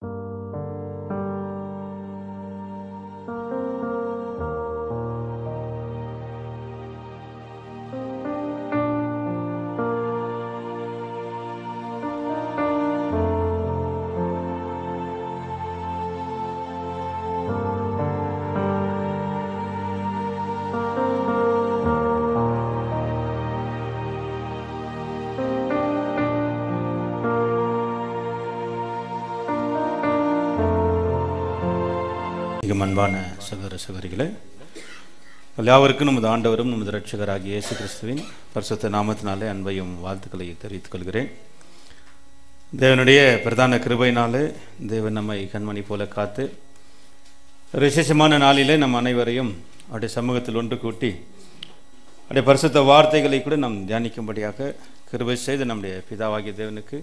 thank you அன்பான சகோதர சகோதரிகளே எல்லாவருக்கும் நமது ஆண்டவரும் நமது ரட்சகராகிய இயேசு கிறிஸ்துவின் பரிசுத்த நாமத்தினாலே அன்பையும் வாழ்த்துக்களை தெரிவித்துக் கொள்கிறேன் தேவனுடைய பிரதான கிருபையினாலே தேவன் நம்மை கண்மணி போல காத்து விசேஷமான நாளிலே நம் அனைவரையும் அவருடைய சமூகத்தில் ஒன்று கூட்டி அவருடைய பரிசுத்த வார்த்தைகளை கூட நாம் தியானிக்கும்படியாக கிருபை செய்து நம்முடைய பிதாவாகிய தேவனுக்கு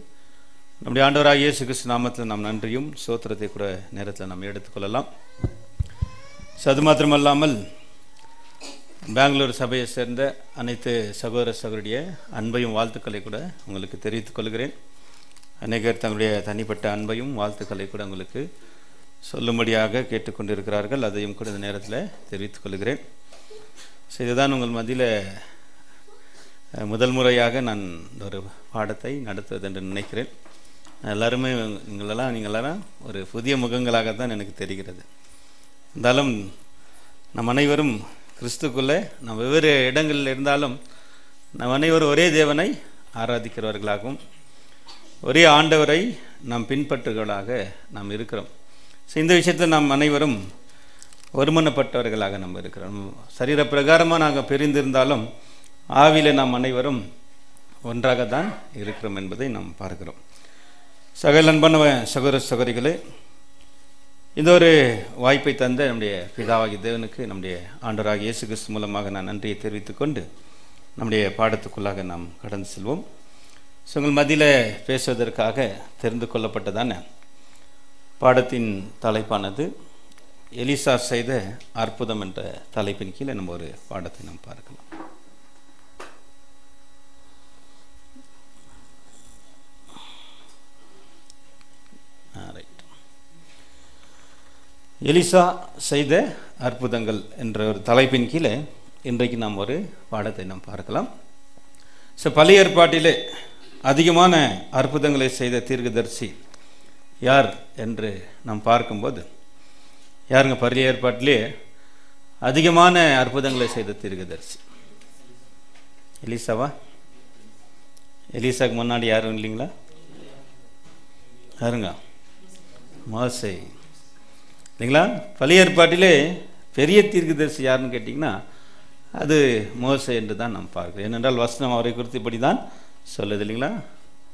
நம்முடைய ஆண்டவராக இயேசு கிறிஸ்து நாமத்தில் நாம் நன்றியும் சோத்திரத்தை கூட நேரத்தில் நாம் எடுத்துக்கொள்ளலாம் அது மாத்திரமல்லாமல் பெங்களூர் சபையை சேர்ந்த அனைத்து சகோதர சகோதரிய அன்பையும் வாழ்த்துக்களை கூட உங்களுக்கு தெரிவித்துக் கொள்கிறேன் அநேகர் தங்களுடைய தனிப்பட்ட அன்பையும் வாழ்த்துக்களை கூட உங்களுக்கு சொல்லும்படியாக கேட்டுக்கொண்டிருக்கிறார்கள் அதையும் கூட இந்த நேரத்தில் தெரிவித்துக் கொள்கிறேன் ஸோ இதுதான் உங்கள் மதியில் முதல் முறையாக நான் ஒரு பாடத்தை நடத்துவது என்று நினைக்கிறேன் எல்லாருமே எங்களெல்லாம் நீங்களெல்லாம் ஒரு புதிய முகங்களாக தான் எனக்கு தெரிகிறது இருந்தாலும் நம் அனைவரும் கிறிஸ்துக்குள்ளே நம் வெவ்வேறு இடங்களில் இருந்தாலும் நம் அனைவரும் ஒரே தேவனை ஆராதிக்கிறவர்களாகவும் ஒரே ஆண்டவரை நாம் பின்பற்றுகளாக நாம் இருக்கிறோம் ஸோ இந்த விஷயத்தில் நாம் அனைவரும் ஒருமனப்பட்டவர்களாக நம்ம இருக்கிறோம் சரீர பிரகாரமாக நாங்கள் பிரிந்திருந்தாலும் ஆவியில் நாம் அனைவரும் ஒன்றாக தான் இருக்கிறோம் என்பதை நாம் பார்க்கிறோம் சகல் அன்பான சகோதர சகோதரிகளே இந்த ஒரு வாய்ப்பை தந்த நம்முடைய பிதாவாகி தேவனுக்கு நம்முடைய ஆண்டராக இயேசு கிறிஸ்து மூலமாக நான் நன்றியை தெரிவித்துக் கொண்டு நம்முடைய பாடத்துக்குள்ளாக நாம் கடந்து செல்வோம் ஸோ உங்கள் மதியில் பேசுவதற்காக தெரிந்து கொள்ளப்பட்டதான பாடத்தின் தலைப்பானது எலிசா செய்த அற்புதம் என்ற தலைப்பின் கீழே நம்ம ஒரு பாடத்தை நாம் பார்க்கலாம் எலிசா செய்த அற்புதங்கள் என்ற ஒரு தலைப்பின் கீழே இன்றைக்கு நாம் ஒரு பாடத்தை நாம் பார்க்கலாம் ஸோ பழைய ஏற்பாட்டிலே அதிகமான அற்புதங்களை செய்த தீர்க்கதர்சி யார் என்று நாம் பார்க்கும்போது யாருங்க பழைய ஏற்பாட்டிலே அதிகமான அற்புதங்களை செய்த தீர்க்கதர்சி எலிசாவா எலிசாவுக்கு முன்னாடி யாரும் இல்லைங்களா யாருங்க மாசை இல்லைங்களா பழைய ஏற்பாட்டிலே பெரிய தீர்க்கதரிசி யாருன்னு கேட்டிங்கன்னா அது மோசை என்று தான் நாம் பார்க்குறோம் ஏனென்றால் வசனம் அவரை குறித்து இப்படி தான் சொல்லுது இல்லைங்களா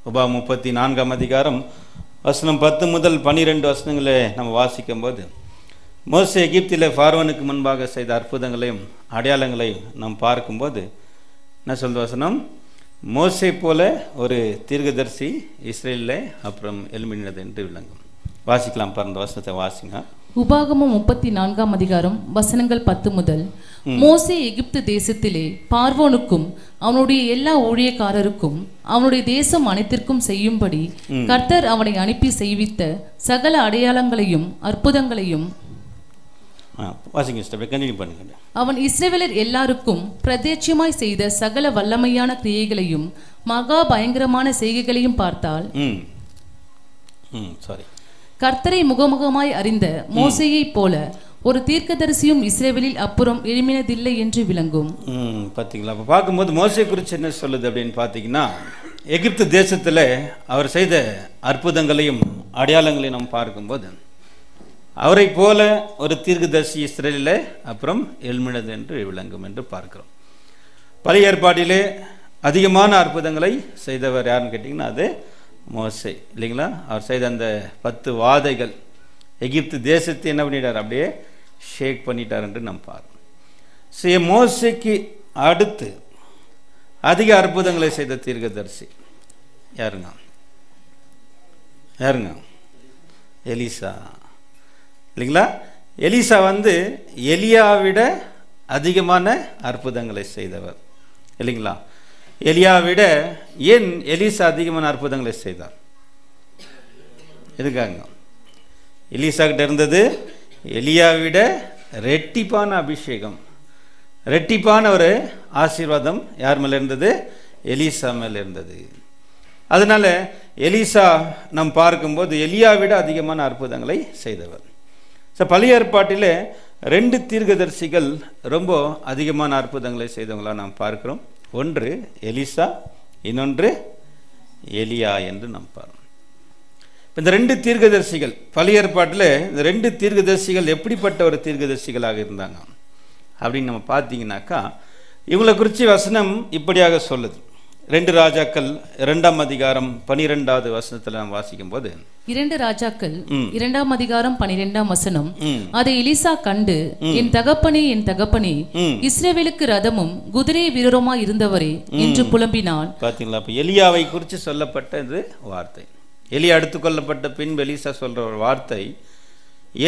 உபா முப்பத்தி நான்காம் அதிகாரம் வசனம் பத்து முதல் பன்னிரெண்டு வசனங்களை நம்ம வாசிக்கும் போது மோச எகிப்தில் ஃபார்வனுக்கு முன்பாக செய்த அற்புதங்களையும் அடையாளங்களையும் நாம் பார்க்கும்போது என்ன சொல்ற வசனம் மோசை போல ஒரு தீர்க்கதரிசி இஸ்ரேலில் அப்புறம் எலும்பினது என்று விளங்கும் வாசிக்கலாம் பிறந்த வசனத்தை வாசிங்க உபாகமம் முப்பத்தி நான்காம் அதிகாரம் வசனங்கள் பத்து முதல் மோசே எகிப்து தேசத்திலே பார்வோனுக்கும் அவனுடைய எல்லா ஊழியக்காரருக்கும் அவனுடைய தேசம் அனைத்திற்கும் செய்யும்படி கர்த்தர் அவனை அனுப்பி செய்வித்த சகல அடையாளங்களையும் அற்புதங்களையும் அவன் இஸ்ரேவலர் எல்லாருக்கும் பிரத்யட்சமாய் செய்த சகல வல்லமையான கிரியைகளையும் மகா பயங்கரமான செய்கைகளையும் பார்த்தால் சாரி கர்த்தரை முகமுகமாய் அறிந்த மோசையைப் போல ஒரு தீர்க்கதரிசியும் இஸ்ரேவலில் அப்புறம் எழுமினதில்லை என்று விளங்கும் பார்த்தீங்களா அப்போ பார்க்கும்போது மோசை குறித்து என்ன சொல்லுது அப்படின்னு பார்த்தீங்கன்னா எகிப்து தேசத்தில் அவர் செய்த அற்புதங்களையும் அடையாளங்களையும் நம்ம பார்க்கும்போது அவரை போல ஒரு தீர்க்கதரிசி இஸ்ரேலில் அப்புறம் எழுமினது என்று விளங்கும் என்று பார்க்கிறோம் பழைய ஏற்பாட்டிலே அதிகமான அற்புதங்களை செய்தவர் யாருன்னு கேட்டிங்கன்னா அது மோசை இல்லைங்களா அவர் செய்த அந்த பத்து வாதைகள் எகிப்து தேசத்தை என்ன பண்ணிட்டார் அப்படியே ஷேக் பண்ணிட்டார் என்று நாம் பார்க்கணும் சே மோசைக்கு அடுத்து அதிக அற்புதங்களை செய்த தீர்க்கதரிசி யாருங்க யாருங்க எலிசா இல்லைங்களா எலிசா வந்து எலியாவிட அதிகமான அற்புதங்களை செய்தவர் இல்லைங்களா விட ஏன் எலிசா அதிகமான அற்புதங்களை செய்தார் எதுக்காங்க எலிசா கிட்ட இருந்தது விட ரெட்டிப்பான அபிஷேகம் ரெட்டிப்பான ஒரு ஆசீர்வாதம் யார் மேலே இருந்தது எலிசா மேலே இருந்தது அதனால் எலிசா நாம் பார்க்கும்போது எலியா விட அதிகமான அற்புதங்களை செய்தவர் ஸோ பழைய ஏற்பாட்டில் ரெண்டு தீர்க்கதரிசிகள் ரொம்ப அதிகமான அற்புதங்களை செய்தவங்களாக நாம் பார்க்குறோம் ஒன்று எலிசா இன்னொன்று எலியா என்று நாம் பாருங்கள் இந்த ரெண்டு தீர்க்கதரிசிகள் பழைய ஏற்பாட்டில் இந்த ரெண்டு தீர்க்கதரிசிகள் எப்படிப்பட்ட ஒரு தீர்க்கதரிசிகளாக இருந்தாங்க அப்படின்னு நம்ம பார்த்தீங்கன்னாக்கா இவங்களை குறித்து வசனம் இப்படியாக சொல்லுது ரெண்டு ராஜாக்கள் இரண்டாம் அதிகாரம் பனிரெண்டாவது வசனத்துல நாம் வாசிக்கும் போது இரண்டு ராஜாக்கள் இரண்டாம் அதிகாரம் பனிரெண்டாம் வசனம் அதை எலிசா கண்டு என் தகப்பனே என் தகப்பனே இஸ்ரேவேலுக்கு ரதமும் குதிரை வீரருமா இருந்தவரே என்று புலம்பினான் பாத்தீங்களா அப்ப எலியாவை குறித்து சொல்லப்பட்டது வார்த்தை எலியா கொள்ளப்பட்ட பின்பு எலிசா சொல்ற ஒரு வார்த்தை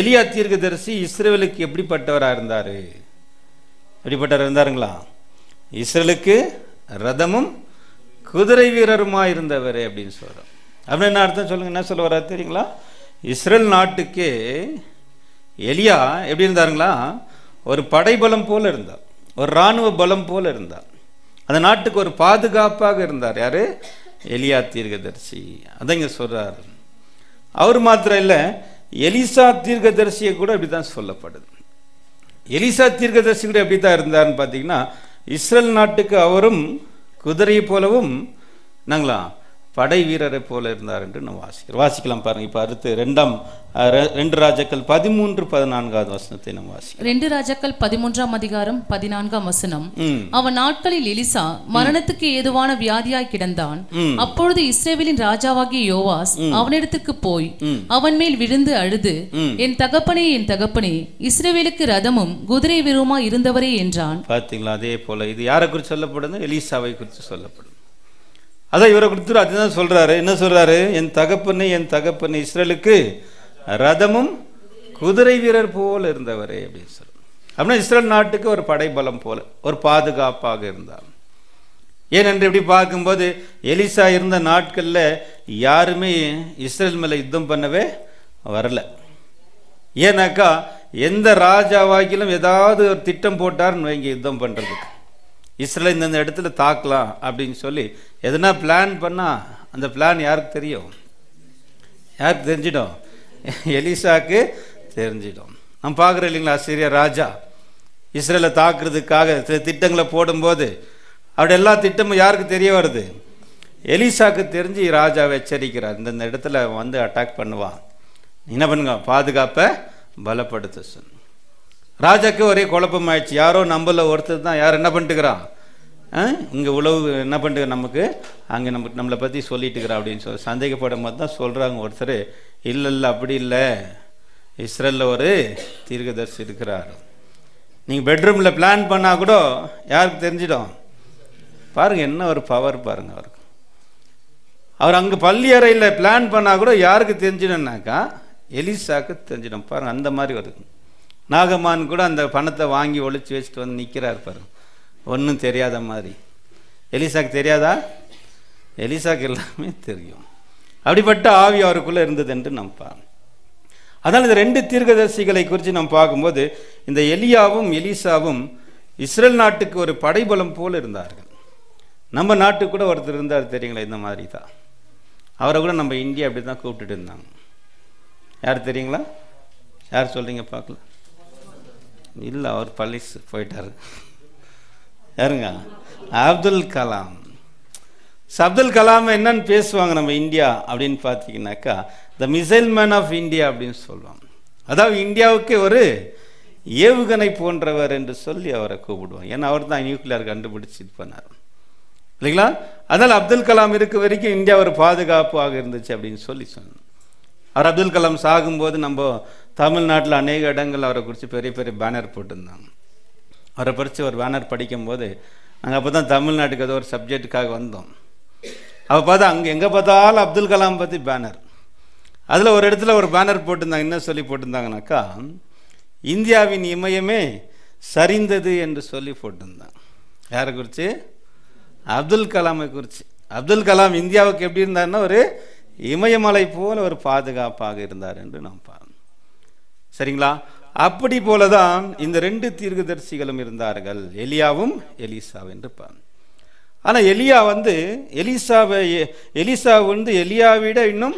எலியா தீர்க்க தரிசி இஸ்ரேவேலுக்கு எப்படிப்பட்டவராக இருந்தார் எப்படிப்பட்டவர் இருந்தாருங்களா இஸ்ரேலுக்கு ரதமும் குதிரை இருந்தவர் அப்படின்னு சொல்கிறார் அப்படின்னு என்ன அர்த்தம் சொல்லுங்கள் என்ன சொல்ல வர்றாரு தெரியுங்களா இஸ்ரேல் நாட்டுக்கு எலியா எப்படி இருந்தாருங்களா ஒரு படைபலம் போல் இருந்தார் ஒரு இராணுவ பலம் போல் இருந்தார் அந்த நாட்டுக்கு ஒரு பாதுகாப்பாக இருந்தார் யார் எலியா தீர்க்கதரிசி அதை இங்கே சொல்கிறார் அவர் மாத்திரம் இல்லை எலிசா தீர்க்கதரிசியை கூட அப்படி தான் சொல்லப்படுது எலிசா தீர்க்கதரிசி கூட எப்படி தான் இருந்தார்னு பார்த்தீங்கன்னா இஸ்ரேல் நாட்டுக்கு அவரும் குதிரையை போலவும் நாங்களா படை வீரரை போல இருந்தார் என்று நம்ம வாசிக்கிறோம் வாசிக்கலாம் பாருங்க இப்போ அடுத்து ரெண்டாம் ரெண்டு ராஜாக்கள் பதிமூன்று பதினான்காவது வசனத்தை நம்ம வாசிக்கிறோம் ரெண்டு ராஜாக்கள் பதிமூன்றாம் அதிகாரம் பதினான்காம் வசனம் அவன் நாட்களில் எலிசா மரணத்துக்கு ஏதுவான வியாதியாய் கிடந்தான் அப்பொழுது இஸ்ரேவேலின் ராஜாவாகிய யோவாஸ் அவனிடத்துக்கு போய் அவன் மேல் விழுந்து அழுது என் தகப்பனே என் தகப்பனே இஸ்ரேவேலுக்கு ரதமும் குதிரை விருமா இருந்தவரே என்றான் பாத்தீங்களா அதே போல இது யாரை குறித்து சொல்லப்படுது எலிசாவை குறித்து சொல்லப்படும் அதான் இவரை கொடுத்துரு அதுதான் சொல்கிறாரு என்ன சொல்கிறாரு என் தகப்பன்னு என் தகப்பன்னு இஸ்ரேலுக்கு ரதமும் குதிரை வீரர் போல் இருந்தவர் அப்படின்னு சொல்லு அப்படின்னா இஸ்ரேல் நாட்டுக்கு ஒரு படைபலம் போல ஒரு பாதுகாப்பாக இருந்தார் ஏனென்று இப்படி பார்க்கும்போது எலிசா இருந்த நாட்களில் யாருமே இஸ்ரேல் மேலே யுத்தம் பண்ணவே வரல ஏன்னாக்கா எந்த ராஜாவாக்கிலும் ஏதாவது ஒரு திட்டம் போட்டார்னு வைங்க யுத்தம் பண்ணுறதுக்கு இஸ்ரேல் இந்தந்த இடத்துல தாக்கலாம் அப்படின்னு சொல்லி எதனா பிளான் பண்ணால் அந்த பிளான் யாருக்கு தெரியும் யாருக்கு தெரிஞ்சிடும் எலிசாக்கு தெரிஞ்சிடும் நம்ம பார்க்குறோம் இல்லைங்களா ஆசிரியர் ராஜா இஸ்ரேலை தாக்குறதுக்காக சில திட்டங்களை போடும்போது அப்படி எல்லா திட்டமும் யாருக்கு தெரிய வருது எலிசாக்கு தெரிஞ்சு ராஜாவை எச்சரிக்கிறார் இந்தந்த இடத்துல வந்து அட்டாக் பண்ணுவான் என்ன பண்ணுங்க பாதுகாப்பை பலப்படுத்த சொன்ன ராஜாக்கு ஒரே குழப்பமாயிடுச்சு யாரோ நம்மள ஒருத்தர் தான் யார் என்ன பண்ணிட்டுக்கிறான் இங்கே உழவு என்ன பண்ணுறது நமக்கு அங்கே நம்ம நம்மளை பற்றி சொல்லிட்டுக்கிறா அப்படின்னு சொல்லி சந்தேகப்படும் போது தான் சொல்கிறாங்க ஒருத்தர் இல்லை இல்லை அப்படி இல்லை இஸ்ரேலில் ஒரு தீர்க்கதர்சி இருக்கிறார் நீங்கள் பெட்ரூமில் பிளான் பண்ணால் கூட யாருக்கு தெரிஞ்சிடும் பாருங்கள் என்ன ஒரு பவர் பாருங்கள் அவருக்கு அவர் அங்கே பள்ளி அறையில் பிளான் பண்ணால் கூட யாருக்கு தெரிஞ்சிடும்னாக்கா எலிசாக்கு தெரிஞ்சிடும் பாருங்கள் அந்த மாதிரி வருது நாகமான் கூட அந்த பணத்தை வாங்கி ஒழிச்சு வச்சுட்டு வந்து நிற்கிறார் பாரு ஒன்றும் தெரியாத மாதிரி எலிசாக்கு தெரியாதா எலிசாக்கு எல்லாமே தெரியும் அப்படிப்பட்ட ஆவி அவருக்குள்ளே இருந்தது என்று நாம் அதனால் இந்த ரெண்டு தீர்க்கதரிசிகளை குறித்து நாம் பார்க்கும்போது இந்த எலியாவும் எலிசாவும் இஸ்ரேல் நாட்டுக்கு ஒரு படைபலம் போல் இருந்தார்கள் நம்ம நாட்டுக்கு கூட ஒருத்தர் இருந்தார் தெரியுங்களா இந்த மாதிரி தான் அவரை கூட நம்ம இந்தியா அப்படி தான் கூப்பிட்டுட்டு இருந்தாங்க யார் தெரியுங்களா யார் சொல்கிறீங்க பார்க்கலாம் இல்லை அவர் பள்ளி போயிட்டார் யாருங்க அப்துல் கலாம் அப்துல் கலாம் என்னன்னு பேசுவாங்க நம்ம இந்தியா அப்படின்னு பார்த்தீங்கன்னாக்கா the missile man of India அப்படின்னு சொல்லுவாங்க அதாவது இந்தியாவுக்கு ஒரு ஏவுகணை போன்றவர் என்று சொல்லி அவரை கூப்பிடுவோம் ஏன்னா அவர் தான் நியூக்ளியர் கண்டுபிடிச்சி பண்ணார் இல்லைங்களா அதனால் அப்துல் கலாம் இருக்க வரைக்கும் இந்தியா ஒரு பாதுகாப்பாக இருந்துச்சு அப்படின்னு சொல்லி சொன்னோம் அவர் அப்துல் கலாம் சாகும்போது நம்ம தமிழ்நாட்டில் அநேக இடங்கள் அவரை குறித்து பெரிய பெரிய பேனர் போட்டிருந்தாங்க அவரை குறித்து ஒரு பேனர் படிக்கும்போது நாங்கள் அப்போ தான் தமிழ்நாட்டுக்கு ஏதோ ஒரு சப்ஜெக்டுக்காக வந்தோம் அப்போ பார்த்தா அங்கே எங்கே பார்த்தாலும் அப்துல் கலாம் பற்றி பேனர் அதில் ஒரு இடத்துல ஒரு பேனர் போட்டிருந்தாங்க என்ன சொல்லி போட்டிருந்தாங்கனாக்கா இந்தியாவின் இமயமே சரிந்தது என்று சொல்லி போட்டிருந்தான் யாரை குறித்து அப்துல் கலாமை குறித்து அப்துல் கலாம் இந்தியாவுக்கு எப்படி இருந்தாருன்னா ஒரு இமயமலை போல் ஒரு பாதுகாப்பாக இருந்தார் என்று நாம் பார்த்தேன் சரிங்களா அப்படி போலதான் இந்த ரெண்டு தீர்க்கதரிசிகளும் இருந்தார்கள் எலியாவும் எலிசா என்றுப்பான் ஆனால் எலியா வந்து எலிசாவை எலிசா வந்து எலியாவிட இன்னும்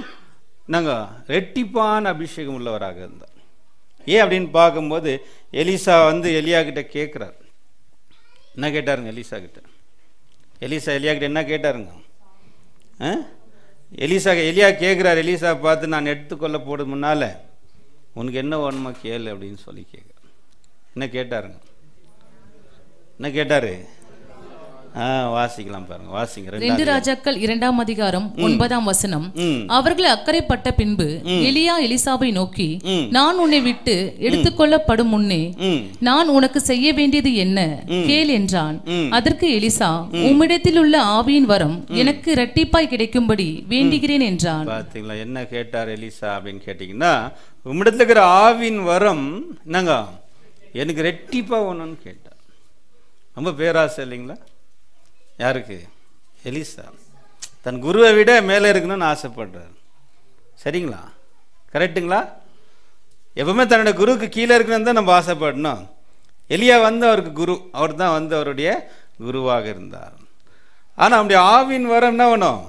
நாங்கள் ரெட்டிப்பான அபிஷேகம் உள்ளவராக இருந்தோம் ஏன் அப்படின்னு பார்க்கும்போது எலிசா வந்து எலியா கிட்ட கேட்குறார் என்ன கேட்டாருங்க எலிசா கிட்ட எலிசா எலியா கிட்ட என்ன கேட்டாருங்க எலிசா எலியா கேட்குறார் எலிசா பார்த்து நான் எடுத்துக்கொள்ள போடு முன்னால் உனக்கு என்ன வேணுமா கேளு அப்படின்னு சொல்லி கேட்க என்ன கேட்டாருங்க என்ன கேட்டார் வாசிக்கலாம் பாருங்க வாசிங்க ரெண்டு ராஜாக்கள் இரண்டாம் அதிகாரம் ஒன்பதாம் வசனம் அவர்கள் அக்கறைப்பட்ட பின்பு எலியா எலிசாவை நோக்கி நான் உன்னை விட்டு எடுத்துக்கொள்ளப்படும் முன்னே நான் உனக்கு செய்ய வேண்டியது என்ன கேள் என்றான் அதற்கு எலிசா உம்மிடத்தில் உள்ள ஆவியின் வரம் எனக்கு இரட்டிப்பாய் கிடைக்கும்படி வேண்டுகிறேன் என்றான் பாத்தீங்களா என்ன கேட்டார் எலிசா அப்படின்னு கேட்டீங்கன்னா உம்மிடத்துல இருக்கிற ஆவின் வரம் என்னங்க எனக்கு ரெட்டிப்பாக ஒன்றுன்னு கேட்டார் ரொம்ப பேராசை இல்லைங்களா யாருக்கு எலிசா தன் குருவை விட மேலே இருக்கணும்னு ஆசைப்படுறார் சரிங்களா கரெக்டுங்களா எப்பவுமே தன்னோட குருவுக்கு கீழே இருக்கணும்னு தான் நம்ம ஆசைப்படணும் எலியா வந்து அவருக்கு குரு அவர் தான் வந்து அவருடைய குருவாக இருந்தார் ஆனால் அவருடைய ஆவின் வரம் என்ன வேணும்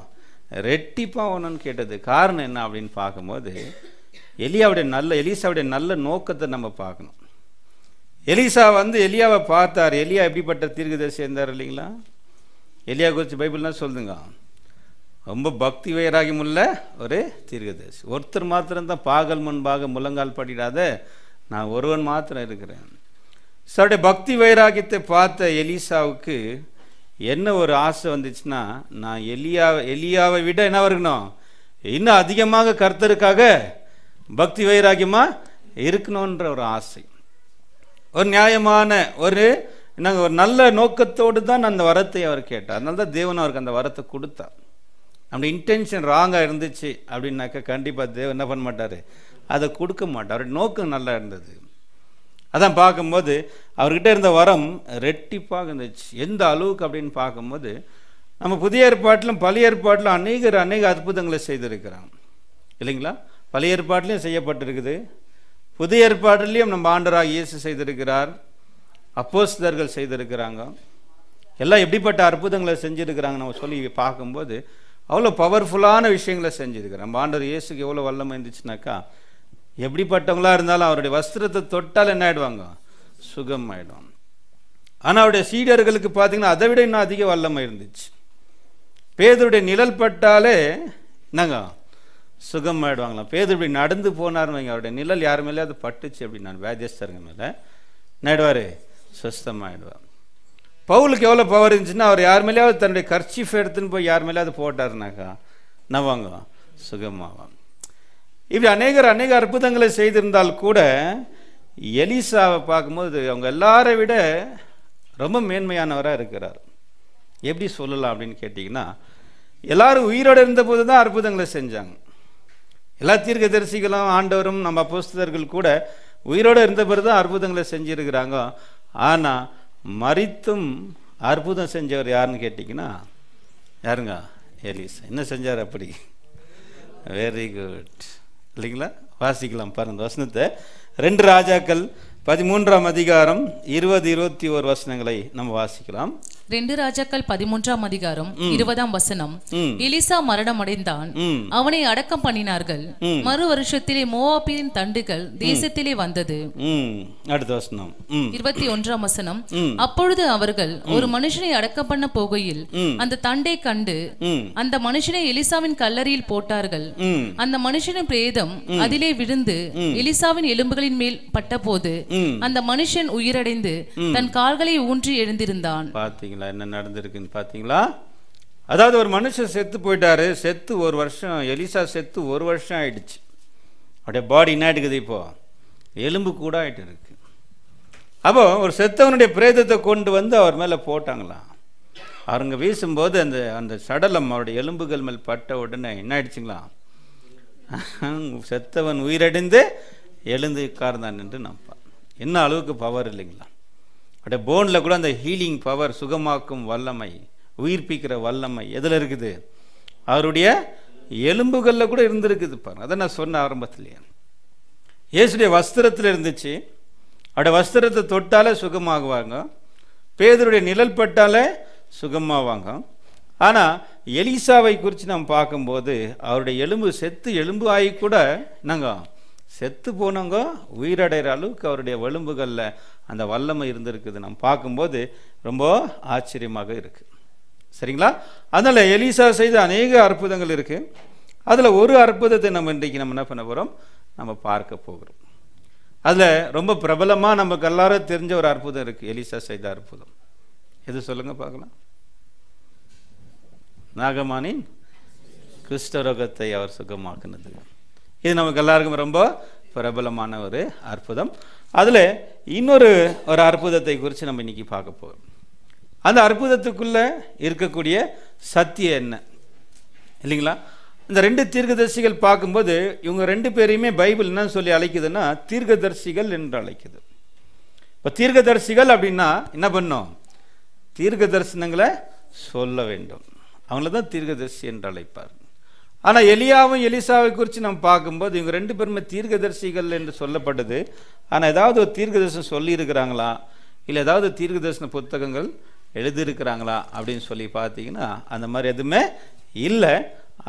ரெட்டிப்பாக வேணும்னு கேட்டது காரணம் என்ன அப்படின்னு பார்க்கும்போது எலியாவுடைய நல்ல எலிசாவுடைய நல்ல நோக்கத்தை நம்ம பார்க்கணும் எலிசா வந்து எலியாவை பார்த்தார் எலியா எப்படிப்பட்ட தீர்க்கதரிசி இருந்தார் இல்லைங்களா எலியா குறித்து பைபிள்னா சொல்லுதுங்க ரொம்ப பக்தி வைராகியம் உள்ள ஒரு தீர்க்கதரிசி ஒருத்தர் மாத்திரம்தான் பாகல் முன்பாக முழங்கால் படிடாத நான் ஒருவன் மாத்திரம் இருக்கிறேன் சருடைய பக்தி வைராகியத்தை பார்த்த எலிசாவுக்கு என்ன ஒரு ஆசை வந்துச்சுன்னா நான் எலியா எலியாவை விட என்ன இருக்கணும் இன்னும் அதிகமாக கருத்தருக்காக பக்தி வைராகியமாக இருக்கணுன்ற ஒரு ஆசை ஒரு நியாயமான ஒரு நாங்கள் ஒரு நல்ல நோக்கத்தோடு தான் அந்த வரத்தை அவர் கேட்டார் அதனால தான் தேவன் அவருக்கு அந்த வரத்தை கொடுத்தார் அப்படி இன்டென்ஷன் ராங்காக இருந்துச்சு அப்படின்னாக்கா கண்டிப்பாக தேவன் என்ன பண்ண மாட்டார் அதை கொடுக்க மாட்டார் அவருடைய நோக்கம் நல்லா இருந்தது அதான் பார்க்கும்போது அவர்கிட்ட இருந்த வரம் ரெட்டிப்பாக இருந்துச்சு எந்த அளவுக்கு அப்படின்னு பார்க்கும்போது நம்ம புதிய ஏற்பாட்டிலும் பழைய ஏற்பாட்டிலும் அநேகர் அநேக அற்புதங்களை செய்திருக்கிறோம் இல்லைங்களா பழைய ஏற்பாட்டிலையும் செய்யப்பட்டிருக்குது புதிய ஏற்பாட்டிலையும் நம்ம ஆண்டராக இயேசு செய்திருக்கிறார் அப்போஸ்தர்கள் செய்திருக்கிறாங்க எல்லாம் எப்படிப்பட்ட அற்புதங்களை செஞ்சுருக்கிறாங்க நம்ம சொல்லி பார்க்கும்போது அவ்வளோ பவர்ஃபுல்லான விஷயங்களை செஞ்சுருக்கிறேன் பாண்டர் இயேசுக்கு எவ்வளோ வல்லமை இருந்துச்சுனாக்கா எப்படிப்பட்டவங்களாக இருந்தாலும் அவருடைய வஸ்திரத்தை தொட்டால் என்ன ஆகிடுவாங்க சுகம் ஆகிடும் ஆனால் அவருடைய சீடர்களுக்கு பார்த்தீங்கன்னா அதை விட இன்னும் அதிக வல்லமை இருந்துச்சு பேதருடைய நிழல் பட்டாலே என்னங்க சுகம் ஆகிடுவாங்களாம் பேதர் இப்படி நடந்து போனார் வைங்க அவருடைய நிழல் யார் மேலே அது பட்டுச்சு அப்படின்னு நான் வேதியஸ்தருங்க மேலே என்ன ஆகிடுவார் சுஸ்தமாயிடுவார் பவுலுக்கு எவ்வளோ பவர் இருந்துச்சுன்னா அவர் யார் மேலேயாவது தன்னுடைய கர்ச்சீஃப் எடுத்துன்னு போய் யார் மேலேயாவது போட்டாருனாக்கா நவாங்க சுகமாவான் இப்படி அநேகர் அநேக அற்புதங்களை செய்திருந்தால் கூட எலிசாவை பார்க்கும்போது அவங்க எல்லாரை விட ரொம்ப மேன்மையானவராக இருக்கிறார் எப்படி சொல்லலாம் அப்படின்னு கேட்டிங்கன்னா எல்லாரும் உயிரோடு இருந்தபோது தான் அற்புதங்களை செஞ்சாங்க எல்லா தீர்க்க தரிசிகளும் ஆண்டவரும் நம்ம புஸ்தர்கள் கூட உயிரோடு இருந்த பிறகு தான் அற்புதங்களை செஞ்சுருக்கிறாங்க ஆனால் மறித்தும் அற்புதம் செஞ்சவர் யாருன்னு கேட்டிங்கன்னா யாருங்க எலிஸ் என்ன செஞ்சார் அப்படி வெரி குட் இல்லைங்களா வாசிக்கலாம் பாருங்கள் வசனத்தை ரெண்டு ராஜாக்கள் பதிமூன்றாம் அதிகாரம் இருபது இருபத்தி ஓரு வசனங்களை நம்ம வாசிக்கலாம் ரெண்டு ராஜாக்கள் பதிமூன்றாம் அதிகாரம் இருபதாம் வசனம் எலிசா மரணம் அடைந்தான் அவனை அடக்கம் பண்ணினார்கள் மறு வருஷத்திலே மோவாபியின் தண்டுகள் தேசத்திலே வந்தது அடுத்த வசனம் இருபத்தி ஒன்றாம் வசனம் அப்பொழுது அவர்கள் ஒரு மனுஷனை அடக்கம் பண்ண போகையில் அந்த தண்டை கண்டு அந்த மனுஷனை எலிசாவின் கல்லறையில் போட்டார்கள் அந்த மனுஷனின் பிரேதம் அதிலே விழுந்து எலிசாவின் எலும்புகளின் மேல் பட்டபோது அந்த மனுஷன் உயிரடைந்து தன் கால்களை ஊன்றி எழுந்திருந்தான் பாத்தீங்களா பார்த்தீங்களா என்ன நடந்திருக்குன்னு பார்த்தீங்களா அதாவது ஒரு மனுஷன் செத்து போயிட்டாரு செத்து ஒரு வருஷம் எலிசா செத்து ஒரு வருஷம் ஆயிடுச்சு அப்படியே பாடி என்ன ஆகிடுக்குது இப்போது எலும்பு கூட ஆகிட்டு இருக்கு அப்போ ஒரு செத்தவனுடைய பிரேதத்தை கொண்டு வந்து அவர் மேலே போட்டாங்களாம் அவருங்க வீசும்போது அந்த அந்த சடலம் அவருடைய எலும்புகள் மேல் பட்ட உடனே என்ன ஆயிடுச்சுங்களா செத்தவன் உயிரடைந்து எழுந்து உட்கார்ந்தான் என்று நம்ப என்ன அளவுக்கு பவர் இல்லைங்களா அப்படியே போனில் கூட அந்த ஹீலிங் பவர் சுகமாக்கும் வல்லமை உயிர்ப்பிக்கிற வல்லமை எதில் இருக்குது அவருடைய எலும்புகளில் கூட இருந்திருக்குது பாருங்க அதை நான் சொன்ன ஆரம்பத்துலையே இயேசுடைய வஸ்திரத்தில் இருந்துச்சு அவருடைய வஸ்திரத்தை தொட்டாலே சுகமாகுவாங்க பேதருடைய நிழல் பட்டாலே சுகமாவாங்க ஆனால் எலிசாவை குறித்து நாம் பார்க்கும்போது அவருடைய எலும்பு செத்து எலும்பு ஆகி கூட நாங்கள் செத்து போனவங்க உயிரடைகிற அளவுக்கு அவருடைய எலும்புகளில் அந்த வல்லமை இருந்திருக்குது நம்ம பார்க்கும்போது ரொம்ப ஆச்சரியமாக இருக்குது சரிங்களா அதனால் எலிசா செய்த அநேக அற்புதங்கள் இருக்குது அதில் ஒரு அற்புதத்தை நம்ம இன்றைக்கு நம்ம என்ன பண்ண போகிறோம் நம்ம பார்க்க போகிறோம் அதில் ரொம்ப பிரபலமாக நமக்கு எல்லாரும் தெரிஞ்ச ஒரு அற்புதம் இருக்குது எலிசா செய்த அற்புதம் எது சொல்லுங்கள் பார்க்கலாம் நாகமானின் குஷ்டரோகத்தை அவர் சுகமாக்குனது இது நமக்கு எல்லாருக்கும் ரொம்ப பிரபலமான ஒரு அற்புதம் அதில் இன்னொரு ஒரு அற்புதத்தை குறித்து நம்ம இன்றைக்கி பார்க்க போகிறோம் அந்த அற்புதத்துக்குள்ளே இருக்கக்கூடிய சத்தியம் என்ன இல்லைங்களா இந்த ரெண்டு தீர்க்கதரிசிகள் பார்க்கும்போது இவங்க ரெண்டு பேரையுமே பைபிள் என்ன சொல்லி அழைக்குதுன்னா தீர்க்கதரிசிகள் என்று அழைக்குது இப்போ தீர்க்கதரிசிகள் அப்படின்னா என்ன பண்ணும் தீர்க்க தரிசனங்களை சொல்ல வேண்டும் அவங்கள தான் தீர்க்கதரிசி என்று அழைப்பார் ஆனால் எலியாவும் எலிசாவை குறித்து நம்ம பார்க்கும்போது இவங்க ரெண்டு பேருமே தீர்க்கதரிசிகள் என்று சொல்லப்பட்டது ஆனால் ஏதாவது ஒரு தீர்க்கதரிசனம் சொல்லியிருக்கிறாங்களா இல்லை ஏதாவது தீர்க்கதர்சன புத்தகங்கள் எழுதியிருக்கிறாங்களா அப்படின்னு சொல்லி பார்த்தீங்கன்னா அந்த மாதிரி எதுவுமே இல்லை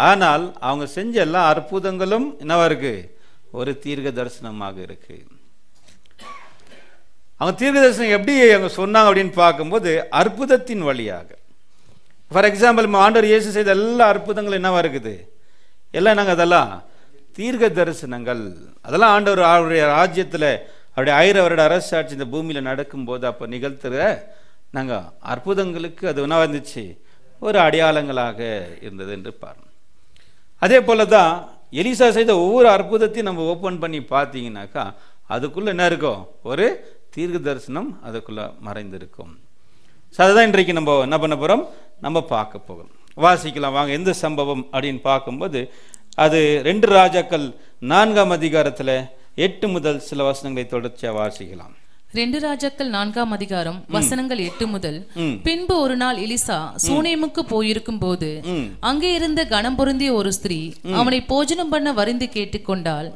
ஆனால் அவங்க செஞ்ச எல்லா அற்புதங்களும் என்னவா இருக்குது ஒரு தீர்க்க தரிசனமாக இருக்குது அவங்க தீர்க்க தரிசனம் எப்படி அவங்க சொன்னாங்க அப்படின்னு பார்க்கும்போது அற்புதத்தின் வழியாக ஃபார் எக்ஸாம்பிள் ஆண்டவர் இயேசு செய்த எல்லா அற்புதங்களும் என்னவா இருக்குது எல்லாம் நாங்கள் அதெல்லாம் தீர்க்க தரிசனங்கள் அதெல்லாம் ஆண்டவர் அவருடைய ராஜ்யத்தில் அவருடைய ஆயிரம் வருட அரசாட்சி இந்த பூமியில் நடக்கும்போது அப்போ நிகழ்த்துற நாங்கள் அற்புதங்களுக்கு அது என்ன இருந்துச்சு ஒரு அடையாளங்களாக இருந்தது என்று பாருங்க அதே போல தான் எலிசா செய்த ஒவ்வொரு அற்புதத்தையும் நம்ம ஓப்பன் பண்ணி பார்த்தீங்கன்னாக்கா அதுக்குள்ளே என்ன இருக்கும் ஒரு தீர்க்க தரிசனம் அதுக்குள்ளே மறைந்திருக்கும் ஸோ அதுதான் இன்றைக்கு நம்ம என்ன பண்ண போகிறோம் நம்ம பார்க்க போகிறோம் வாசிக்கலாம் வாங்க எந்த சம்பவம் அப்படின்னு பார்க்கும்போது அது ரெண்டு ராஜாக்கள் நான்காம் அதிகாரத்தில் எட்டு முதல் சில வசனங்களை தொடர்ச்சியாக வாசிக்கலாம் ரெண்டு ராஜாக்கள் நான்காம் அதிகாரம் வசனங்கள் எட்டு முதல் பின்பு ஒரு நாள் எலிசா சூனேமுக்கு போயிருக்கும் போது அங்கே இருந்த கணம் பொருந்திய ஒரு ஸ்திரீ அவனை போஜனம் பண்ண வரிந்து கேட்டுக்கொண்டால்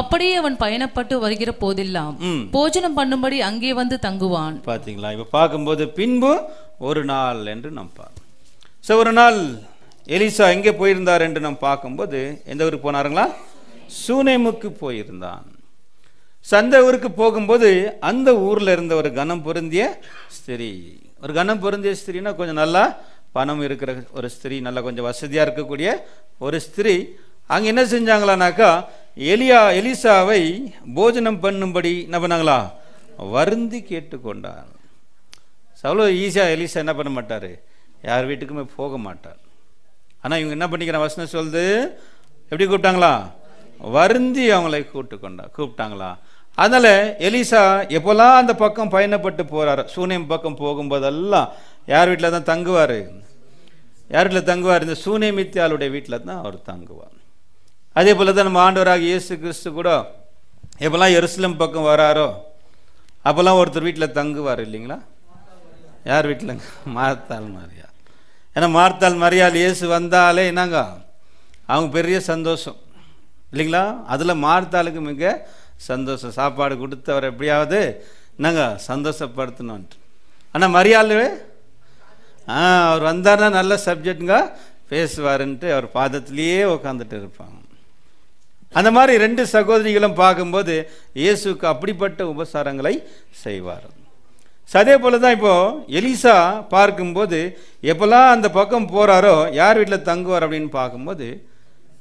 அப்படியே அவன் பயணப்பட்டு வருகிற போதெல்லாம் போஜனம் பண்ணும்படி அங்கே வந்து தங்குவான் பாத்தீங்களா இப்ப பார்க்கும்போது பின்பு ஒரு நாள் என்று நம்ப ஸோ ஒரு நாள் எலிசா எங்கே போயிருந்தார் என்று நம்ம பார்க்கும்போது எந்த ஊருக்கு போனாருங்களா சூனேமுக்கு போயிருந்தான் சந்த ஊருக்கு போகும்போது அந்த ஊரில் இருந்த ஒரு கனம் பொருந்திய ஸ்திரீ ஒரு கனம் பொருந்திய ஸ்திரீனா கொஞ்சம் நல்லா பணம் இருக்கிற ஒரு ஸ்திரீ நல்லா கொஞ்சம் வசதியாக இருக்கக்கூடிய ஒரு ஸ்திரீ அங்கே என்ன செஞ்சாங்களானாக்கா எலியா எலிசாவை போஜனம் பண்ணும்படி என்ன பண்ணாங்களா வருந்தி கேட்டுக்கொண்டார் அவ்வளோ ஈஸியாக எலிசா என்ன பண்ண மாட்டார் யார் வீட்டுக்குமே போக மாட்டார் ஆனால் இவங்க என்ன பண்ணிக்கிற வசனம் சொல்லுது எப்படி கூப்பிட்டாங்களா வருந்தி அவங்களை கூப்பிட்டு கொண்டா கூப்பிட்டாங்களா அதனால் எலிசா எப்போல்லாம் அந்த பக்கம் பயணப்பட்டு போகிறார் சூனியம் பக்கம் போகும்போதெல்லாம் யார் வீட்டில் தான் தங்குவார் யார் வீட்டில் தங்குவார் இந்த சூனியமித்தியாளுடைய வீட்டில் தான் அவர் தங்குவார் அதே போல் தான் நம்ம ஆண்டவராக இயேசு கிறிஸ்து கூட எப்போல்லாம் எருசலம் பக்கம் வராரோ அப்போல்லாம் ஒருத்தர் வீட்டில் தங்குவார் இல்லைங்களா யார் வீட்டில் மாத்தாள் மாதிரியா ஏன்னா மார்த்தால் மரியாள் இயேசு வந்தாலே என்னங்க அவங்க பெரிய சந்தோஷம் இல்லைங்களா அதில் மார்த்தாளுக்கு மிக சந்தோஷம் சாப்பாடு கொடுத்தவர் எப்படியாவது என்னங்க சந்தோஷப்படுத்தணுன்ட்டு ஆனால் மரியாள் ஆ அவர் வந்தார்னா நல்ல சப்ஜெக்டுங்க பேசுவாருன்ட்டு அவர் பாதத்திலேயே உக்காந்துட்டு இருப்பாங்க அந்த மாதிரி ரெண்டு சகோதரிகளும் பார்க்கும்போது இயேசுக்கு அப்படிப்பட்ட உபசாரங்களை செய்வார் அதே போல் தான் இப்போது எலிசா பார்க்கும்போது எப்போல்லாம் அந்த பக்கம் போகிறாரோ யார் வீட்டில் தங்குவார் அப்படின்னு பார்க்கும்போது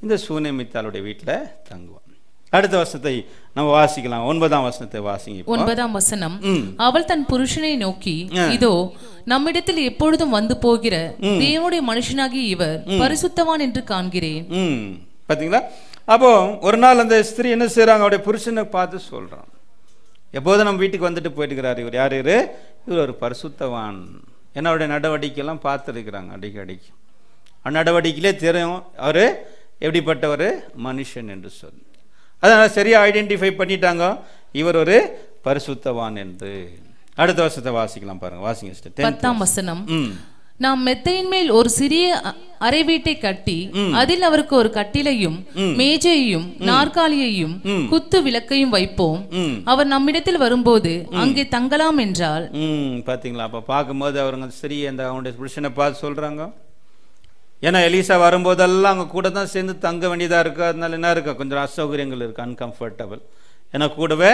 இந்த சூனமித்தாளுடைய வீட்டில் தங்குவார் அடுத்த வசனத்தை நம்ம வாசிக்கலாம் ஒன்பதாம் வசனத்தை வாசிங்க ஒன்பதாம் வசனம் அவள் தன் புருஷனை நோக்கி இதோ நம்மிடத்தில் எப்பொழுதும் வந்து போகிற தேவனுடைய மனுஷனாகி இவர் பரிசுத்தவான் என்று காண்கிறேன் பாத்தீங்களா அப்போ ஒரு நாள் அந்த ஸ்திரீ என்ன செய்யறாங்க அவருடைய புருஷனை பார்த்து சொல்றான் எப்போதும் நம்ம வீட்டுக்கு வந்துட்டு போயிட்டுக்கிறார் இவர் யார் இவர் இவர் ஒரு பரிசுத்தவான் ஏன்னா அவருடைய நடவடிக்கையெல்லாம் பார்த்துருக்குறாங்க அடிக்க அந்த நடவடிக்கையிலே தெரியும் அவர் எப்படிப்பட்ட ஒரு மனுஷன் என்று சொல் அதனால் சரியாக ஐடென்டிஃபை பண்ணிட்டாங்க இவர் ஒரு பரிசுத்தவான் என்று அடுத்த வருஷத்தை வாசிக்கலாம் பாருங்க வாசிங்க வசனம் நாம் மெத்தையின் மேல் ஒரு சிறிய அறை வீட்டை கட்டி அதில் அவருக்கு ஒரு கட்டிலையும் மேஜையையும் நாற்காலியையும் குத்து விளக்கையும் வைப்போம் அவர் நம்மிடத்தில் வரும்போது அங்கே தங்கலாம் என்றால் பாத்தீங்களா அப்ப பார்க்கும்போது அவருங்க சிறிய அந்த அவனுடைய புருஷனை பார்த்து சொல்றாங்க ஏன்னா எலிசா வரும்போதெல்லாம் அவங்க கூட தான் சேர்ந்து தங்க வேண்டியதா இருக்கு அதனால என்ன இருக்கா கொஞ்சம் அசௌகரியங்கள் இருக்கு அன்கம்ஃபர்டபுள் ஏன்னா கூடவே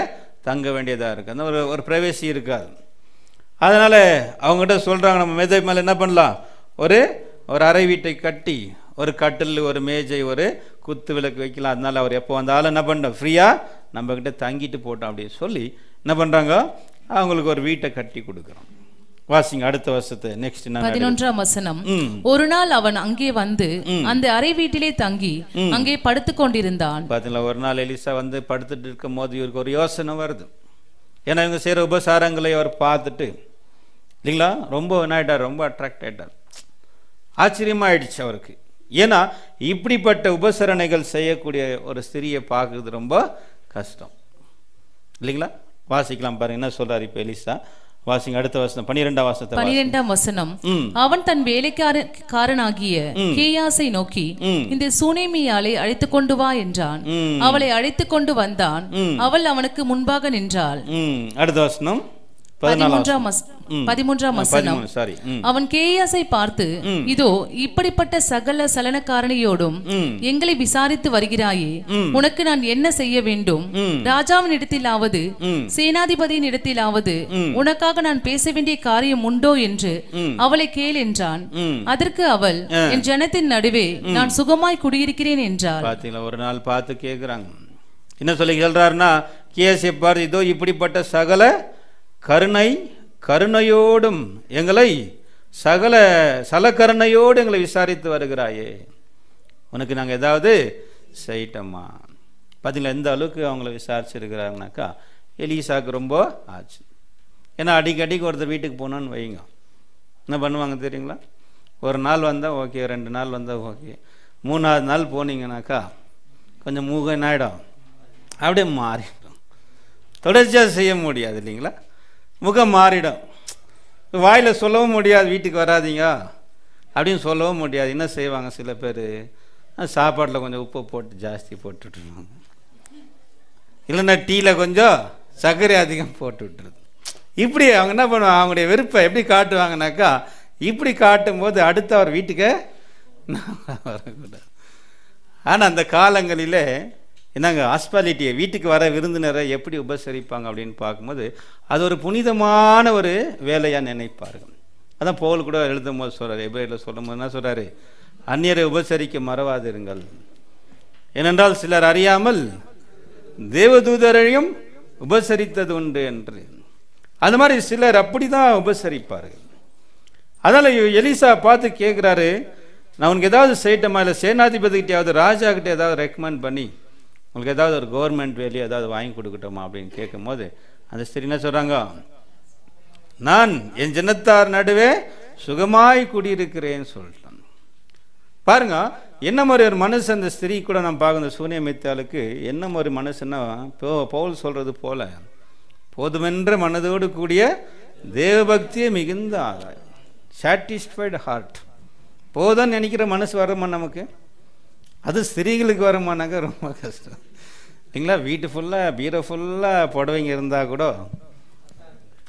தங்க வேண்டியதா இருக்கு அந்த ஒரு ஒரு இருக்காது அதனால் அவங்ககிட்ட சொல்கிறாங்க நம்ம மேஜை மேலே என்ன பண்ணலாம் ஒரு ஒரு அறை வீட்டை கட்டி ஒரு கட்டில் ஒரு மேஜை ஒரு குத்து விளக்கு வைக்கலாம் அதனால் அவர் எப்போ வந்தாலும் என்ன பண்ணோம் ஃப்ரீயாக நம்மக்கிட்ட தங்கிட்டு போட்டோம் அப்படின்னு சொல்லி என்ன பண்ணுறாங்க அவங்களுக்கு ஒரு வீட்டை கட்டி கொடுக்குறோம் வாசிங்க அடுத்த வருஷத்தை நெக்ஸ்ட் பதினொன்றாம் வசனம் ஒரு நாள் அவன் அங்கே வந்து அந்த அறை வீட்டிலே தங்கி அங்கே படுத்து கொண்டிருந்தான் பார்த்தீங்களா ஒரு நாள் எலிசா வந்து படுத்துட்டு இருக்கும் போது இவருக்கு ஒரு யோசனை வருது ஏன்னா இவங்க செய்கிற உபசாரங்களை அவர் பார்த்துட்டு இல்லைங்களா ரொம்ப என்ன ரொம்ப அட்ராக்ட் ஆகிட்டார் ஆயிடுச்சு அவருக்கு ஏன்னா இப்படிப்பட்ட உபசரணைகள் செய்யக்கூடிய ஒரு ஸ்திரியை பார்க்குறது ரொம்ப கஷ்டம் இல்லைங்களா வாசிக்கலாம் பாருங்க என்ன சொல்றாரு இப்போ எலிசா வாசிங்க அடுத்த வசனம் பனிரெண்டாம் வசனம் பனிரெண்டாம் வசனம் அவன் தன் வேலைக்காரனாகிய கேயாசை நோக்கி இந்த சுனேமியாளை அழைத்து கொண்டு வா என்றான் அவளை அழைத்து கொண்டு வந்தான் அவள் அவனுக்கு முன்பாக நின்றாள் அடுத்த வசனம் பதிமூன்றாம் அவன் கேயாசை பார்த்து இதோ இப்படிப்பட்ட சகல சலனக்காரணியோடும் எங்களை விசாரித்து வருகிறாயே உனக்கு நான் என்ன செய்ய வேண்டும் ராஜாவின் இடத்திலாவது சேனாதிபதியின் இடத்திலாவது உனக்காக நான் பேச வேண்டிய காரியம் உண்டோ என்று அவளை கேள் என்றான் அதற்கு அவள் என் ஜனத்தின் நடுவே நான் சுகமாய் குடியிருக்கிறேன் என்றார் ஒரு நாள் பார்த்து கேட்கிறாங்க என்ன சொல்லி சொல்றாருன்னா கேஸ் பார் இதோ இப்படிப்பட்ட சகல கருணை கருணையோடும் எங்களை சகல சலக்கருணையோடு எங்களை விசாரித்து வருகிறாயே உனக்கு நாங்கள் ஏதாவது செய்யிட்டோம்மா பார்த்தீங்களா எந்த அளவுக்கு அவங்கள விசாரிச்சிருக்கிறாங்கனாக்கா எலிசாக்கு ரொம்ப ஆச்சு ஏன்னா அடிக்கடிக்கு ஒருத்தர் வீட்டுக்கு போனோன்னு வைங்க என்ன பண்ணுவாங்க தெரியுங்களா ஒரு நாள் வந்தால் ஓகே ரெண்டு நாள் வந்தால் ஓகே மூணாவது நாள் போனீங்கனாக்கா கொஞ்சம் மூகம் ஆகிடும் அப்படியே மாறிடும் தொடர்ச்சியாக செய்ய முடியாது இல்லைங்களா முகம் மாறிடும் வாயில் சொல்லவும் முடியாது வீட்டுக்கு வராதிங்க அப்படின்னு சொல்லவும் முடியாது என்ன செய்வாங்க சில பேர் சாப்பாட்டில் கொஞ்சம் உப்பு போட்டு ஜாஸ்தி போட்டுட்ருவாங்க இல்லைன்னா டீயில் கொஞ்சம் சர்க்கரை அதிகம் போட்டு விட்டுருது இப்படி அவங்க என்ன பண்ணுவாங்க அவங்களுடைய வெறுப்பை எப்படி காட்டுவாங்கனாக்கா இப்படி காட்டும்போது அடுத்த அவர் வீட்டுக்கு நான் வரக்கூடாது ஆனால் அந்த காலங்களிலே என்னங்க ஹாஸ்பாலிட்டியை வீட்டுக்கு வர விருந்தினரை எப்படி உபசரிப்பாங்க அப்படின்னு பார்க்கும்போது அது ஒரு புனிதமான ஒரு வேலையாக நினைப்பார்கள் அதான் போல் கூட எழுதும் போது சொல்கிறார் எப்ரேலில் சொல்லும் போது என்ன சொல்கிறாரு அந்நியரை உபசரிக்க மறவாதிருங்கள் ஏனென்றால் சிலர் அறியாமல் தேவதூதரையும் உபசரித்தது உண்டு என்று அந்த மாதிரி சிலர் அப்படி தான் உபசரிப்பார்கள் அதனால் எலிசா பார்த்து கேட்குறாரு நான் உனக்கு ஏதாவது செய்யட்டமா இல்லை சேனாதிபதிக்கிட்டையாவது ராஜா கிட்டே ஏதாவது ரெக்கமெண்ட் பண்ணி உங்களுக்கு ஏதாவது ஒரு கவர்மெண்ட் வேலையை ஏதாவது வாங்கி கொடுக்கட்டோமா அப்படின்னு கேட்கும்போது அந்த ஸ்திரீ என்ன சொல்கிறாங்க நான் என் ஜனத்தார் நடுவே சுகமாய் குடியிருக்கிறேன்னு சொல்லிட்டான் பாருங்க என்ன மாதிரி ஒரு மனசு அந்த ஸ்திரீ கூட நான் பார்க்க சூனிய மித்தாளுக்கு என்ன மாதிரி மனசுன்னா போ பவுல் சொல்கிறது போல போதுமென்ற மனதோடு கூடிய தேவபக்தியை மிகுந்த ஆதாயம் சாட்டிஸ்ஃபைடு ஹார்ட் போதும் நினைக்கிற மனசு வரமா நமக்கு அது ஸ்திரீகளுக்கு வருமானாக்க ரொம்ப கஷ்டம் இல்லைங்களா வீட்டு ஃபுல்லாக பீரோ ஃபுல்லாக புடவைங்க இருந்தால் கூட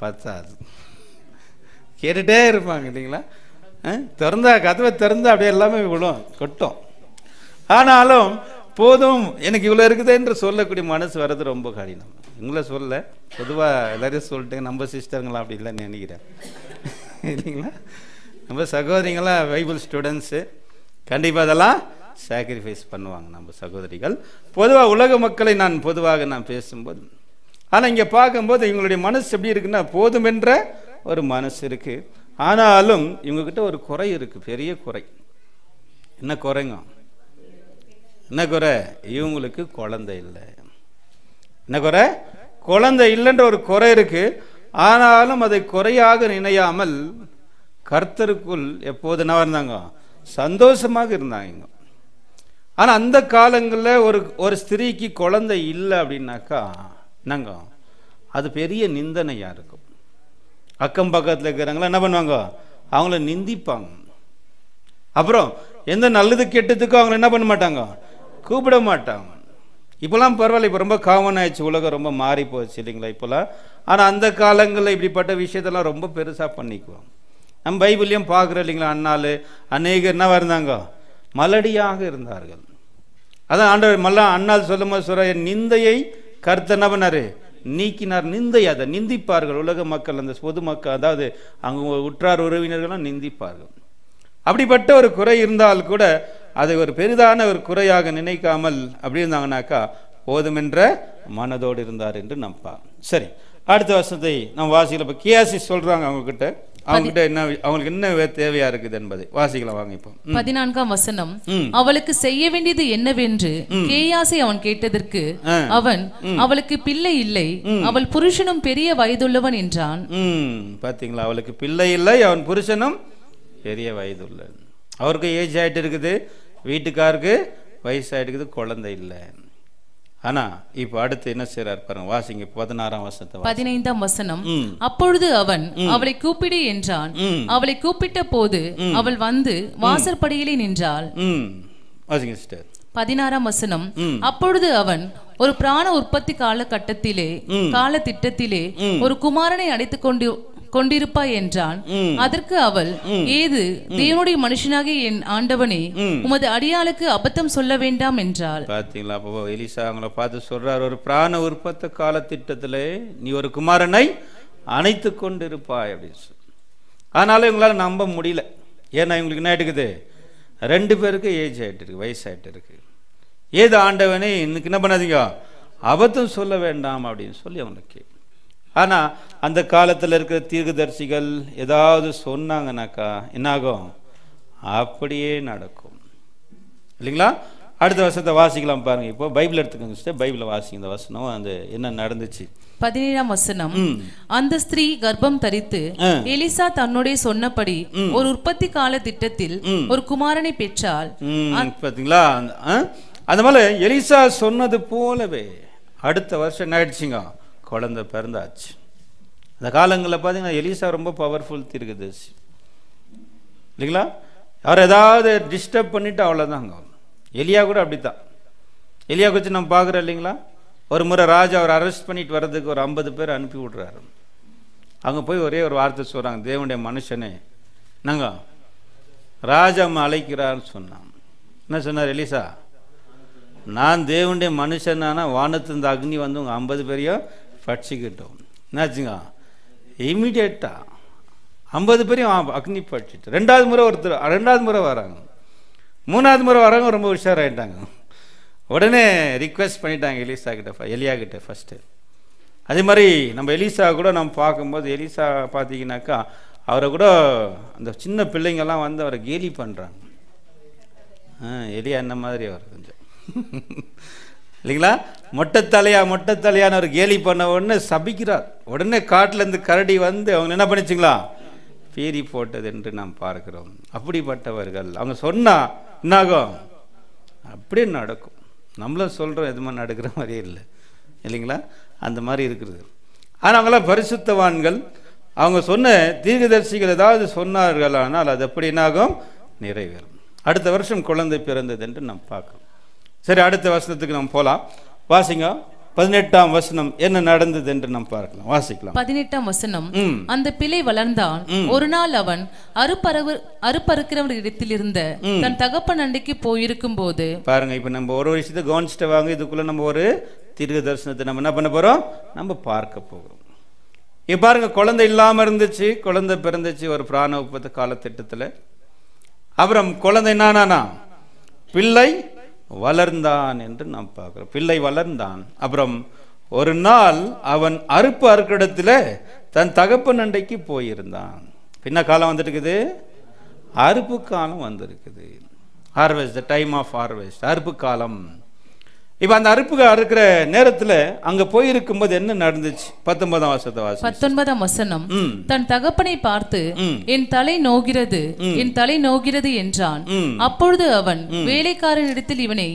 பத்தாது கேட்டுகிட்டே இருப்பாங்க இல்லைங்களா திறந்தா கதவை திறந்தா அப்படியே எல்லாமே விழும் கொட்டும் ஆனாலும் போதும் எனக்கு இவ்வளோ இருக்குது என்று சொல்லக்கூடிய மனசு வர்றது ரொம்ப கடினம் உங்களை சொல்ல பொதுவாக எல்லாரையும் சொல்லிட்டு நம்ம சிஸ்டருங்களா அப்படி இல்லைன்னு நினைக்கிறேன் இல்லைங்களா நம்ம சகோதரிங்களாம் பைபிள் ஸ்டூடெண்ட்ஸு கண்டிப்பாக அதெல்லாம் சாக்ரிஃபைஸ் பண்ணுவாங்க நம்ம சகோதரிகள் பொதுவாக உலக மக்களை நான் பொதுவாக நான் பேசும்போது ஆனால் இங்கே பார்க்கும்போது இவங்களுடைய மனசு எப்படி இருக்குன்னா போதுமென்ற ஒரு மனசு இருக்குது ஆனாலும் இவங்கக்கிட்ட ஒரு குறை இருக்குது பெரிய குறை என்ன குறைங்க என்ன குறை இவங்களுக்கு குழந்தை இல்லை என்ன குறை குழந்தை இல்லைன்ற ஒரு குறை இருக்குது ஆனாலும் அதை குறையாக நினையாமல் கர்த்தருக்குள் எப்போது என்ன இருந்தாங்க சந்தோஷமாக இருந்தாங்க ஆனால் அந்த காலங்களில் ஒரு ஒரு ஸ்திரீக்கு குழந்தை இல்லை அப்படின்னாக்கா என்னங்க அது பெரிய நிந்தனையாக இருக்கும் அக்கம் பக்கத்தில் இருக்கிறாங்களா என்ன பண்ணுவாங்க அவங்கள நிந்திப்பாங்க அப்புறம் எந்த நல்லது கெட்டதுக்கும் அவங்கள என்ன பண்ண மாட்டாங்க கூப்பிட மாட்டாங்க இப்போலாம் பரவாயில்ல இப்போ ரொம்ப காமன் ஆயிடுச்சு உலகம் ரொம்ப மாறி போச்சு இல்லைங்களா இப்போலாம் ஆனால் அந்த காலங்களில் இப்படிப்பட்ட விஷயத்தெல்லாம் ரொம்ப பெருசாக பண்ணிக்குவோம் நம்ம பைபிள்லையும் பார்க்குறோம் இல்லைங்களா அண்ணாள் அநேகர் என்ன வந்தாங்க மலடியாக இருந்தார்கள் அதான் ஆண்டவர் மல்ல அண்ணால் சொல்லும் சொல்ற நிந்தையை கர்த்தனவனரு நீக்கினார் நிந்தை அதை நிந்திப்பார்கள் உலக மக்கள் அந்த பொது மக்கள் அதாவது அங்கு உற்றார் உறவினர்களும் நிந்திப்பார்கள் அப்படிப்பட்ட ஒரு குறை இருந்தால் கூட அதை ஒரு பெரிதான ஒரு குறையாக நினைக்காமல் அப்படி இருந்தாங்கனாக்கா போதுமென்ற மனதோடு இருந்தார் என்று நம்பார் சரி அடுத்த வருஷத்தை நம்ம வாசிக்கிறப்ப இப்போ கேசி சொல்கிறாங்க அவங்கக்கிட்ட அவங்ககிட்ட என்ன அவங்களுக்கு என்ன தேவையா இருக்குது என்பதை வாசிக்கலாம் வாங்க இப்போ பதினான்காம் வசனம் அவளுக்கு செய்ய வேண்டியது என்னவென்று கேயாசை அவன் கேட்டதற்கு அவன் அவளுக்கு பிள்ளை இல்லை அவள் புருஷனும் பெரிய வயதுள்ளவன் என்றான் பாத்தீங்களா அவளுக்கு பிள்ளை இல்லை அவன் புருஷனும் பெரிய வயதுள்ளவன் அவருக்கு ஏஜ் ஆயிட்டு இருக்குது வீட்டுக்காருக்கு வயசாயிட்டு இருக்குது குழந்தை இல்லை ஆனால் இப்போ அடுத்து என்ன செய்யறாரு பாருங்க வாசிங்க பதினாறாம் வசனத்தை பதினைந்தாம் வசனம் அப்பொழுது அவன் அவளை கூப்பிடு என்றான் அவளை கூப்பிட்ட போது அவள் வந்து வாசற்படியிலே நின்றாள் வாசிங்க சிஸ்டர் பதினாறாம் வசனம் அப்பொழுது அவன் ஒரு பிராண உற்பத்தி காலகட்டத்திலே கால திட்டத்திலே ஒரு குமாரனை அடைத்து கொண்டு கொண்டிருப்பாய் என்றான் அதற்கு அவள் ஏது தேவனுடைய மனுஷனாக என் ஆண்டவனே உமது அடியாளுக்கு அபத்தம் சொல்ல வேண்டாம் என்றாள் பாத்தீங்களா அப்போ எலிசா அவங்கள பார்த்து சொல்றார் ஒரு பிராண உற்பத்த காலத்திட்டத்தில் நீ ஒரு குமாரனை அணைத்து கொண்டிருப்பாய் அப்படின்னு அதனால இவங்களால நம்ப முடியல ஏன்னா இவங்களுக்கு என்ன ஆயிட்டுக்குது ரெண்டு பேருக்கு ஏஜ் ஆகிட்டு இருக்கு வயசாகிட்டு இருக்கு ஏது ஆண்டவனே இன்னைக்கு என்ன பண்ணாதீங்க அபத்தம் சொல்ல வேண்டாம் அப்படின்னு சொல்லி அவனுக்கு ஆனால் அந்த காலத்தில் இருக்கிற தீர்க்கதரிசிகள் ஏதாவது சொன்னாங்கனாக்கா என்னாகும் அப்படியே நடக்கும் இல்லைங்களா அடுத்த வருஷத்தை வாசிக்கலாம் பாருங்க இப்போ பைபிள் எடுத்துக்கோங்க சிஸ்டர் பைபிள வாசிங்க இந்த வசனம் அந்த என்ன நடந்துச்சு பதினேழாம் வசனம் அந்த ஸ்திரீ கர்ப்பம் தரித்து எலிசா தன்னுடைய சொன்னபடி ஒரு உற்பத்தி கால திட்டத்தில் ஒரு குமாரனை பெற்றால் பாத்தீங்களா அந்த மாதிரி எலிசா சொன்னது போலவே அடுத்த வருஷம் என்ன ஆயிடுச்சுங்க குழந்த பிறந்தாச்சு அந்த காலங்களில் பார்த்தீங்கன்னா எலிசா ரொம்ப பவர்ஃபுல் தீர்க்கதரிசி இல்லைங்களா அவர் ஏதாவது டிஸ்டர்ப் பண்ணிவிட்டு அவ்வளோதாங்க எலியா கூட அப்படி தான் எலியா குறித்து நம்ம பார்க்குறோம் இல்லைங்களா ஒரு முறை ராஜா அவர் அரெஸ்ட் பண்ணிட்டு வர்றதுக்கு ஒரு ஐம்பது பேர் அனுப்பி விட்றாரு அங்கே போய் ஒரே ஒரு வார்த்தை சொல்கிறாங்க தேவனுடைய மனுஷனே நாங்க ராஜா அழைக்கிறான்னு சொன்னான் என்ன சொன்னார் எலிசா நான் தேவனுடைய மனுஷனானா இந்த அக்னி வந்து உங்கள் ஐம்பது பேரையும் பட்சிக்கிட்டோம் என்னாச்சுங்க இமீடியட்டாக ஐம்பது பேரையும் அக்னி பட்சிட்டு ரெண்டாவது முறை ஒருத்தர் ரெண்டாவது முறை வராங்க மூணாவது முறை வராங்க ரொம்ப உஷாராகிட்டாங்க உடனே ரிக்வஸ்ட் பண்ணிட்டாங்க எலிசா கிட்ட எலியா கிட்ட ஃபஸ்ட்டு அதே மாதிரி நம்ம எலிசா கூட நம்ம பார்க்கும்போது எலிசா பார்த்தீங்கன்னாக்கா அவரை கூட அந்த சின்ன பிள்ளைங்கள்லாம் வந்து அவரை கேலி பண்ணுறாங்க எலியா என்ன மாதிரி அவர் கொஞ்சம் இல்லைங்களா மொட்டைத்தலையா மொட்டைத்தலையான ஒரு கேலி பண்ண உடனே சபிக்கிறார் உடனே காட்டிலேருந்து கரடி வந்து அவங்க என்ன பண்ணிச்சிங்களா பீரி போட்டது என்று நாம் பார்க்கிறோம் அப்படிப்பட்டவர்கள் அவங்க சொன்னால் என்னாகும் அப்படி நடக்கும் நம்மளும் சொல்கிறோம் எதுவுமே நடக்கிற மாதிரியே இல்லை இல்லைங்களா அந்த மாதிரி இருக்கிறது ஆனால் அவங்களாம் பரிசுத்தவான்கள் அவங்க சொன்ன தீர்க்கதரிசிகள் ஏதாவது சொன்னார்கள் ஆனால் அது எப்படி என்னாகும் நிறைவேறும் அடுத்த வருஷம் குழந்தை பிறந்தது என்று நாம் பார்க்குறோம் சரி அடுத்த வசனத்துக்கு நம்ம போகலாம் வாசிங்க பதினெட்டாம் வசனம் என்ன நடந்தது என்று நாம் பார்க்கலாம் வாசிக்கலாம் பதினெட்டாம் வசனம் அந்த பிள்ளை வளர்ந்தான் ஒரு நாள் அவன் அறுப்பறவு அறுப்பறுக்கிறவன் இடத்தில் இருந்த தன் தகப்பன் அண்டைக்கு போயிருக்கும் போது பாருங்க இப்ப நம்ம ஒரு விஷயத்தை கவனிச்சுட்டு வாங்க இதுக்குள்ள நம்ம ஒரு தீர்க்க தரிசனத்தை நம்ம என்ன பண்ண போறோம் நம்ம பார்க்க போகிறோம் இப்ப பாருங்க குழந்தை இல்லாம இருந்துச்சு குழந்தை பிறந்துச்சு ஒரு பிராண உற்பத்த காலத்திட்டத்தில் அப்புறம் குழந்தை என்னானா பிள்ளை வளர்ந்தான் என்று நாம் பார்க்குறோம் பிள்ளை வளர்ந்தான் அப்புறம் ஒரு நாள் அவன் அறுப்பு அறுக்கிடத்தில் தன் தகப்பன் அண்டைக்கு போயிருந்தான் பின்ன காலம் வந்துருக்குது அறுப்பு காலம் வந்திருக்குது harvest the time of harvest அறுப்பு காலம் இப்போ அந்த அறுப்புக அறுக்கிற நேரத்துல அங்க போயிருக்கும்போது என்ன நடந்துச்சு பத்தொன்பதாம் வசத்தை வாசி பத்தொன்பதாம் வசனம் தன் தகப்பனை பார்த்து என் தலை நோகிறது என் தலை நோகிறது என்றான் அப்பொழுது அவன் வேலைக்காரன் இடத்தில் இவனை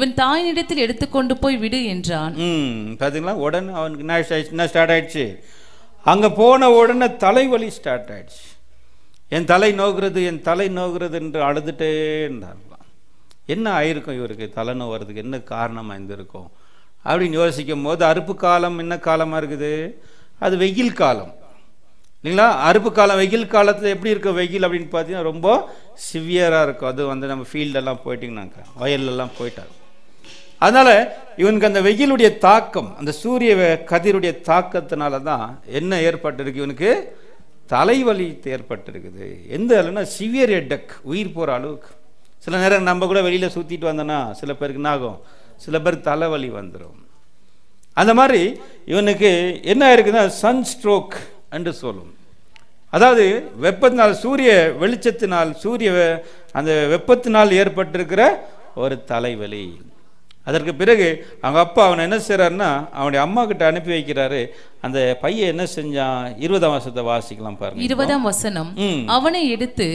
இவன் இடத்தில் எடுத்துக்கொண்டு போய் விடு என்றான் பாத்தீங்களா உடனே அவனுக்கு என்ன ஸ்டார்ட் ஆயிடுச்சு அங்க போன உடனே தலைவலி ஸ்டார்ட் ஆயிடுச்சு என் தலை நோகிறது என் தலை நோகிறது என்று அழுதுட்டே இருந்தான் என்ன ஆயிருக்கும் இவருக்கு தலைநோ வர்றதுக்கு என்ன காரணம் அமைந்திருக்கும் அப்படின்னு யோசிக்கும் போது அறுப்பு காலம் என்ன காலமாக இருக்குது அது வெயில் காலம் இல்லைங்களா அறுப்பு காலம் வெயில் காலத்தில் எப்படி இருக்கும் வெயில் அப்படின்னு பார்த்தீங்கன்னா ரொம்ப சிவியராக இருக்கும் அது வந்து நம்ம ஃபீல்டெல்லாம் போயிட்டிங்கனாக்கா வயல்லெல்லாம் போயிட்டார் அதனால் இவனுக்கு அந்த வெயிலுடைய தாக்கம் அந்த சூரிய கதிருடைய தாக்கத்தினால தான் என்ன ஏற்பட்டிருக்கு இவனுக்கு தலைவலி ஏற்பட்டிருக்குது எந்த அளவுனா சிவியர் எடக் உயிர் போகிற அளவுக்கு சில நேரம் நம்ம கூட வெளியில் சுற்றிட்டு வந்தோன்னா சில பேருக்கு ஆகும் சில பேர் தலைவலி வந்துடும் அந்த மாதிரி இவனுக்கு என்ன ஆயிருக்குன்னா சன் ஸ்ட்ரோக் என்று சொல்லும் அதாவது வெப்பத்தினால் சூரிய வெளிச்சத்தினால் சூரிய அந்த வெப்பத்தினால் ஏற்பட்டிருக்கிற ஒரு தலைவலி அதற்கு பிறகு அவங்க அப்பா அவனை என்ன செய்கிறாருன்னா அவனுடைய அம்மா கிட்ட அனுப்பி வைக்கிறாரு அந்த பையன் என்ன செஞ்சான் இருபதாம் வசத்தை வாசிக்கலாம் பாருங்க இருபதாம் வசனம் அவனை எடுத்து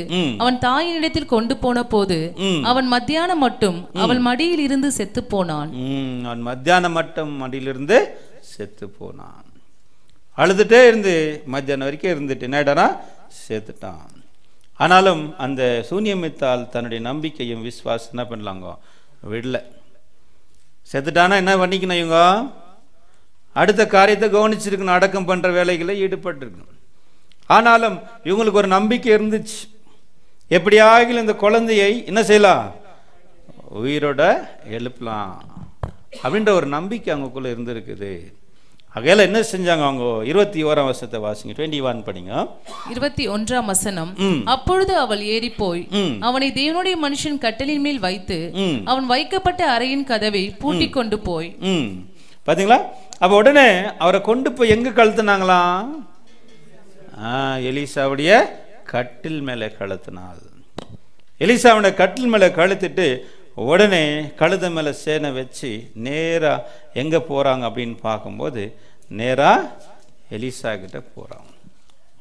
அவன் தாயின் இடத்தில் கொண்டு போன போது அவன் மத்தியானம் மட்டும் அவள் மடியில் இருந்து செத்து போனான் அவன் மத்தியானம் மட்டும் மடியிலிருந்து செத்து போனான் அழுதுட்டே இருந்து மத்தியானம் வரைக்கும் இருந்துட்டு என்னடனா சேர்த்துட்டான் ஆனாலும் அந்த சூன்யமித்தால் தன்னுடைய நம்பிக்கையும் விஸ்வாசம் என்ன பண்ணலாங்க விடல செத்துட்டானா என்ன பண்ணிக்கணும் இவங்க அடுத்த காரியத்தை கவனிச்சிருக்கணும் அடக்கம் பண்ணுற வேலைகளை ஈடுபட்டிருக்கணும் ஆனாலும் இவங்களுக்கு ஒரு நம்பிக்கை இருந்துச்சு எப்படியாகிலும் இந்த குழந்தையை என்ன செய்யலாம் உயிரோட எழுப்பலாம் அப்படின்ற ஒரு நம்பிக்கை அவங்களுக்குள்ளே இருந்திருக்குது ஆகையால் என்ன செஞ்சாங்க அவங்க இருபத்தி ஓராம் வருஷத்தை வாசிங்க டுவெண்ட்டி ஒன் படிங்க இருபத்தி ஒன்றாம் வசனம் அப்பொழுது அவள் ஏறி போய் அவனை தேவனுடைய மனுஷன் கட்டலின் மேல் வைத்து அவன் வைக்கப்பட்ட அறையின் கதவை பூட்டி கொண்டு போய் பாத்தீங்களா அப்ப உடனே அவரை கொண்டு போய் எங்க கழுத்துனாங்களாம் எலிசாவுடைய கட்டில் மேலே கழுத்தினாள் எலிசாவுடைய கட்டில் மேலே கழுத்துட்டு உடனே கழுத மேலே சேனை வச்சு நேராக எங்கே போகிறாங்க அப்படின்னு பார்க்கும்போது நேராக எலிசா கிட்ட போகிறாங்க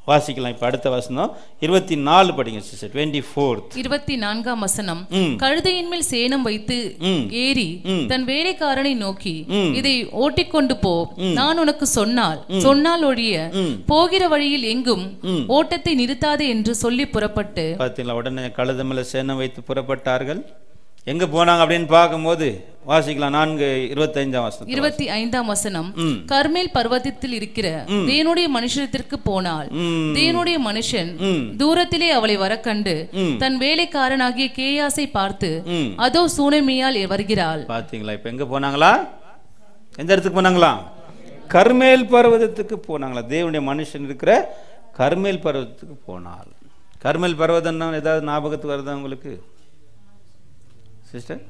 வாசிக்கலாம் இப்ப அடுத்த வசனம் இருபத்தி நாலு படிங்க சிஸ்டர் டுவெண்ட்டி ஃபோர் இருபத்தி நான்காம் வசனம் கழுதையின் மேல் சேனம் வைத்து ஏறி தன் வேலைக்காரனை நோக்கி இதை ஓட்டிக்கொண்டு போ நான் உனக்கு சொன்னால் சொன்னால் ஒழிய போகிற வழியில் எங்கும் ஓட்டத்தை நிறுத்தாதே என்று சொல்லி புறப்பட்டு பார்த்தீங்களா உடனே கழுத மேல சேனம் வைத்து புறப்பட்டார்கள் எங்க போனாங்க அப்படின்னு பார்க்கும்போது வாசிக்கலாம் நான்கு இருபத்தைந்தாம் வசனம் இருபத்தி ஐந்தாம் வசனம் கர்மேல் பர்வதத்தில் இருக்கிற தேனுடைய மனுஷத்திற்கு போனால் தேனுடைய மனுஷன் தூரத்திலே அவளை வர கண்டு தன் வேலைக்காரனாகிய கேயாசை பார்த்து அதோ சூனமியால் வருகிறாள் பாத்தீங்களா இப்ப எங்க போனாங்களா எந்த இடத்துக்கு போனாங்களா கர்மேல் பர்வதத்துக்கு போனாங்களா தேவனுடைய மனுஷன் இருக்கிற கர்மேல் பர்வதத்துக்கு போனாள் கர்மேல் பர்வதம்னா ஏதாவது ஞாபகத்துக்கு வருதா உங்களுக்கு சிஸ்டர்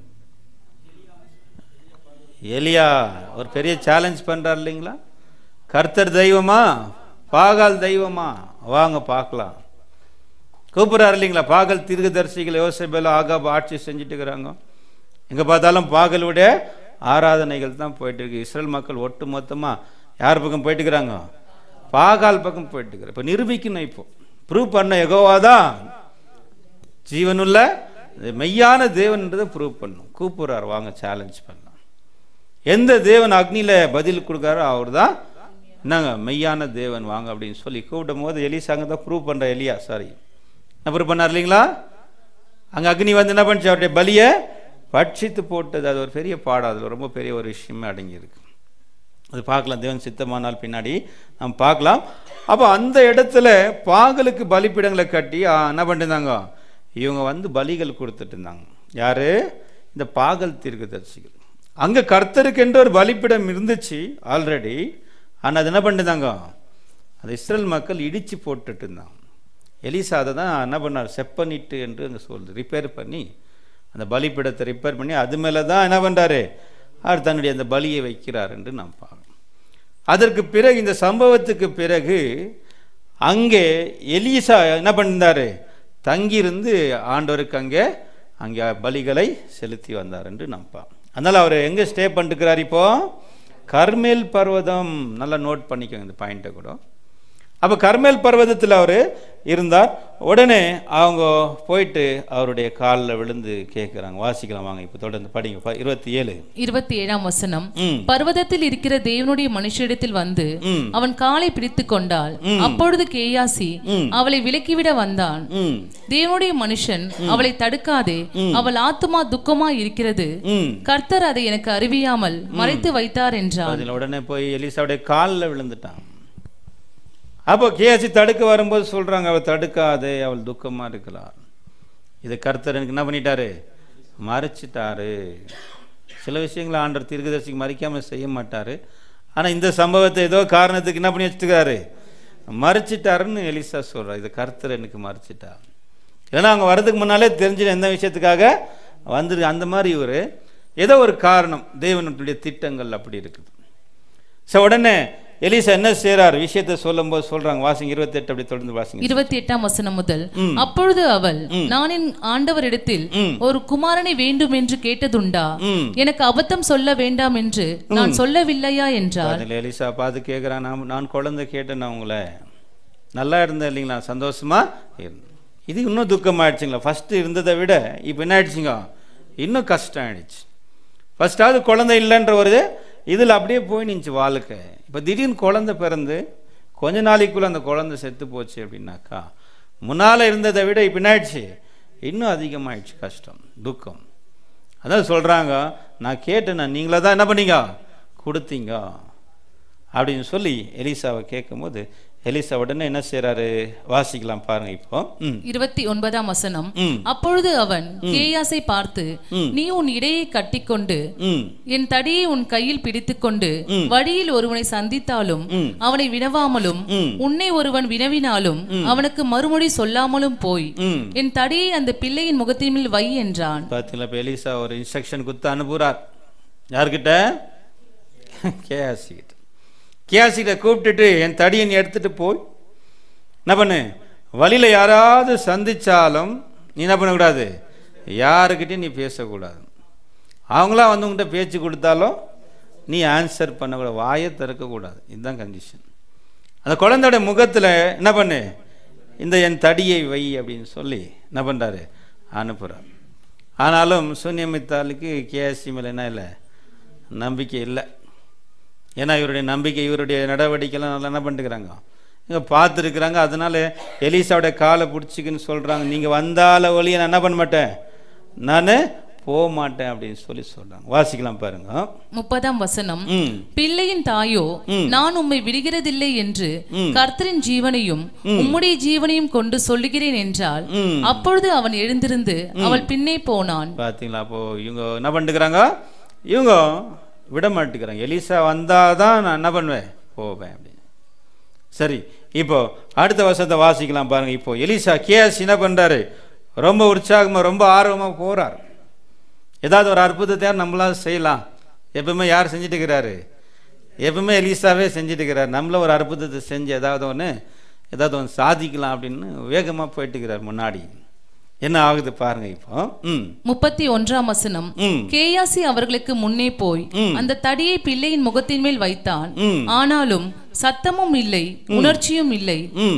எலியா ஒரு பெரிய சேலஞ்ச் பண்ணுறார் இல்லைங்களா கர்த்தர் தெய்வமா பாகால் தெய்வமா வாங்க பார்க்கலாம் கூப்பிட்றாரு இல்லைங்களா பாகல் தீர்க்கதரிசிகள் யோசிப்பில் ஆகாப ஆட்சி செஞ்சுட்டு இருக்கிறாங்க எங்கே பார்த்தாலும் பாகலுடைய ஆராதனைகள் தான் போயிட்டுருக்கு இஸ்ரேல் மக்கள் ஒட்டு மொத்தமாக யார் பக்கம் போயிட்டு இருக்கிறாங்க பாகால் பக்கம் போயிட்டுருக்குற இப்போ நிரூபிக்கணும் இப்போ ப்ரூவ் பண்ண எகோவா தான் ஜீவனுள்ள மெய்யான தேவன்ன்றதை ப்ரூவ் பண்ணும் கூப்பிட்றாரு வாங்க சேலஞ்ச் பண்ணலாம் எந்த தேவன் அக்னியில் பதில் கொடுக்காரோ அவர் தான் என்னங்க மெய்யான தேவன் வாங்க அப்படின்னு சொல்லி கூப்பிடும் போது எலிசா அங்கே தான் ப்ரூவ் பண்ணுற எலியா சாரி ப்ரூவ் பண்ணார் இல்லைங்களா அங்கே அக்னி வந்து என்ன பண்ணுச்சு அவருடைய பலியை பட்சித்து போட்டது அது ஒரு பெரிய பாடம் அதில் ரொம்ப பெரிய ஒரு விஷயமே அடங்கியிருக்கு அது பார்க்கலாம் தேவன் சித்தமானால் பின்னாடி நம்ம பார்க்கலாம் அப்போ அந்த இடத்துல பாகலுக்கு பலிப்பிடங்களை கட்டி என்ன பண்ணிருந்தாங்க இவங்க வந்து பலிகள் கொடுத்துட்டு இருந்தாங்க யார் இந்த பாகல் தீர்க்கதரிசிகள் அங்கே என்ற ஒரு பலிப்பிடம் இருந்துச்சு ஆல்ரெடி ஆனால் அது என்ன பண்ணிருந்தாங்க அது இஸ்ரேல் மக்கள் இடித்து போட்டுட்டு இருந்தாங்க எலிசாதை தான் என்ன பண்ணார் செப்பனிட்டு என்று அங்கே சொல்றது ரிப்பேர் பண்ணி அந்த பலிப்பிடத்தை ரிப்பேர் பண்ணி அது மேலே தான் என்ன பண்ணுறாரு அவர் தன்னுடைய அந்த பலியை வைக்கிறார் என்று நாம் பார்க்கணும் அதற்கு பிறகு இந்த சம்பவத்துக்கு பிறகு அங்கே எலிசா என்ன பண்ணியிருந்தாரு தங்கியிருந்து ஆண்டவருக்கு அங்கே அங்கே பலிகளை செலுத்தி வந்தார் என்று நம்பா அதனால் அவர் எங்கே ஸ்டே பண்ணிட்டுக்கிறார் இப்போது கர்மேல் பர்வதம் நல்லா நோட் பண்ணிக்கோங்க இந்த பாயிண்ட்டை கூட அப்போ கர்மேல் பர்வதத்தில் அவர் இருந்தார் உடனே அவங்க போயிட்டு அவருடைய காலில் விழுந்து கேட்கிறாங்க வாசிக்கலாம் வாங்க இப்போ தொடர்ந்து படிங்க இருபத்தி ஏழு இருபத்தி ஏழாம் வசனம் பர்வதத்தில் இருக்கிற தேவனுடைய மனுஷரிடத்தில் வந்து அவன் காலை பிடித்து கொண்டால் அப்பொழுது கேயாசி அவளை விலக்கிவிட வந்தான் தேவனுடைய மனுஷன் அவளை தடுக்காதே அவள் ஆத்துமா துக்கமா இருக்கிறது கர்த்தர் அதை எனக்கு அறிவியாமல் மறைத்து வைத்தார் என்றார் உடனே போய் எலிசாவுடைய காலில் விழுந்துட்டான் அப்போ கேசி தடுக்க வரும்போது சொல்கிறாங்க அவள் தடுக்காதே அவள் துக்கமாக இருக்கலாம் இது கருத்தர் எனக்கு என்ன பண்ணிட்டாரு மறைச்சிட்டாரு சில விஷயங்களை ஆண்டர் தீர்க்கதரிசிக்கு மறைக்காமல் செய்ய மாட்டார் ஆனால் இந்த சம்பவத்தை ஏதோ காரணத்துக்கு என்ன பண்ணி வச்சுட்டுக்காரு மறைச்சிட்டாருன்னு எலிசா சொல்கிறார் இதை கருத்தர் எனக்கு மறைச்சிட்டார் ஏன்னா அவங்க வர்றதுக்கு முன்னாலே தெரிஞ்சு எந்த விஷயத்துக்காக வந்துரு அந்த மாதிரி இவர் ஏதோ ஒரு காரணம் தேவனுடைய திட்டங்கள் அப்படி இருக்குது ஸோ உடனே எலிசா என்ன செய்றார் விஷயத்தை சொல்லும்போது சொல்றாங்க வாசிங்க எட்டு அப்படி தொடர்ந்து வாசிங்க 28 எட்டாம் வசனம் முதல் அப்பொழுது அவள் நான் என் இடத்தில் ஒரு குமாரனை வேண்டும் என்று கேட்டதுண்டா எனக்கு அபத்தம் சொல்ல வேண்டாம் என்று நான் சொல்லவில்லையா என்றார் எலிசா பாத்து கேக்குறான் நான் நான் குழந்தை கேட்டேன் உங்களை நல்லா இருந்தேன் இல்லைங்களா சந்தோஷமா இருந்தேன் இது இன்னும் துக்கமாயிடுச்சுங்களா ஃபர்ஸ்ட் இருந்ததை விட இப்போ என்ன ஆயிடுச்சுங்க இன்னும் கஷ்டம் ஆயிடுச்சு ஃபஸ்ட்டாவது குழந்தை இல்லைன்ற ஒரு இதில் அப்படியே போய் நினச்சி வாழ்க்கை இப்போ திடீர்னு குழந்தை பிறந்து கொஞ்ச நாளைக்குள்ளே அந்த குழந்தை செத்து போச்சு அப்படின்னாக்கா முன்னால் இருந்ததை விட இப்போ இன்னும் அதிகமாகிடுச்சு கஷ்டம் துக்கம் அதான் சொல்கிறாங்க நான் கேட்டேன் நீங்களே தான் என்ன பண்ணீங்க கொடுத்தீங்க அப்படின்னு சொல்லி எலிசாவை கேட்கும்போது எலிசா உடனே என்ன செய்யறாரு வாசிக்கலாம் பாருங்க இப்போ இருபத்தி ஒன்பதாம் வசனம் அப்பொழுது அவன் கேயாசை பார்த்து நீ உன் இடையை கட்டிக்கொண்டு என் தடியை உன் கையில் கொண்டு வழியில் ஒருவனை சந்தித்தாலும் அவனை வினவாமலும் உன்னை ஒருவன் வினவினாலும் அவனுக்கு மறுமொழி சொல்லாமலும் போய் என் தடியை அந்த பிள்ளையின் முகத்தின் மேல் வை என்றான் பாத்தீங்களா எலிசா ஒரு இன்ஸ்ட்ரக்ஷன் கொடுத்து அனுப்புறார் யார்கிட்ட கேயாசி கியாசிகளை கூப்பிட்டுட்டு என் தடியன் எடுத்துகிட்டு போய் என்ன பண்ணு வழியில் யாராவது சந்தித்தாலும் நீ என்ன பண்ணக்கூடாது யாருக்கிட்டையும் நீ பேசக்கூடாது அவங்களாம் வந்து உங்கள்கிட்ட பேச்சு கொடுத்தாலும் நீ ஆன்சர் பண்ணக்கூடாது வாயை திறக்கக்கூடாது இதுதான் கண்டிஷன் அந்த குழந்தையோட முகத்தில் என்ன பண்ணு இந்த என் தடியை வை அப்படின்னு சொல்லி என்ன பண்ணுறாரு அனுப்புகிறார் ஆனாலும் சூன்யமித்தாலுக்கு கேசி மேலே என்ன இல்லை நம்பிக்கை இல்லை ஏன்னா இவருடைய நம்பிக்கை இவருடைய நடவடிக்கைலாம் நல்லா என்ன பண்ணிட்டுக்கிறாங்க இங்கே பார்த்துருக்குறாங்க அதனால எலிசாவுடைய காலை பிடிச்சிக்குன்னு சொல்கிறாங்க நீங்கள் வந்தால ஒழிய நான் என்ன பண்ண மாட்டேன் நான் போக மாட்டேன் அப்படின்னு சொல்லி சொல்றாங்க வாசிக்கலாம் பாருங்க முப்பதாம் வசனம் பிள்ளையின் தாயோ நான் உம்மை விடுகிறதில்லை என்று கர்த்தரின் ஜீவனையும் உம்முடைய ஜீவனையும் கொண்டு சொல்லுகிறேன் என்றால் அப்பொழுது அவன் எழுந்திருந்து அவள் பின்னே போனான் பாத்தீங்களா அப்போ இவங்க என்ன பண்ணிக்கிறாங்க இவங்க விட மாட்டேங்கிறாங்க எலிசா வந்தால் தான் நான் என்ன பண்ணுவேன் போவேன் அப்படின்னு சரி இப்போ அடுத்த வருஷத்தை வாசிக்கலாம் பாருங்கள் இப்போ எலிசா கேஎஸ் என்ன பண்ணுறாரு ரொம்ப உற்சாகமாக ரொம்ப ஆர்வமாக போகிறார் ஏதாவது ஒரு அற்புதத்தையார் நம்மளால செய்யலாம் எப்பவுமே யார் செஞ்சுட்டு இருக்கிறாரு எப்பவுமே எலிசாவே செஞ்சுட்டு இருக்கிறார் நம்மள ஒரு அற்புதத்தை செஞ்சு ஏதாவது ஒன்று ஏதாவது ஒன்று சாதிக்கலாம் அப்படின்னு வேகமாக போயிட்டு இருக்கிறார் முன்னாடி என்ன ஆகுது பாருங்க இப்போ முப்பத்தி ஒன்றாம் வசனம் கேயாசி அவர்களுக்கு முன்னே போய் அந்த தடியை பிள்ளையின் முகத்தின் மேல் வைத்தான் ஆனாலும் சத்தமும் இல்லை உணர்ச்சியும் இல்லை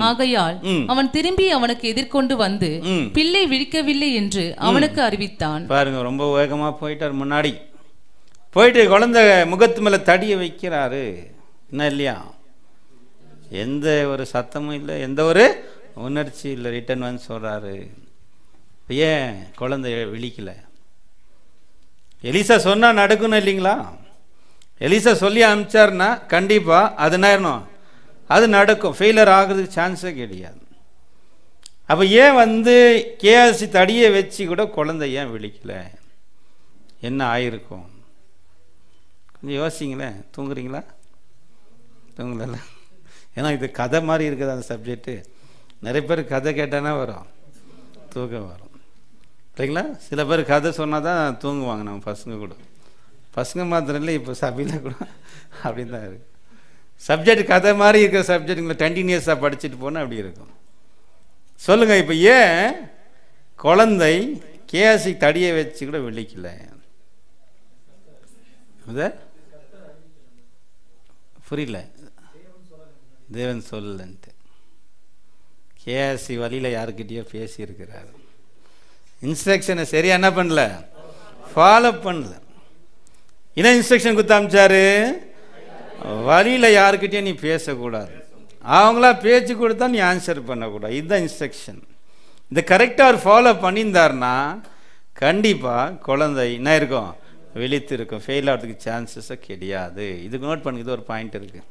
ஆகையால் அவன் திரும்பி அவனுக்கு எதிர்கொண்டு வந்து பிள்ளை விழிக்கவில்லை என்று அவனுக்கு அறிவித்தான் பாருங்க ரொம்ப வேகமா போயிட்டார் முன்னாடி போயிட்டு குழந்தை முகத்து மேல தடியை வைக்கிறாரு என்ன இல்லையா எந்த ஒரு சத்தமும் இல்லை எந்த ஒரு உணர்ச்சி இல்லை ரிட்டர்ன் வந்து சொல்றாரு இப்போ ஏன் குழந்தைய விழிக்கல எலிசா சொன்னால் நடக்கணும் இல்லைங்களா எலிசா சொல்லி அனுப்பிச்சார்னா கண்டிப்பாக அது நேரணும் அது நடக்கும் ஃபெயிலர் ஆகிறதுக்கு சான்ஸே கிடையாது அப்போ ஏன் வந்து கேஆர்சி தடியை வச்சு கூட குழந்தை ஏன் விழிக்கல என்ன ஆயிருக்கும் கொஞ்சம் யோசிங்களேன் தூங்குறீங்களா தூங்கல ஏன்னா இது கதை மாதிரி இருக்குது அந்த சப்ஜெக்ட்டு நிறைய பேர் கதை கேட்டானா வரும் தூக்கம் வரும் சரிங்களா சில பேர் கதை சொன்னால் தான் தூங்குவாங்க நம்ம பசங்க கூட பசங்க மாத்திரம் இல்லை இப்போ சபையில் கூட அப்படின்னு தான் இருக்குது சப்ஜெக்ட் கதை மாதிரி இருக்கிற சப்ஜெக்ட்டுங்களை கண்டினியூஸாக படிச்சுட்டு போனால் அப்படி இருக்கும் சொல்லுங்கள் இப்போ ஏன் குழந்தை கேஎஸ்சி தடியை வச்சு கூட விழிக்கல புரியல தேவன் சொல்லலன்ட்டு கேஎஸ்சி வழியில் யாருக்கிட்டேயோ பேசியிருக்கிறாரு இன்ஸ்ட்ரக்ஷனை சரியாக என்ன பண்ணல ஃபாலோ பண்ணல என்ன இன்ஸ்ட்ரக்ஷன் கொடுத்தாமிச்சாரு வழியில் யாருக்கிட்டேயும் நீ பேசக்கூடாது அவங்களா பேச்சு கொடுத்தா நீ ஆன்சர் பண்ணக்கூடாது இதுதான் இன்ஸ்ட்ரக்ஷன் இந்த கரெக்டாக அவர் ஃபாலோ பண்ணியிருந்தார்னா கண்டிப்பாக குழந்தை என்ன இருக்கும் வெளித்து இருக்கும் ஃபெயில் ஆகிறதுக்கு சான்சஸே கிடையாது இதுக்கு நோட் பண்ணிக்கிது ஒரு பாயிண்ட் இருக்குது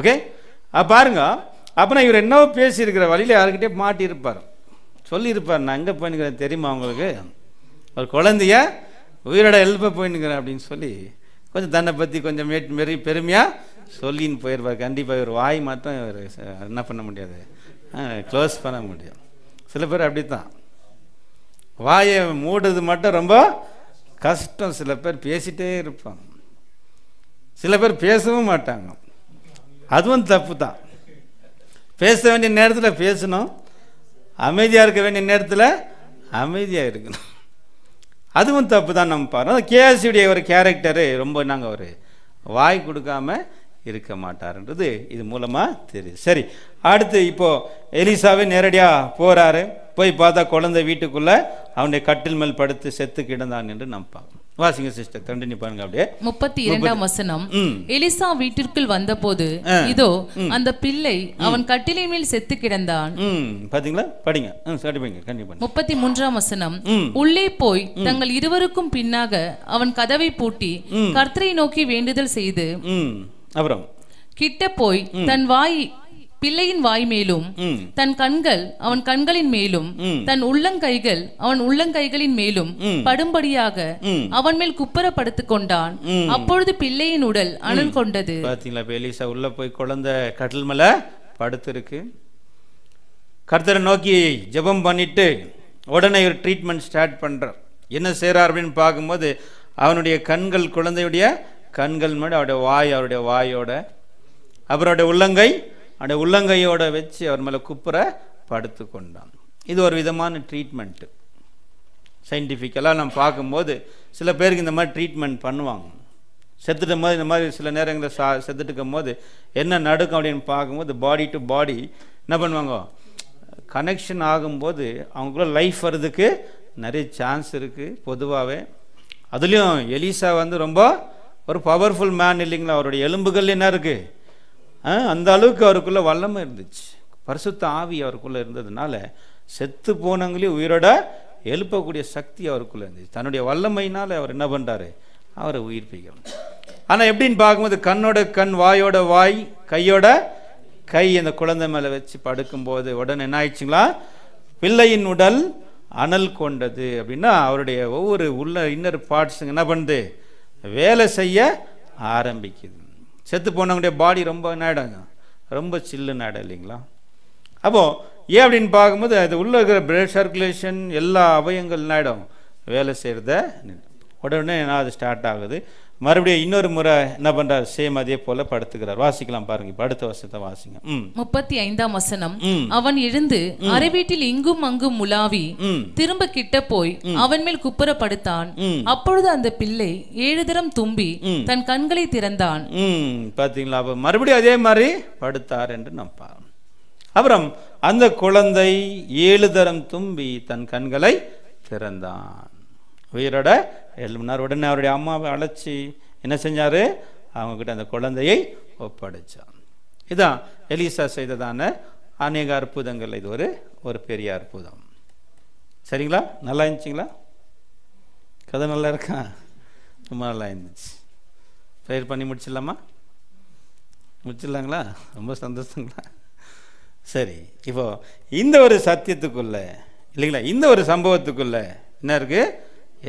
ஓகே பாருங்க அப்போ நான் இவர் என்னவோ பேசியிருக்கிற வழியில் யாருக்கிட்டே மாட்டியிருப்பார் சொல்லியிருப்பார் நான் எங்கே போயின்னுக்கிறேன் தெரியுமா அவங்களுக்கு ஒரு குழந்தைய உயிரோட எழுப்ப போயின்னுக்கிறேன் அப்படின்னு சொல்லி கொஞ்சம் தன்னை பற்றி கொஞ்சம் மேட் மெரி பெருமையாக சொல்லின்னு போயிருப்பார் கண்டிப்பாக இவர் வாய் மட்டும் இவர் என்ன பண்ண முடியாது க்ளோஸ் பண்ண முடியும் சில பேர் அப்படி தான் வாயை மூடுறது மட்டும் ரொம்ப கஷ்டம் சில பேர் பேசிகிட்டே இருப்பாங்க சில பேர் பேசவும் மாட்டாங்க அதுவும் தப்பு தான் பேச வேண்டிய நேரத்தில் பேசணும் அமைதியாக இருக்க வேண்டிய நேரத்தில் அமைதியாக இருக்கணும் அதுவும் தப்பு தான் நம்ம பாருங்கள் கேஎஸ்சியுடைய ஒரு கேரக்டரு ரொம்ப நாங்கள் ஒரு வாய் கொடுக்காம இருக்க மாட்டார்ன்றது இது மூலமாக தெரியுது சரி அடுத்து இப்போது எலிசாவே நேரடியாக போகிறாரு போய் பார்த்தா குழந்தை வீட்டுக்குள்ளே அவனுடைய கட்டில் மேல் படுத்து செத்து கிடந்தான் என்று நம்ம பார்க்கணும் வாசிங்க சிஸ்டர் கண்டினியூ பண்ணுங்க அப்படியே முப்பத்தி இரண்டாம் வசனம் எலிசா வீட்டிற்குள் வந்தபோது இதோ அந்த பிள்ளை அவன் கட்டிலின் மேல் செத்து கிடந்தான் பாத்தீங்களா படிங்க கண்டிப்பாங்க முப்பத்தி மூன்றாம் வசனம் உள்ளே போய் தங்கள் இருவருக்கும் பின்னாக அவன் கதவை பூட்டி கர்த்தரை நோக்கி வேண்டுதல் செய்து அப்புறம் கிட்ட போய் தன் வாய் பிள்ளையின் வாய் மேலும் தன் கண்கள் அவன் கண்களின் மேலும் தன் உள்ளங்கைகள் அவன் உள்ளங்கைகளின் மேலும் படும்படியாக அவன் மேல் குப்பர படுத்து கொண்டான் அப்பொழுது பிள்ளையின் உடல் அனல் கொண்டது பாத்தீங்களா பேலிசா உள்ள போய் குழந்தை கடல் மேல படுத்து இருக்கு கர்த்தரை நோக்கி ஜெபம் பண்ணிட்டு உடனே ஒரு ட்ரீட்மெண்ட் ஸ்டார்ட் பண்ணுறார் என்ன செய்கிறார் அப்படின்னு பார்க்கும்போது அவனுடைய கண்கள் குழந்தையுடைய கண்கள் மேடம் அவருடைய வாய் அவருடைய வாயோட அவருடைய உள்ளங்கை அந்த உள்ளங்கையோடு வச்சு அவர் மேலே குப்புற படுத்து கொண்டான் இது ஒரு விதமான ட்ரீட்மெண்ட்டு சயின்டிஃபிக்கலாக நம்ம பார்க்கும்போது சில பேருக்கு இந்த மாதிரி ட்ரீட்மெண்ட் பண்ணுவாங்க செத்துட்டும் போது இந்த மாதிரி சில நேரங்களில் சா செத்துட்டுக்கும் போது என்ன நடக்கும் அப்படின்னு பார்க்கும்போது பாடி டு பாடி என்ன பண்ணுவாங்க கனெக்ஷன் ஆகும்போது அவங்களுக்குள்ள லைஃப் வர்றதுக்கு நிறைய சான்ஸ் இருக்குது பொதுவாகவே அதுலேயும் எலிசா வந்து ரொம்ப ஒரு பவர்ஃபுல் மேன் இல்லைங்களா அவருடைய எலும்புகள் என்ன இருக்குது அந்த அளவுக்கு அவருக்குள்ளே வல்லமை இருந்துச்சு பரிசுத்த ஆவி அவருக்குள்ளே இருந்ததுனால செத்து போனவங்களையும் உயிரோட எழுப்பக்கூடிய சக்தி அவருக்குள்ளே இருந்துச்சு தன்னுடைய வல்லமையினால் அவர் என்ன பண்ணுறாரு அவரை உயிர்ப்பிக்கணும் ஆனால் எப்படின்னு பார்க்கும்போது கண்ணோட கண் வாயோட வாய் கையோட கை அந்த குழந்தை மேலே வச்சு படுக்கும்போது உடனே என்ன ஆயிடுச்சுங்களா பிள்ளையின் உடல் அனல் கொண்டது அப்படின்னா அவருடைய ஒவ்வொரு உள்ள இன்னர் பார்ட்ஸுங்க என்ன பண்ணுது வேலை செய்ய ஆரம்பிக்குது செத்து போனவங்களுடைய பாடி ரொம்ப நாடம் ரொம்ப சில்லு நாடம் இல்லைங்களா அப்போது ஏன் அப்படின்னு பார்க்கும்போது அது உள்ளே இருக்கிற பிளட் சர்க்குலேஷன் எல்லா அவயங்கள் நாடம் வேலை செய்கிறத உடனே அது ஸ்டார்ட் ஆகுது மறுபடியும் இன்னொரு முறை என்ன பண்றார் சேம் அதே போல படுத்துக்கிறார் வாசிக்கலாம் பாருங்க இப்ப அடுத்த வருஷத்தை வாசிங்க முப்பத்தி ஐந்தாம் வசனம் அவன் எழுந்து அரை வீட்டில் இங்கும் அங்கும் முலாவி திரும்ப கிட்ட போய் அவன் மேல் குப்புற படுத்தான் அப்பொழுது அந்த பிள்ளை ஏழு தரம் தும்பி தன் கண்களை திறந்தான் பாத்தீங்களா அப்ப மறுபடியும் அதே மாதிரி படுத்தார் என்று நாம் பாருங்க அப்புறம் அந்த குழந்தை ஏழு தரம் தும்பி தன் கண்களை திறந்தான் உயிரோட ஏழு உடனே அவருடைய அம்மாவை அழைச்சி என்ன செஞ்சார் அவங்கக்கிட்ட அந்த குழந்தையை ஒப்படைச்சான் இதுதான் எலிசா செய்ததான அநேக அற்புதங்கள் இது ஒரு ஒரு பெரிய அற்புதம் சரிங்களா நல்லா இருந்துச்சிங்களா கதை நல்லா இருக்கா ரொம்ப நல்லா இருந்துச்சு ப்ரேயர் பண்ணி முடிச்சிடலாமா முடிச்சிடலாங்களா ரொம்ப சந்தோஷங்களா சரி இப்போது இந்த ஒரு சத்தியத்துக்குள்ளே இல்லைங்களா இந்த ஒரு சம்பவத்துக்குள்ளே என்ன இருக்குது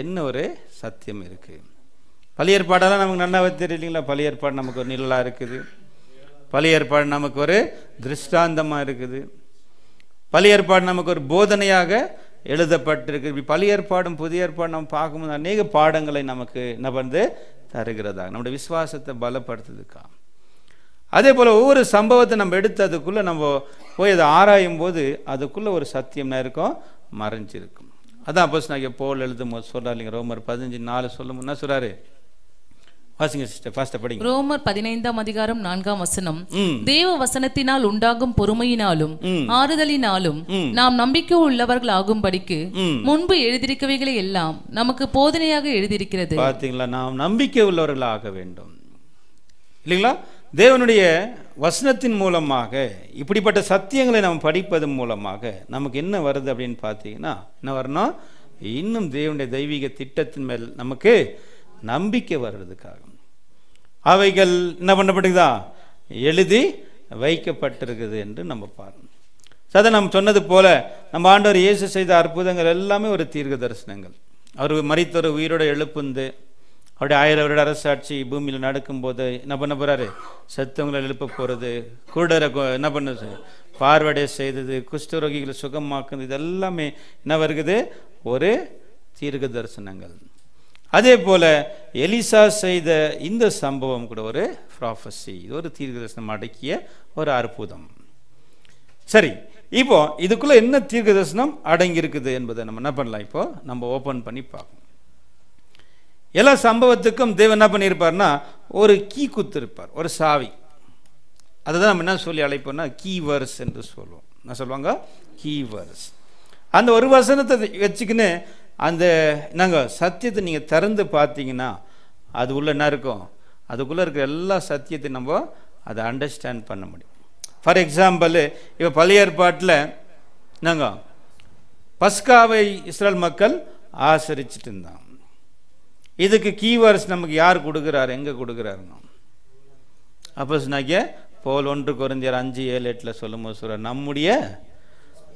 என்ன ஒரு சத்தியம் இருக்குது பழைய ஏற்பாடெல்லாம் நமக்கு நன்னாவே தெரியலீங்களா பழைய ஏற்பாடு நமக்கு ஒரு நிழலாக இருக்குது பழைய ஏற்பாடு நமக்கு ஒரு திருஷ்டாந்தமாக இருக்குது பழைய ஏற்பாடு நமக்கு ஒரு போதனையாக எழுதப்பட்டிருக்கு இப்படி பழைய ஏற்பாடும் புதிய ஏற்பாடு நம்ம பார்க்கும்போது அநேக பாடங்களை நமக்கு என்ன பண்ணுது தருகிறதா நம்முடைய விசுவாசத்தை பலப்படுத்துதுக்கா அதே போல் ஒவ்வொரு சம்பவத்தை நம்ம எடுத்து அதுக்குள்ளே நம்ம போய் அதை ஆராயும் போது அதுக்குள்ளே ஒரு சத்தியம்னா இருக்கும் மறைஞ்சிருக்கும் அதான் அப்போஸ் நான் போல் எழுதும் போது சொல்கிறார் இல்லைங்க ரோமர் பதினஞ்சு நாலு சொல்லும் என்ன சொல்கிறாரு வாசிங்க சிஸ்டர் ஃபாஸ்ட்டாக படிங்க ரோமர் பதினைந்தாம் அதிகாரம் நான்காம் வசனம் தேவ வசனத்தினால் உண்டாகும் பொறுமையினாலும் ஆறுதலினாலும் நாம் நம்பிக்கை உள்ளவர்கள் ஆகும்படிக்கு முன்பு எழுதியிருக்கவைகளை எல்லாம் நமக்கு போதனையாக எழுதியிருக்கிறது பார்த்தீங்களா நாம் நம்பிக்கை உள்ளவர்கள் ஆக வேண்டும் இல்லைங்களா தேவனுடைய வசனத்தின் மூலமாக இப்படிப்பட்ட சத்தியங்களை நம்ம படிப்பதன் மூலமாக நமக்கு என்ன வருது அப்படின்னு பார்த்தீங்கன்னா என்ன வரணும் இன்னும் தேவனுடைய தெய்வீக திட்டத்தின் மேல் நமக்கு நம்பிக்கை வர்றதுக்காக அவைகள் என்ன பண்ணப்பட்டுதா எழுதி வைக்கப்பட்டிருக்குது என்று நம்ம பாருங்கள் சதை நம்ம சொன்னது போல நம்ம ஆண்டவர் இயேசு செய்த அற்புதங்கள் எல்லாமே ஒரு தீர்க்க தரிசனங்கள் அவர் மறித்தவர் உயிரோட எழுப்புந்து அப்படியே ஆயிரம் வருட அரசாட்சி பூமியில் நடக்கும்போது என்ன பண்ண போகிறாரு செத்தவங்களை எழுப்ப போகிறது குருடரை என்ன பண்ணுது பார்வடை செய்தது குஷ்டரோகிகளை சுகமாக்குது இதெல்லாமே என்ன வருகிறது ஒரு தீர்க்க தரிசனங்கள் அதே போல் எலிசா செய்த இந்த சம்பவம் கூட ஒரு ப்ராஃபஸி இது ஒரு தீர்க்க தரிசனம் அடக்கிய ஒரு அற்புதம் சரி இப்போ இதுக்குள்ளே என்ன தீர்க்க தரிசனம் அடங்கியிருக்குது என்பதை நம்ம என்ன பண்ணலாம் இப்போது நம்ம ஓப்பன் பண்ணி பார்க்கணும் எல்லா சம்பவத்துக்கும் தேவன் என்ன பண்ணியிருப்பார்னா ஒரு கீ குத்திருப்பார் ஒரு சாவி அதை தான் நம்ம என்ன சொல்லி அழைப்போம்னா கீவர்ஸ் என்று சொல்லுவோம் என்ன சொல்லுவாங்க கீவர்ஸ் அந்த ஒரு வசனத்தை வச்சுக்கின்னு அந்த நாங்கள் சத்தியத்தை நீங்கள் திறந்து பார்த்தீங்கன்னா அது உள்ள என்ன இருக்கும் அதுக்குள்ளே இருக்கிற எல்லா சத்தியத்தையும் நம்ம அதை அண்டர்ஸ்டாண்ட் பண்ண முடியும் ஃபார் எக்ஸாம்பிள் இப்போ பழைய ஏற்பாட்டில் நாங்கள் பஸ்காவை இஸ்ரேல் மக்கள் ஆசரிச்சிட்டு இருந்தோம் இதுக்கு கீவர்ஸ் நமக்கு யார் கொடுக்குறாரு எங்கே கொடுக்குறாருங்க அப்போ சொன்னாங்க போல் ஒன்று குறைஞ்சர் அஞ்சு ஏழு எட்டில் சொல்லும் போது நம்முடைய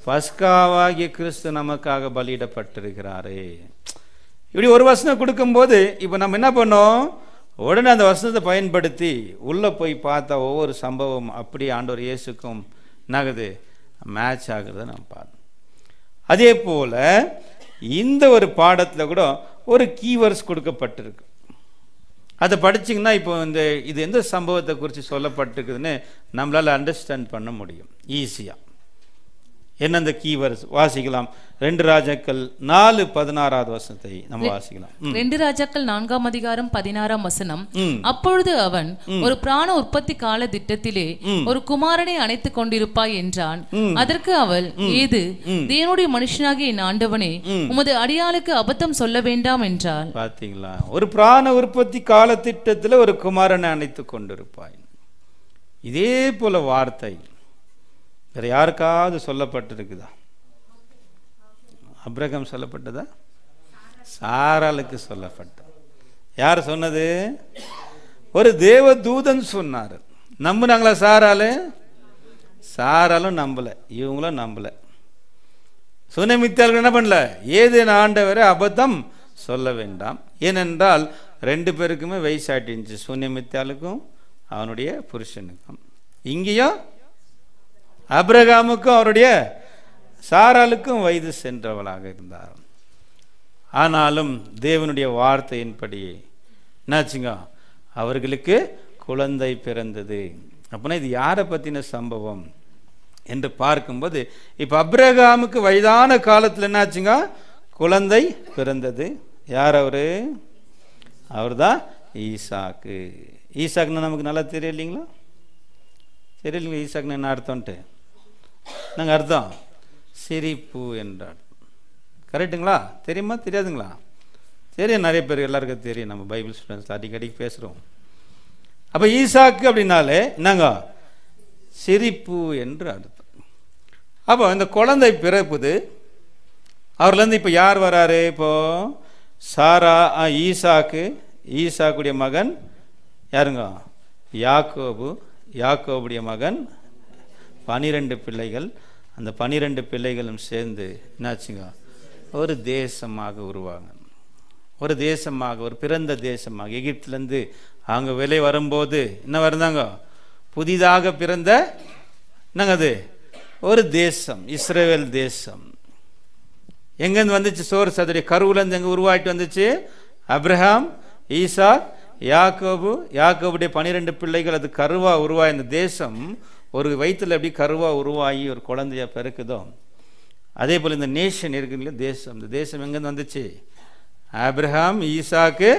பஸ்காவாகிய கிறிஸ்து நமக்காக பலியிடப்பட்டிருக்கிறாரே இப்படி ஒரு வசனம் கொடுக்கும்போது இப்போ நம்ம என்ன பண்ணோம் உடனே அந்த வசனத்தை பயன்படுத்தி உள்ளே போய் பார்த்தா ஒவ்வொரு சம்பவம் அப்படியே ஆண்டவர் இயேசுக்கும் நகது மேட்ச் ஆகிறத நம்ம பார்த்தோம் அதே போல் இந்த ஒரு பாடத்தில் கூட ஒரு கீவேர்ட்ஸ் கொடுக்கப்பட்டிருக்கு அதை படிச்சிங்கன்னா இப்போ இந்த இது எந்த சம்பவத்தை குறித்து சொல்லப்பட்டிருக்குதுன்னு நம்மளால் அண்டர்ஸ்டாண்ட் பண்ண முடியும் ஈஸியாக என்னென்ன கீவர்ஸ் வாசிக்கலாம் ரெண்டு ராஜாக்கள் நாலு பதினாறாவது வசனத்தை நம்ம வாசிக்கலாம் ரெண்டு ராஜாக்கள் நான்காம் அதிகாரம் பதினாறாம் வசனம் அப்பொழுது அவன் ஒரு பிராண உற்பத்தி கால திட்டத்திலே ஒரு குமாரனை அணைத்துக் கொண்டிருப்பாய் என்றான் அதற்கு அவள் ஏது தேவனுடைய மனுஷனாகிய என் ஆண்டவனே உமது அடியாளுக்கு அபத்தம் சொல்ல வேண்டாம் என்றாள் பாத்தீங்களா ஒரு பிராண உற்பத்தி கால திட்டத்தில் ஒரு குமாரனை அணைத்துக் கொண்டிருப்பாய் இதே போல வார்த்தை வேறு யாருக்காவது சொல்லப்பட்டிருக்குதா அப்ரகம் சொல்லப்பட்டதா சாராளுக்கு சொல்லப்பட்ட யார் சொன்னது ஒரு தூதன் சொன்னார் நம்புனாங்களா சாராளு சாராலும் நம்பலை இவங்களும் நம்பலை சுனமித்தார்கள் என்ன பண்ணல ஏதேன ஆண்டவரை அபத்தம் சொல்ல வேண்டாம் ஏனென்றால் ரெண்டு பேருக்குமே வயசாட்டிருந்துச்சு சுனிமித்தாளுக்கும் அவனுடைய புருஷனுக்கும் இங்கேயும் அப்ரகாமுக்கும் அவருடைய சாராளுக்கும் வயது சென்றவளாக இருந்தார் ஆனாலும் தேவனுடைய வார்த்தையின்படி என்னாச்சுங்க அவர்களுக்கு குழந்தை பிறந்தது அப்படின்னா இது யாரை பற்றின சம்பவம் என்று பார்க்கும்போது இப்போ அப்ரகாமுக்கு வயதான காலத்தில் என்னாச்சுங்க குழந்தை பிறந்தது யார் அவர் அவர் தான் ஈசாக்கு ஈசாக்குன்னு நமக்கு நல்லா தெரியலைங்களா தெரியலைங்களா ஈசாக்குன்னு என்ன அர்த்தம்ன்ட்டு நாங்கள் அர்த்தம் சிரிப்பு என்றார் கரெக்டுங்களா தெரியுமா தெரியாதுங்களா தெரியும் நிறைய பேர் எல்லாருக்கும் தெரியும் நம்ம பைபிள் ஸ்டூடெண்ட்ஸ் அடிக்கடிக்கு பேசுகிறோம் அப்போ ஈசாக்கு அப்படின்னாலே என்னங்க சிரிப்பு என்று அர்த்தம் அப்போ இந்த குழந்தை பிறப்புது அவர்லேருந்து இப்போ யார் வராரு இப்போது சாரா ஈசாக்கு ஈசாக்குடைய மகன் யாருங்க யாக்கோபு யாக்கோபுடைய மகன் பனிரெண்டு பிள்ளைகள் அந்த பனிரெண்டு பிள்ளைகளும் சேர்ந்து என்னாச்சுங்க ஒரு தேசமாக உருவாங்க ஒரு தேசமாக ஒரு பிறந்த தேசமாக எகிப்துலேருந்து அவங்க விலை வரும்போது என்ன வருந்தாங்க புதிதாக பிறந்த என்னங்க அது ஒரு தேசம் இஸ்ரேல் தேசம் எங்கேருந்து வந்துச்சு சோர்ஸ் அதோடைய கருவுலேருந்து எங்கே உருவாகிட்டு வந்துச்சு அப்ரஹாம் ஈசா யாக்கோபு யாக்கோபுடைய பனிரெண்டு பிள்ளைகள் அது கருவாக உருவாயிருந்த தேசம் ஒரு வயிற்றில் எப்படி கருவாக உருவாகி ஒரு குழந்தையாக பிறக்குதோ அதே போல் இந்த நேஷன் இருக்குங்களா தேசம் இந்த தேசம் எங்கேருந்து வந்துச்சு ஆப்ரஹாம் ஈசாக்கு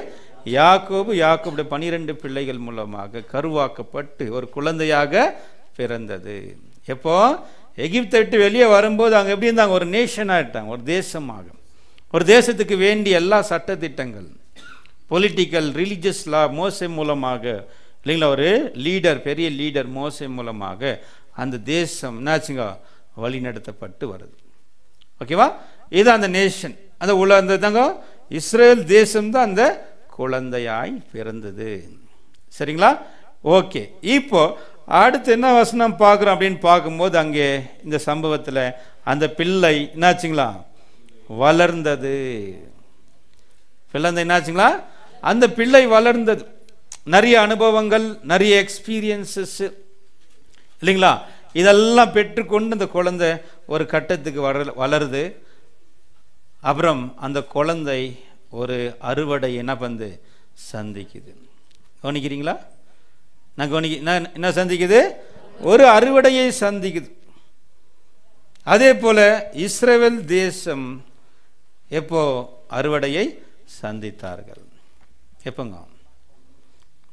யாக்கோபு யாக்கோபுடைய பனிரெண்டு பிள்ளைகள் மூலமாக கருவாக்கப்பட்டு ஒரு குழந்தையாக பிறந்தது எப்போ எகிப்தை விட்டு வெளியே வரும்போது அங்கே எப்படி இருந்தாங்க ஒரு நேஷன் ஆகிட்டாங்க ஒரு தேசமாக ஒரு தேசத்துக்கு வேண்டிய எல்லா சட்டத்திட்டங்கள் பொலிட்டிக்கல் ரிலீஜியஸ் லா மோசை மூலமாக இல்லைங்களா ஒரு லீடர் பெரிய லீடர் மோசை மூலமாக அந்த தேசம் என்னாச்சுங்க வழிநடத்தப்பட்டு வருது ஓகேவா இது அந்த நேஷன் அந்த உள்ள அந்த தாங்க இஸ்ரேல் தேசம்தான் அந்த குழந்தையாய் பிறந்தது சரிங்களா ஓகே இப்போ அடுத்து என்ன வசனம் பார்க்குறோம் அப்படின்னு பார்க்கும்போது அங்கே இந்த சம்பவத்தில் அந்த பிள்ளை என்னாச்சுங்களா வளர்ந்தது பிள்ளை என்னாச்சுங்களா அந்த பிள்ளை வளர்ந்தது நிறைய அனுபவங்கள் நிறைய எக்ஸ்பீரியன்சஸ் இல்லைங்களா இதெல்லாம் பெற்றுக்கொண்டு இந்த குழந்தை ஒரு கட்டத்துக்கு வளர் வளருது அப்புறம் அந்த குழந்தை ஒரு அறுவடை என்ன பண்ணுது சந்திக்குது கவனிக்கிறீங்களா நான் கவனிக்க நான் என்ன சந்திக்குது ஒரு அறுவடையை சந்திக்குது அதே போல் இஸ்ரேல் தேசம் எப்போ அறுவடையை சந்தித்தார்கள் எப்போங்க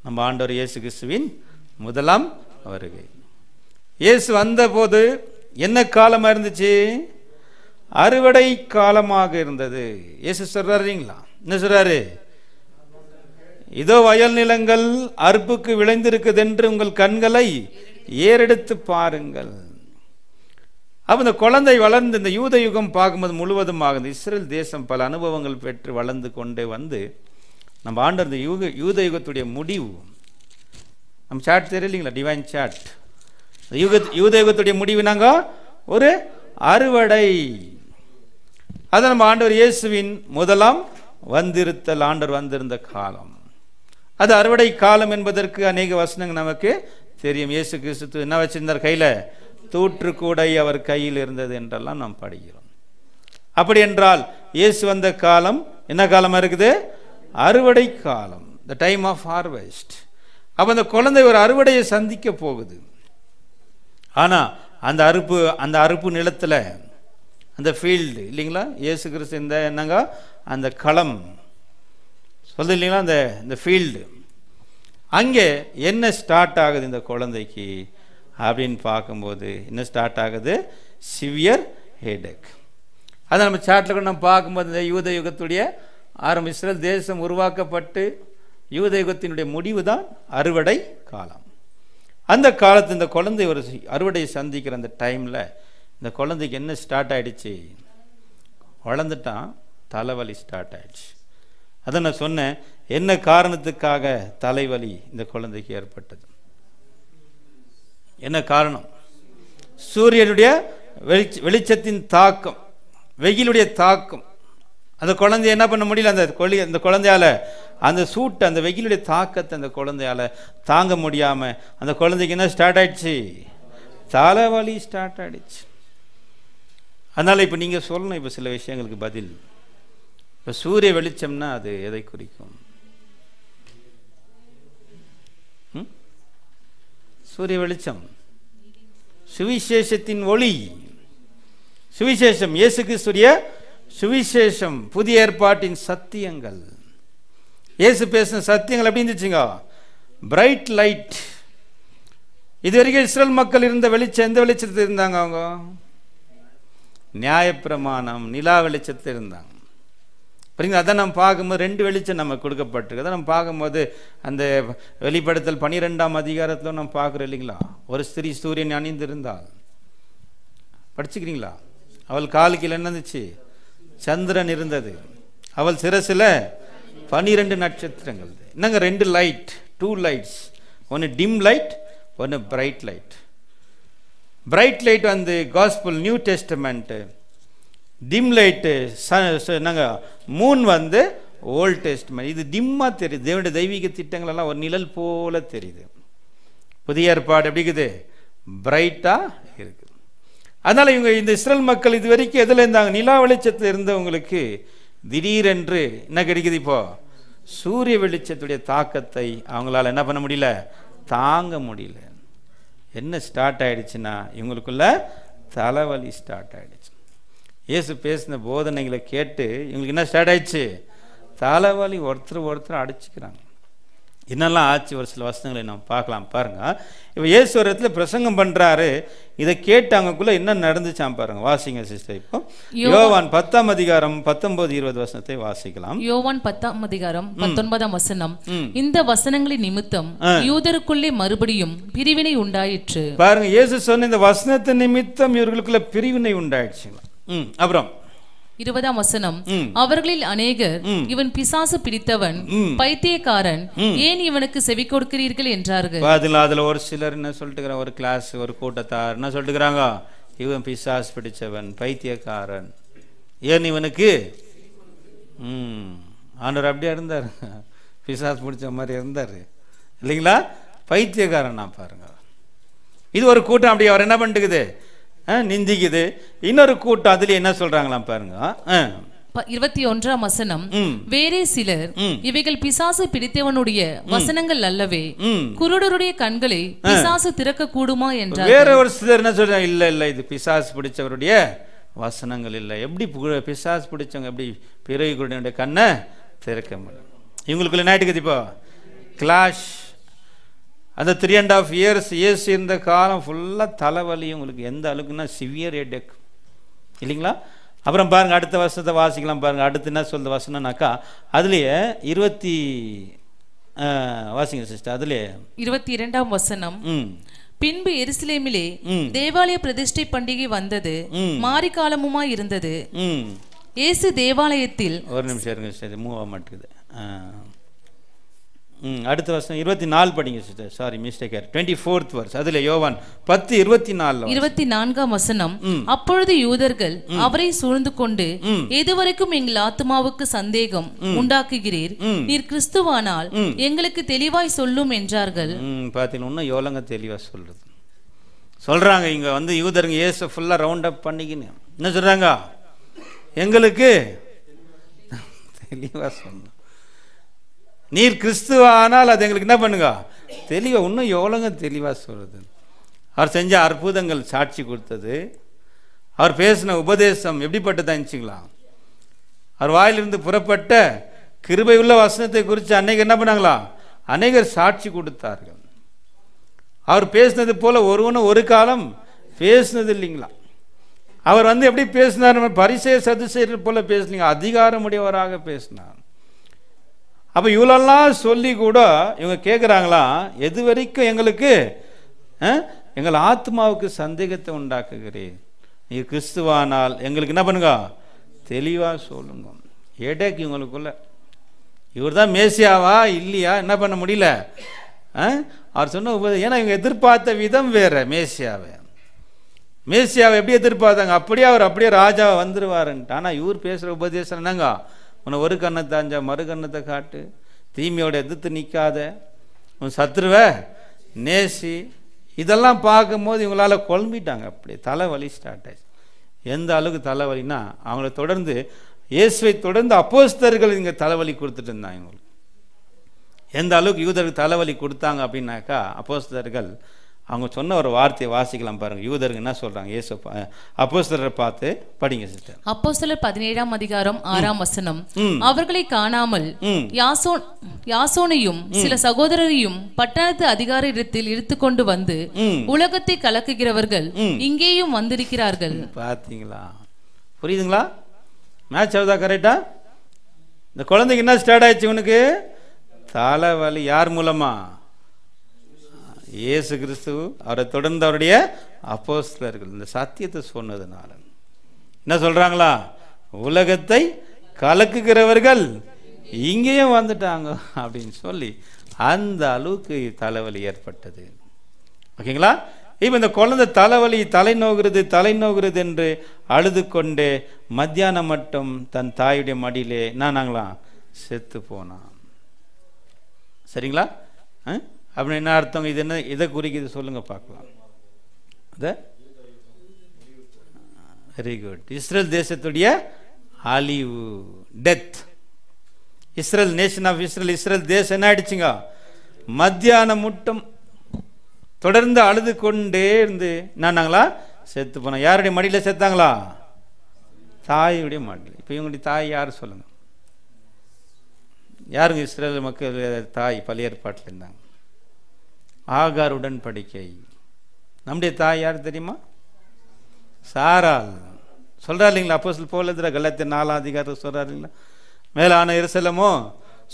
நம்ம ஆண்டவர் இயேசு கிறிஸ்துவின் முதலாம் வருகை இயேசு வந்தபோது என்ன காலமாக இருந்துச்சு அறுவடை காலமாக இருந்தது இயேசு சொல்றாருங்களா என்ன சொல்றாரு இதோ வயல் நிலங்கள் அற்புக்கு விளைந்திருக்குது என்று உங்கள் கண்களை ஏறெடுத்து பாருங்கள் அப்போ இந்த குழந்தை வளர்ந்து இந்த யூத யுகம் பார்க்கும்போது முழுவதுமாக இந்த இஸ்ரேல் தேசம் பல அனுபவங்கள் பெற்று வளர்ந்து கொண்டே வந்து நம்ம ஆண்டு இந்த யூக யூத யுகத்துடைய முடிவு நம்ம சாட் இல்லைங்களா டிவைன் சாட் யுக யூத யுகத்துடைய முடிவு நாங்கள் ஒரு அறுவடை அதை நம்ம ஆண்டவர் இயேசுவின் முதலாம் வந்திருத்தல் ஆண்டவர் வந்திருந்த காலம் அது அறுவடை காலம் என்பதற்கு அநேக வசனங்கள் நமக்கு தெரியும் இயேசு கிறிஸ்து என்ன வச்சிருந்தார் கையில் தூற்றுக்கூடை அவர் கையில் இருந்தது என்றெல்லாம் நாம் படிக்கிறோம் அப்படி என்றால் இயேசு வந்த காலம் என்ன காலமாக இருக்குது அறுவடை காலம் த டைம் ஆஃப் ஹார்வெஸ்ட் அப்போ அந்த குழந்தை ஒரு அறுவடையை சந்திக்க போகுது ஆனால் அந்த அறுப்பு அந்த அறுப்பு நிலத்தில் அந்த ஃபீல்டு இல்லைங்களா இயேசு கிறிஸ்து இந்த என்னங்க அந்த களம் சொல்லுது இல்லைங்களா அந்த இந்த ஃபீல்டு அங்கே என்ன ஸ்டார்ட் ஆகுது இந்த குழந்தைக்கு அப்படின்னு பார்க்கும்போது என்ன ஸ்டார்ட் ஆகுது சிவியர் ஹெடேக் அதை நம்ம சாட்டில் கூட நம்ம பார்க்கும்போது இந்த யூத யுகத்துடைய ஆரம்ப இஸ்ரேல் தேசம் உருவாக்கப்பட்டு யுவதேகத்தினுடைய முடிவு தான் அறுவடை காலம் அந்த காலத்து இந்த குழந்தை ஒரு அறுவடையை சந்திக்கிற அந்த டைமில் இந்த குழந்தைக்கு என்ன ஸ்டார்ட் ஆகிடுச்சு வளர்ந்துட்டான் தலைவலி ஸ்டார்ட் ஆகிடுச்சு அதை நான் சொன்னேன் என்ன காரணத்துக்காக தலைவலி இந்த குழந்தைக்கு ஏற்பட்டது என்ன காரணம் சூரியனுடைய வெளிச்ச வெளிச்சத்தின் தாக்கம் வெயிலுடைய தாக்கம் அந்த குழந்தைய என்ன பண்ண முடியல அந்த கொழி அந்த குழந்தையால் அந்த சூட்டு அந்த வெயிலுடைய தாக்கத்தை அந்த குழந்தையால் தாங்க முடியாமல் அந்த குழந்தைக்கு என்ன ஸ்டார்ட் ஆயிடுச்சு தலைவலி ஸ்டார்ட் ஆகிடுச்சு அதனால் இப்போ நீங்கள் சொல்லணும் இப்போ சில விஷயங்களுக்கு பதில் இப்போ சூரிய வெளிச்சம்னா அது எதை குறிக்கும் சூரிய வெளிச்சம் சுவிசேஷத்தின் ஒளி சுவிசேஷம் இயேசு கிறிஸ்துடைய சுவிசேஷம் புதிய ஏற்பாட்டின் சத்தியங்கள் இயேசு பேசின சத்தியங்கள் எப்படி இருந்துச்சுங்க பிரைட் லைட் இது வரைக்கும் இஸ்ரேல் மக்கள் இருந்த வெளிச்சம் எந்த வெளிச்சத்தில் இருந்தாங்க அவங்க நியாயப்பிரமாணம் நிலா வெளிச்சத்தில் இருந்தாங்க புரியுங்களா அதை நம்ம பார்க்கும்போது ரெண்டு வெளிச்சம் நமக்கு கொடுக்கப்பட்டிருக்கு அதை நம்ம பார்க்கும்போது அந்த வெளிப்படுத்தல் பனிரெண்டாம் அதிகாரத்தில் நம்ம பார்க்குறோம் இல்லைங்களா ஒரு ஸ்திரீ சூரியன் அணிந்திருந்தாள் படிச்சுக்கிறீங்களா அவள் காலுக்கு என்ன இருந்துச்சு சந்திரன் இருந்தது அவள் சிரசில் பனிரெண்டு நட்சத்திரங்கள் என்னங்க ரெண்டு லைட் டூ லைட்ஸ் ஒன்று டிம் லைட் ஒன்று பிரைட் லைட் பிரைட் லைட் வந்து gospel new testament dim light ச நாங்கள் மூன் வந்து ஓல்ட் டெஸ்ட்மெண்ட் இது டிம்மாக தெரியுது தேவனுடைய தெய்வீக திட்டங்களெல்லாம் ஒரு நிழல் போல தெரியுது புதிய ஏற்பாடு எப்படிக்குது இருக்குது பிரைட்டாக இருக்குது அதனால் இவங்க இந்த இஸ்ரேல் மக்கள் இது வரைக்கும் எதில் இருந்தாங்க நிலா வெளிச்சத்தில் இருந்தவங்களுக்கு திடீரென்று என்ன கிடைக்குது இப்போ சூரிய வெளிச்சத்துடைய தாக்கத்தை அவங்களால என்ன பண்ண முடியல தாங்க முடியல என்ன ஸ்டார்ட் ஆயிடுச்சுன்னா இவங்களுக்குள்ள தலைவலி ஸ்டார்ட் ஆகிடுச்சு இயேசு பேசின போதனைகளை கேட்டு இவங்களுக்கு என்ன ஸ்டார்ட் ஆயிடுச்சு தலைவலி ஒருத்தர் ஒருத்தர் அடிச்சுக்கிறாங்க என்னெல்லாம் ஆச்சு ஒரு சில வசனங்களை நம்ம பார்க்கலாம் பாருங்கள் இப்போ இயேசுவரத்தில் பிரசங்கம் பண்ணுறாரு இதை கேட்டு அங்கக்குள்ளே என்ன நடந்துச்சான் பாருங்க வாசிங்க சிஸ்டர் இப்போ யோவான் பத்தாம் அதிகாரம் பத்தொன்பது இருபது வசனத்தை வாசிக்கலாம் யோவான் பத்தாம் அதிகாரம் பத்தொன்பதாம் வசனம் இந்த வசனங்களின் நிமித்தம் யூதருக்குள்ளே மறுபடியும் பிரிவினை உண்டாயிற்று பாருங்க இயேசு சொன்ன இந்த வசனத்தை நிமித்தம் இவர்களுக்குள்ள பிரிவினை உண்டாயிடுச்சுங்களா ம் அப்புறம் இருபதாம் வசனம் அவர்களில் அநேகர் இவன் பிசாசு பிடித்தவன் பைத்தியக்காரன் ஏன் இவனுக்கு செவி கொடுக்கிறீர்கள் என்றார்கள் அதுல அதுல ஒரு சிலர் என்ன சொல்லிட்டு ஒரு கிளாஸ் ஒரு கூட்டத்தார் என்ன சொல்லிட்டு இவன் பிசாசு பிடிச்சவன் பைத்தியக்காரன் ஏன் இவனுக்கு ம் ஆண்டவர் அப்படியே இருந்தார் பிசாசு பிடிச்ச மாதிரி இருந்தார் இல்லைங்களா பைத்தியக்காரன் நான் பாருங்க இது ஒரு கூட்டம் அப்படி அவர் என்ன பண்ணிட்டுக்குது நிந்திக்குது இன்னொரு கூட்டம் அதுல என்ன சொல்றாங்களாம் பாருங்க இருபத்தி ஒன்றாம் வசனம் வேறே சிலர் இவைகள் பிசாசு பிடித்தவனுடைய வசனங்கள் அல்லவே குருடருடைய கண்களை பிசாசு திறக்க கூடுமா என்றார் வேற ஒரு சிலர் என்ன சொல்றாங்க இல்ல இல்ல இது பிசாசு பிடிச்சவருடைய வசனங்கள் இல்லை எப்படி பிசாசு பிடிச்சவங்க எப்படி பிறகு குருடனுடைய கண்ணை திறக்க முடியும் இவங்களுக்குள்ள நாட்டுக்கு இப்போ கிளாஷ் அந்த three and half years years இருந்த காலம் ஃபுல்லாக தலைவலி உங்களுக்கு எந்த அளவுக்குன்னா சிவியர் ஹெடேக் இல்லைங்களா அப்புறம் பாருங்கள் அடுத்த வருஷத்தை வாசிக்கலாம் பாருங்கள் அடுத்து என்ன சொல்கிற வசனம்னாக்கா அதுலேயே இருபத்தி வாசிங்க சிஸ்டர் அதுலேயே இருபத்தி இரண்டாம் வசனம் பின்பு எருசலேமிலே தேவாலய பிரதிஷ்டை பண்டிகை வந்தது மாரி காலமுமா இருந்தது இயேசு தேவாலயத்தில் ஒரு நிமிஷம் இருங்க சரி மூவ் ஆக மாட்டேங்குது ம் அடுத்த வருஷம் இருபத்தி நாலு படிங்க sister sorry mistake twenty fourth verse அதுல யோவான் பத்து இருபத்தி நாலு இருபத்தி நான்காம் வசனம் அப்பொழுது யூதர்கள் அவரை சூழ்ந்து கொண்டு எதுவரைக்கும் எங்கள் ஆத்மாவுக்கு சந்தேகம் உண்டாக்குகிறீர் நீர் கிறிஸ்துவானால் எங்களுக்கு தெளிவாய் சொல்லும் என்றார்கள் பார்த்தீங்கன்னா எவ்வளோங்க தெளிவாக சொல்றது சொல்றாங்க இங்க வந்து யூதருங்க ஏச ஃபுல்லா ரவுண்ட் அப் பண்ணிக்கின்னு என்ன சொல்றாங்க எங்களுக்கு தெளிவாக சொல்லணும் நீர் கிறிஸ்துவானால் அது எங்களுக்கு என்ன பண்ணுங்க தெளிவாக இன்னும் எவ்வளோங்க தெளிவாக சொல்கிறது அவர் செஞ்ச அற்புதங்கள் சாட்சி கொடுத்தது அவர் பேசின உபதேசம் எப்படிப்பட்டதாக இருந்துச்சுங்களா அவர் வாயிலிருந்து புறப்பட்ட கிருபை உள்ள வசனத்தை குறித்து அன்னைக்கு என்ன பண்ணாங்களா அநேகர் சாட்சி கொடுத்தார்கள் அவர் பேசினது போல் ஒருவனும் ஒரு காலம் பேசினது இல்லைங்களா அவர் வந்து எப்படி பேசினார் பரிசே சதுசெயர்கள் போல் பேசினீங்க அதிகாரமுடையவராக பேசினார் அப்போ இவ்வளோலாம் சொல்லி கூட இவங்க கேட்குறாங்களாம் எது வரைக்கும் எங்களுக்கு எங்கள் ஆத்மாவுக்கு சந்தேகத்தை உண்டாக்குகிறேன் நீ கிறிஸ்துவானால் எங்களுக்கு என்ன பண்ணுங்க தெளிவாக சொல்லுங்க ஏடேக்கு இவங்களுக்குள்ள இவர் தான் மேசியாவா இல்லையா என்ன பண்ண முடியல அவர் சொன்ன உபதே ஏன்னா இவங்க எதிர்பார்த்த விதம் வேறு மேசியாவை மேசியாவை எப்படி எதிர்பார்த்தாங்க அப்படியே அவர் அப்படியே ராஜாவை வந்துடுவாருன்ட்டு ஆனால் இவர் பேசுகிற உபதேசம் என்னங்க உன்னை ஒரு கண்ணை தாஞ்சா மறு கண்ணத்தை காட்டு தீமையோட எதிர்த்து நிற்காத உன் சத்ருவ நேசி இதெல்லாம் பார்க்கும்போது இவங்களால் குழம்பிட்டாங்க அப்படி தலைவலி ஸ்டார்ட் ஆயிடுச்சு எந்த அளவுக்கு தலைவலின்னா அவங்கள தொடர்ந்து இயேசுவை தொடர்ந்து அப்போஸ்தர்கள் இங்கே தலைவலி கொடுத்துட்டு இருந்தாங்க இவங்களுக்கு எந்த அளவுக்கு யூதருக்கு தலைவலி கொடுத்தாங்க அப்படின்னாக்கா அப்போஸ்தர்கள் அவங்க சொன்ன ஒரு வார்த்தையை வாசிக்கலாம் பாருங்க யூதர்கள் என்ன சொல்றாங்க இயேசு அப்போஸ்தலரை பார்த்து படிங்க சிஸ்டர் அப்போஸ்தலர் பதினேழாம் அதிகாரம் ஆறாம் வசனம் அவர்களை காணாமல் யாசோன் யாசோனையும் சில சகோதரரையும் பட்டணத்து அதிகார இடத்தில் இழுத்து கொண்டு வந்து உலகத்தை கலக்குகிறவர்கள் இங்கேயும் வந்திருக்கிறார்கள் பாத்தீங்களா புரியுதுங்களா மேட்ச் ஆகுதா கரெக்டா இந்த குழந்தைக்கு என்ன ஸ்டார்ட் ஆயிடுச்சு உனக்கு தலைவலி யார் மூலமா இயேசு கிறிஸ்து அவரை தொடர்ந்து அவருடைய அப்போஸ்தலர்கள் இந்த சத்தியத்தை சொன்னதுனால என்ன சொல்கிறாங்களா உலகத்தை கலக்குகிறவர்கள் இங்கேயும் வந்துட்டாங்க அப்படின்னு சொல்லி அந்த அளவுக்கு தலைவலி ஏற்பட்டது ஓகேங்களா இப்போ இந்த குழந்தை தலைவலி தலை நோகிறது தலை நோகிறது என்று அழுது கொண்டு மத்தியானம் மட்டும் தன் தாயுடைய மடியிலே என்ன நாங்களாம் செத்து போனான் சரிங்களா ஆ அப்படின்னு என்ன அர்த்தம் இது என்ன இதை குறிக்குது சொல்லுங்கள் பார்க்கலாம் அதை வெரி குட் இஸ்ரேல் தேசத்துடைய அழிவு death Israel nation of Israel Israel தேசம் என்ன ஆயிடுச்சுங்க மத்தியான முட்டம் தொடர்ந்து அழுது கொண்டே இருந்து என்னாங்களா செத்து போனோம் யாருடைய மடியில் செத்தாங்களா தாயுடைய மடியில் இப்போ இவங்களுடைய தாய் யார் சொல்லுங்கள் யாருங்க இஸ்ரேல் மக்கள் தாய் பழைய ஏற்பாட்டில் இருந்தாங்க ஆகார் உடன்படிக்கை நம்முடைய தாய் யார் தெரியுமா சாரால் சொல்கிறார் இல்லைங்களா அப்போ சில போல இருக்கிற கலத்து நாலாம் அதிகாரம் சொல்கிறார் இல்லைங்களா மேலான இருசலமோ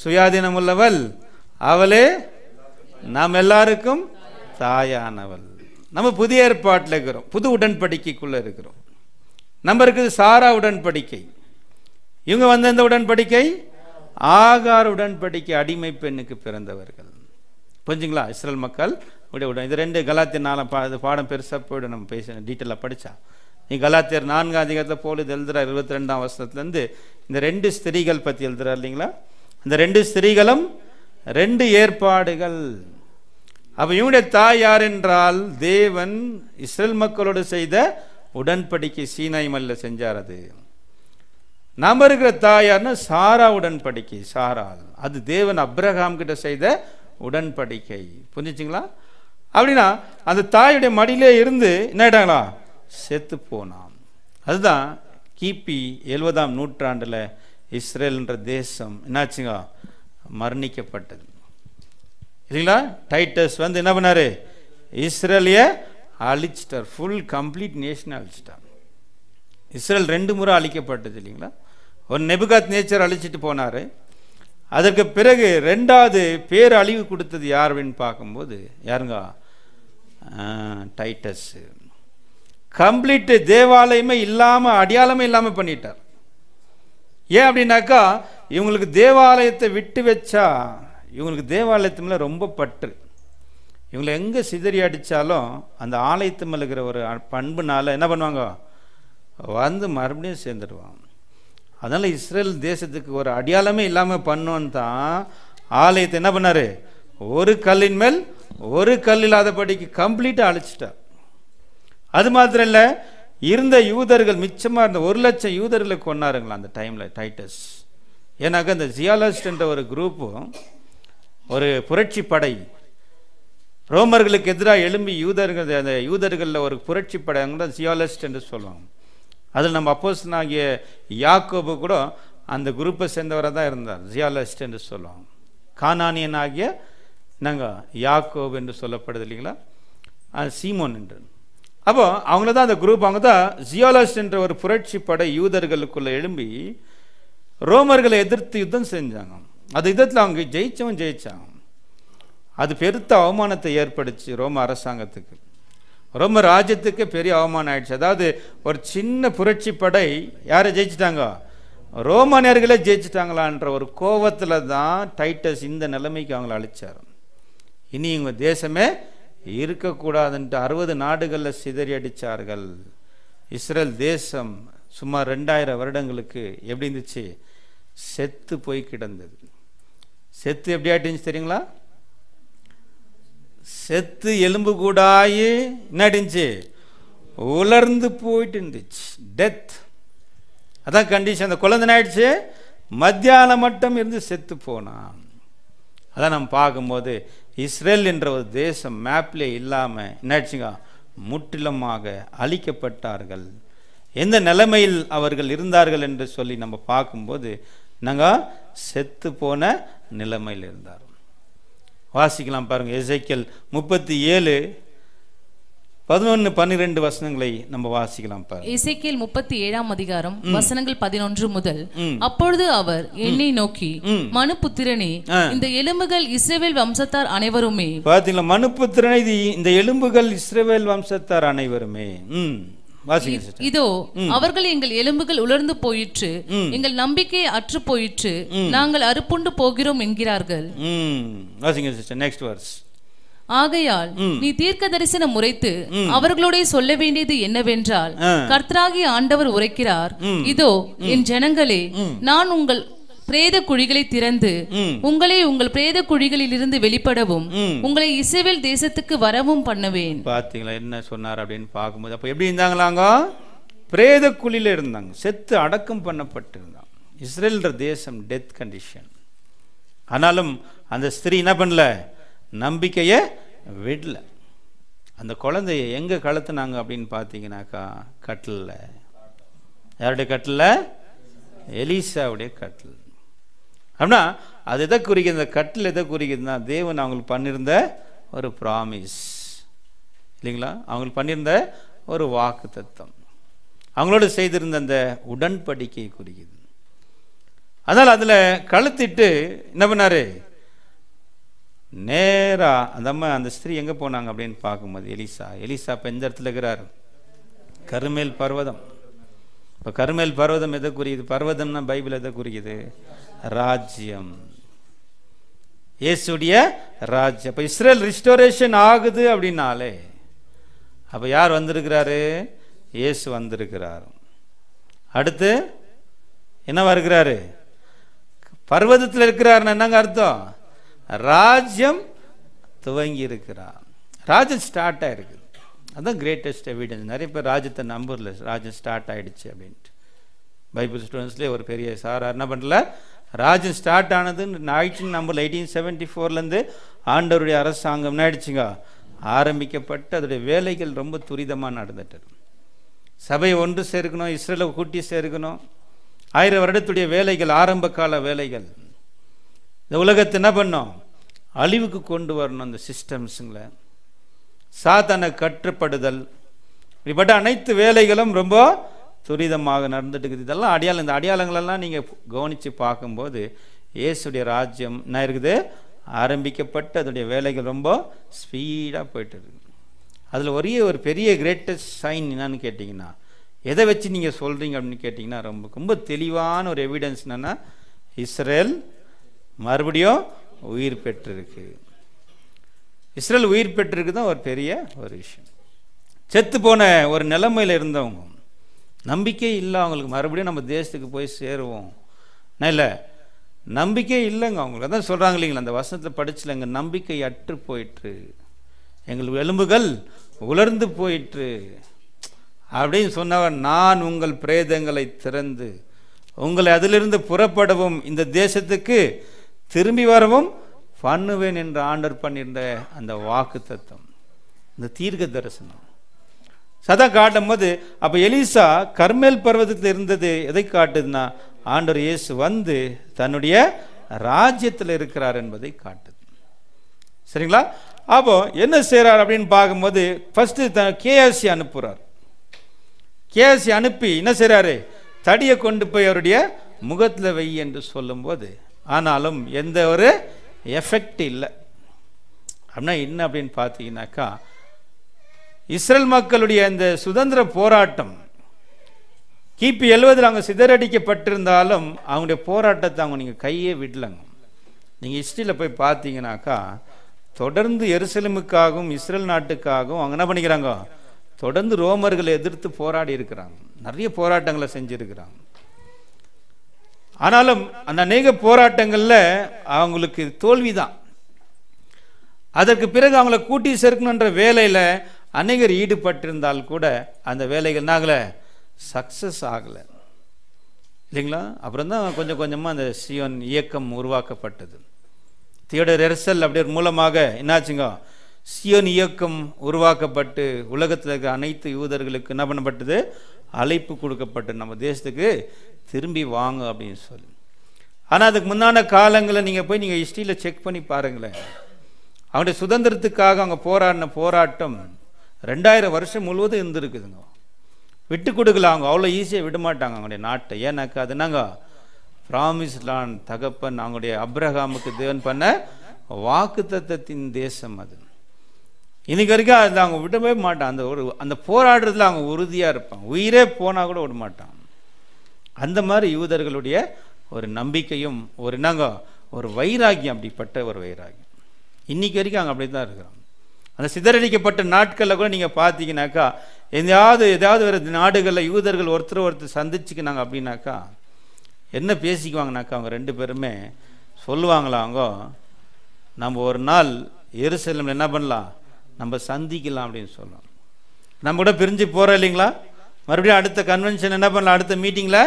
சுயாதீனம் உள்ளவள் அவளே நாம் எல்லாருக்கும் தாயானவள் நம்ம புதிய ஏற்பாட்டில் இருக்கிறோம் புது உடன்படிக்கைக்குள்ளே இருக்கிறோம் நம்ம இருக்குது சாரா உடன்படிக்கை இவங்க வந்த இந்த உடன்படிக்கை ஆகார் உடன்படிக்கை அடிமை பெண்ணுக்கு பிறந்தவர்கள் புரிஞ்சுங்களா இஸ்ரேல் மக்கள் விட விடும் இது ரெண்டு கலாத்தியர் நாலாம் பா இது பாடம் பெருசாக போய்டும் நம்ம பேச டீட்டெயிலாக படித்தா நீ கலாத்தியர் நான்காம் அதிகாரத்தை போல் இது எழுதுகிறார் இருபத்தி ரெண்டாம் வருஷத்துலேருந்து இந்த ரெண்டு ஸ்திரீகள் பற்றி எழுதுகிறார் இல்லைங்களா இந்த ரெண்டு ஸ்திரீகளும் ரெண்டு ஏற்பாடுகள் அப்போ இவனுடைய தாய் யார் என்றால் தேவன் இஸ்ரேல் மக்களோடு செய்த உடன்படிக்கை சீனாய் மல்ல செஞ்சார் அது நாம் இருக்கிற தாயார்னு சாரா உடன்படிக்கை சாரால் அது தேவன் அப்ரஹாம் கிட்ட செய்த உடன்படிக்கை புரிஞ்சிச்சிங்களா அப்படின்னா அந்த தாயுடைய மடியிலே இருந்து என்ன ஆயிட்டாங்களா செத்து போனான் அதுதான் கிபி எழுபதாம் நூற்றாண்டில் இஸ்ரேல்ன்ற தேசம் என்னாச்சுங்க மரணிக்கப்பட்டது இல்லைங்களா டைட்டஸ் வந்து என்ன பண்ணார் இஸ்ரேலிய அழிச்சிட்டார் ஃபுல் கம்ப்ளீட் நேஷனை அழிச்சிட்டார் இஸ்ரேல் ரெண்டு முறை அழிக்கப்பட்டது இல்லைங்களா ஒரு நெபுகாத் நேச்சர் அழிச்சிட்டு போனார் அதற்கு பிறகு ரெண்டாவது பேரழிவு கொடுத்தது யார் அப்படின்னு பார்க்கும்போது யாருங்க டைட்டஸ் கம்ப்ளீட்டு தேவாலயமே இல்லாமல் அடையாளமே இல்லாமல் பண்ணிட்டார் ஏன் அப்படின்னாக்கா இவங்களுக்கு தேவாலயத்தை விட்டு வச்சா இவங்களுக்கு தேவாலயத்து மேலே ரொம்ப பற்று இவங்களை எங்கே சிதறி அடித்தாலும் அந்த ஆலயத்து மேலே இருக்கிற ஒரு பண்புனால என்ன பண்ணுவாங்க வந்து மறுபடியும் சேர்ந்துடுவாங்க அதனால் இஸ்ரேல் தேசத்துக்கு ஒரு அடையாளமே இல்லாமல் பண்ணோன்னு தான் ஆலயத்தை என்ன பண்ணார் ஒரு கல்லின் மேல் ஒரு கல் இல்லாதபடிக்கு கம்ப்ளீட்டாக அழிச்சிட்டார் அது மாத்திரம் இல்லை இருந்த யூதர்கள் மிச்சமாக இருந்த ஒரு லட்சம் யூதர்களை கொண்டாருங்களா அந்த டைமில் டைட்டஸ் ஏன்னாக்க அந்த ஜியாலஜிஸ்ட் என்ற ஒரு குரூப்பும் ஒரு புரட்சி படை ரோமர்களுக்கு எதிராக எழும்பி யூதர்கள் அந்த யூதர்களில் ஒரு புரட்சி படை ஜியாலஜிஸ்ட் என்று சொல்லுவாங்க அதில் நம்ம அப்போஸ் ஆகிய யாக்கோபு கூட அந்த குரூப்பை சேர்ந்தவரை தான் இருந்தார் ஜியாலஸ்ட் என்று சொல்லுவோம் கானானியன் ஆகிய நாங்கள் யாக்கோபு என்று சொல்லப்படுது இல்லைங்களா சீமோன் என்று அப்போ அவங்கள தான் அந்த குரூப் அவங்க தான் ஜியாலஸ்ட் என்ற ஒரு புரட்சி படை யூதர்களுக்குள்ளே எழும்பி ரோமர்களை எதிர்த்து யுத்தம் செஞ்சாங்க அது யுத்தத்தில் அவங்க ஜெயிச்சவன் ஜெயிச்சாங்க அது பெருத்த அவமானத்தை ஏற்படுச்சு ரோம அரசாங்கத்துக்கு ரொம்ப ராஜ்யத்துக்கு பெரிய அவமானம் ஆயிடுச்சு அதாவது ஒரு சின்ன புரட்சி படை யாரை ஜெயிச்சிட்டாங்க ரோமானியர்களே ஜெயிச்சிட்டாங்களான்ற ஒரு கோவத்தில் தான் டைட்டஸ் இந்த நிலைமைக்கு அவங்கள அழிச்சார் இனி இவங்க தேசமே இருக்கக்கூடாதுன்ட்டு அறுபது நாடுகளில் சிதறி அடித்தார்கள் இஸ்ரேல் தேசம் சுமார் ரெண்டாயிரம் வருடங்களுக்கு எப்படி இருந்துச்சு செத்து போய் கிடந்தது செத்து எப்படி ஆயிட்டுச்சு தெரியுங்களா செத்து எலும்பு கூடாயி நடிஞ்சு உலர்ந்து போயிட்டு இருந்துச்சு டெத் அதான் கண்டிஷன் அந்த குழந்தை ஆயிடுச்சு மத்தியானம் மட்டும் இருந்து செத்து போனான் அதான் நம்ம பார்க்கும்போது இஸ்ரேல் என்ற ஒரு தேசம் மேப்லே இல்லாமல் என்னாச்சுங்க முற்றிலுமாக அழிக்கப்பட்டார்கள் எந்த நிலைமையில் அவர்கள் இருந்தார்கள் என்று சொல்லி நம்ம பார்க்கும்போது நாங்கள் செத்து போன நிலைமையில் இருந்தார் வாசிக்கலாம் பாருங்கள் எசைக்கல் முப்பத்தி ஏழு பதினொன்று பன்னிரெண்டு வசனங்களை நம்ம வாசிக்கலாம் இசைக்கில் முப்பத்தி ஏழாம் அதிகாரம் வசனங்கள் பதினொன்று முதல் அப்பொழுது அவர் என்னை நோக்கி மனுபுத்திரனே இந்த எலும்புகள் இஸ்ரேவேல் வம்சத்தார் அனைவருமே பாத்தீங்களா மனுபுத்திரனை இந்த எலும்புகள் இஸ்ரேவேல் வம்சத்தார் அனைவருமே இதோ அவர்கள் எங்கள் எலும்புகள் உலர்ந்து போயிற்று எங்கள் நம்பிக்கை அற்று போயிற்று நாங்கள் அறுப்புண்டு போகிறோம் என்கிறார்கள் ஆகையால் நீ தீர்க்க தரிசனம் உரைத்து அவர்களுடைய சொல்ல வேண்டியது என்னவென்றால் கர்த்தராகி ஆண்டவர் உரைக்கிறார் இதோ என் ஜனங்களே நான் உங்கள் பிரேத குழிகளை திறந்து உங்களை உங்கள் பிரேத குழிகளில் இருந்து வெளிப்படவும் உங்களை இசைவில் தேசத்துக்கு வரவும் பண்ணுவேன் பாத்தீங்களா என்ன சொன்னார் அப்படின்னு பார்க்கும்போது அப்போ எப்படி இருந்தாங்களாங்க பிரேத குழியில இருந்தாங்க செத்து அடக்கம் பண்ணப்பட்டு இருந்தாங்க இஸ்ரேல்ன்ற தேசம் டெத் கண்டிஷன் ஆனாலும் அந்த ஸ்திரீ என்ன பண்ணல நம்பிக்கையை விடல அந்த குழந்தைய எங்கே கலத்துனாங்க அப்படின்னு பாத்தீங்கன்னாக்கா கட்டில் யாருடைய கட்டில் எலிசாவுடைய கட்டில் அப்படின்னா அது எதை குறிக்குது இந்த கட்டில் எதை குறிக்குதுன்னா தேவன் அவங்களுக்கு பண்ணியிருந்த ஒரு ப்ராமிஸ் இல்லைங்களா அவங்களுக்கு பண்ணியிருந்த ஒரு வாக்கு தத்துவம் அவங்களோட செய்திருந்த அந்த உடன்படிக்கை குறிக்குது அதனால் அதில் கழுத்திட்டு என்ன பண்ணார் நேராக அந்த அம்மா அந்த ஸ்திரீ எங்கே போனாங்க அப்படின்னு பார்க்கும்போது எலிசா எலிசா இப்போ எந்த இடத்துல இருக்கிறார் கருமேல் பர்வதம் இப்போ கருமேல் பர்வதம் எதை குறியுது பர்வதம்னா பைபிள் எதை குறிக்குது ராஜ்யம் இயேசுடைய ராஜ்யம் அப்போ இஸ்ரேல் ரிஸ்டோரேஷன் ஆகுது அப்படின்னாலே அப்போ யார் வந்திருக்கிறாரு இயேசு வந்திருக்கிறார் அடுத்து என்ன வருகிறாரு பர்வதத்தில் இருக்கிறாருன்னு என்னங்க அர்த்தம் ராஜ்யம் துவங்கி இருக்கிறார் ராஜ்யம் ஸ்டார்ட் ஆயிருக்கு அதுதான் கிரேட்டஸ்ட் எவிடன்ஸ் நிறைய பேர் ராஜ்யத்தை நம்பரில் ராஜ்யம் ஸ்டார்ட் ஆயிடுச்சு அப்படின்ட்டு பைபிள் ஸ்டூடெண்ட்ஸ்லேயே ஒரு பெரிய சார் என்ன பண்ணல ராஜ்யம் ஸ்டார்ட் ஆனது ஆயிடுச்சுன்னு நம்ம எயிட்டீன் செவன்டி ஃபோர்லேருந்து ஆண்டவருடைய அரசாங்கம் ஆயிடுச்சுங்க ஆரம்பிக்கப்பட்டு அதோடைய வேலைகள் ரொம்ப துரிதமாக நடந்துட்டு சபை ஒன்று சேர்க்கணும் இஸ்ரேலை கூட்டி சேர்க்கணும் ஆயிரம் வருடத்துடைய வேலைகள் ஆரம்ப கால வேலைகள் இந்த உலகத்தை என்ன பண்ணோம் அழிவுக்கு கொண்டு வரணும் அந்த சிஸ்டம்ஸுங்களை சாதனை கற்றுப்படுதல் இப்படிப்பட்ட அனைத்து வேலைகளும் ரொம்ப துரிதமாக நடந்துட்டுக்குது இதெல்லாம் அடையாளம் இந்த அடையாளங்களெல்லாம் நீங்கள் கவனித்து பார்க்கும்போது இயேசுடைய ராஜ்யம் என்ன இருக்குது ஆரம்பிக்கப்பட்டு அதோடைய வேலைகள் ரொம்ப ஸ்பீடாக போயிட்டு இருக்கு அதில் ஒரே ஒரு பெரிய கிரேட்டஸ்ட் சைன் என்னன்னு கேட்டிங்கன்னா எதை வச்சு நீங்கள் சொல்கிறீங்க அப்படின்னு கேட்டிங்கன்னா ரொம்ப ரொம்ப தெளிவான ஒரு எவிடன்ஸ் என்னென்னா இஸ்ரேல் மறுபடியும் உயிர் பெற்றிருக்கு இஸ்ரேல் உயிர் பெற்றிருக்கு தான் ஒரு பெரிய ஒரு விஷயம் செத்து போன ஒரு நிலைமையில் இருந்தவங்க நம்பிக்கை இல்லை அவங்களுக்கு மறுபடியும் நம்ம தேசத்துக்கு போய் சேருவோம் இல்லை நம்பிக்கை இல்லைங்க அவங்களுக்கு அதான் சொல்கிறாங்க இல்லைங்களா அந்த வசனத்தில் எங்கள் நம்பிக்கை அற்று போயிற்று எங்கள் எலும்புகள் உலர்ந்து போயிற்று அப்படின்னு சொன்னவன் நான் உங்கள் பிரேதங்களை திறந்து உங்களை அதிலிருந்து புறப்படவும் இந்த தேசத்துக்கு திரும்பி வரவும் பண்ணுவேன் என்று ஆண்டர் பண்ணியிருந்த அந்த வாக்கு தத்துவம் இந்த தீர்க்க தரிசனம் சதம் காட்டும் போது அப்போ எலிசா கர்மேல் பர்வதத்தில் இருந்தது எதை காட்டுதுன்னா ஆண்டவர் இயேசு வந்து தன்னுடைய ராஜ்யத்தில் இருக்கிறார் என்பதை காட்டுது சரிங்களா அப்போ என்ன செய்கிறார் அப்படின்னு பார்க்கும்போது ஃபஸ்ட்டு த கேஎஸ்சி அனுப்புகிறார் கேஎஸ்சி அனுப்பி என்ன செய்கிறாரு தடியை கொண்டு போய் அவருடைய முகத்தில் வை என்று சொல்லும்போது ஆனாலும் எந்த ஒரு எஃபெக்ட் இல்லை அப்படின்னா என்ன அப்படின்னு பார்த்தீங்கன்னாக்கா இஸ்ரேல் மக்களுடைய இந்த சுதந்திர போராட்டம் கிபி எழுவதில் அவங்க சிதறடிக்கப்பட்டிருந்தாலும் அவங்களுடைய போராட்டத்தை அவங்க நீங்கள் கையே விடலங்க நீங்கள் ஹிஸ்ட்ரியில் போய் பார்த்தீங்கன்னாக்கா தொடர்ந்து எருசலமுக்காகவும் இஸ்ரேல் நாட்டுக்காகவும் அவங்க என்ன பண்ணிக்கிறாங்க தொடர்ந்து ரோமர்களை எதிர்த்து போராடி இருக்கிறாங்க நிறைய போராட்டங்களை செஞ்சுருக்கிறாங்க ஆனாலும் அந்த அநேக போராட்டங்களில் அவங்களுக்கு தோல்வி தான் அதற்கு பிறகு அவங்கள கூட்டி சேர்க்கணுன்ற வேலையில் அநேகர் ஈடுபட்டிருந்தால் கூட அந்த வேலைகள் ஆகலை சக்ஸஸ் ஆகலை இல்லைங்களா அப்புறம் தான் கொஞ்சம் கொஞ்சமாக அந்த சியோன் இயக்கம் உருவாக்கப்பட்டது தியோட ரெர்சல் அப்படி மூலமாக என்னாச்சுங்க சியோன் இயக்கம் உருவாக்கப்பட்டு உலகத்தில் இருக்கிற அனைத்து யூதர்களுக்கு என்ன பண்ணப்பட்டது அழைப்பு கொடுக்கப்பட்டு நம்ம தேசத்துக்கு திரும்பி வாங்க அப்படின்னு சொல்லி ஆனால் அதுக்கு முன்னான காலங்களில் நீங்கள் போய் நீங்கள் ஹிஸ்ட்ரியில் செக் பண்ணி பாருங்களேன் அவங்களுடைய சுதந்திரத்துக்காக அவங்க போராடின போராட்டம் ரெண்டாயிரம் வருஷம் முழுவதும் இருந்துருக்குதுங்க விட்டு கொடுக்கலாம் அவங்க அவ்வளோ ஈஸியாக விட மாட்டாங்க அவங்களுடைய நாட்டை ஏன்னாக்கா அது நாங்க ப்ராமிஸ் லான் தகப்பன் அவங்களுடைய அப்ரஹாமுக்கு தேவன் பண்ண வாக்கு தத்தத்தின் தேசம் அது இன்னைக்கு வரைக்கும் அதில் அவங்க விடவே மாட்டான் அந்த ஒரு அந்த போராடுறதுல அவங்க உறுதியாக இருப்பாங்க உயிரே போனால் கூட விட மாட்டான் அந்த மாதிரி யூதர்களுடைய ஒரு நம்பிக்கையும் ஒரு நாங்கள் ஒரு வைராகியம் அப்படிப்பட்ட ஒரு வைராகியம் இன்றைக்கி வரைக்கும் அவங்க அப்படி தான் இருக்கிறாங்க அந்த சிதறடிக்கப்பட்ட நாட்களில் கூட நீங்கள் பார்த்தீங்கன்னாக்கா எதாவது ஏதாவது வேறு நாடுகளில் யூதர்கள் ஒருத்தர் ஒருத்தர் சந்திச்சுக்கினாங்க அப்படின்னாக்கா என்ன பேசிக்குவாங்கனாக்கா அவங்க ரெண்டு பேருமே சொல்லுவாங்களா அவங்க நம்ம ஒரு நாள் எருசலம் என்ன பண்ணலாம் நம்ம சந்திக்கலாம் அப்படின்னு சொல்லலாம் நம்ம கூட பிரிஞ்சு போகிறோம் இல்லைங்களா மறுபடியும் அடுத்த கன்வென்ஷன் என்ன பண்ணலாம் அடுத்த மீட்டிங்கில்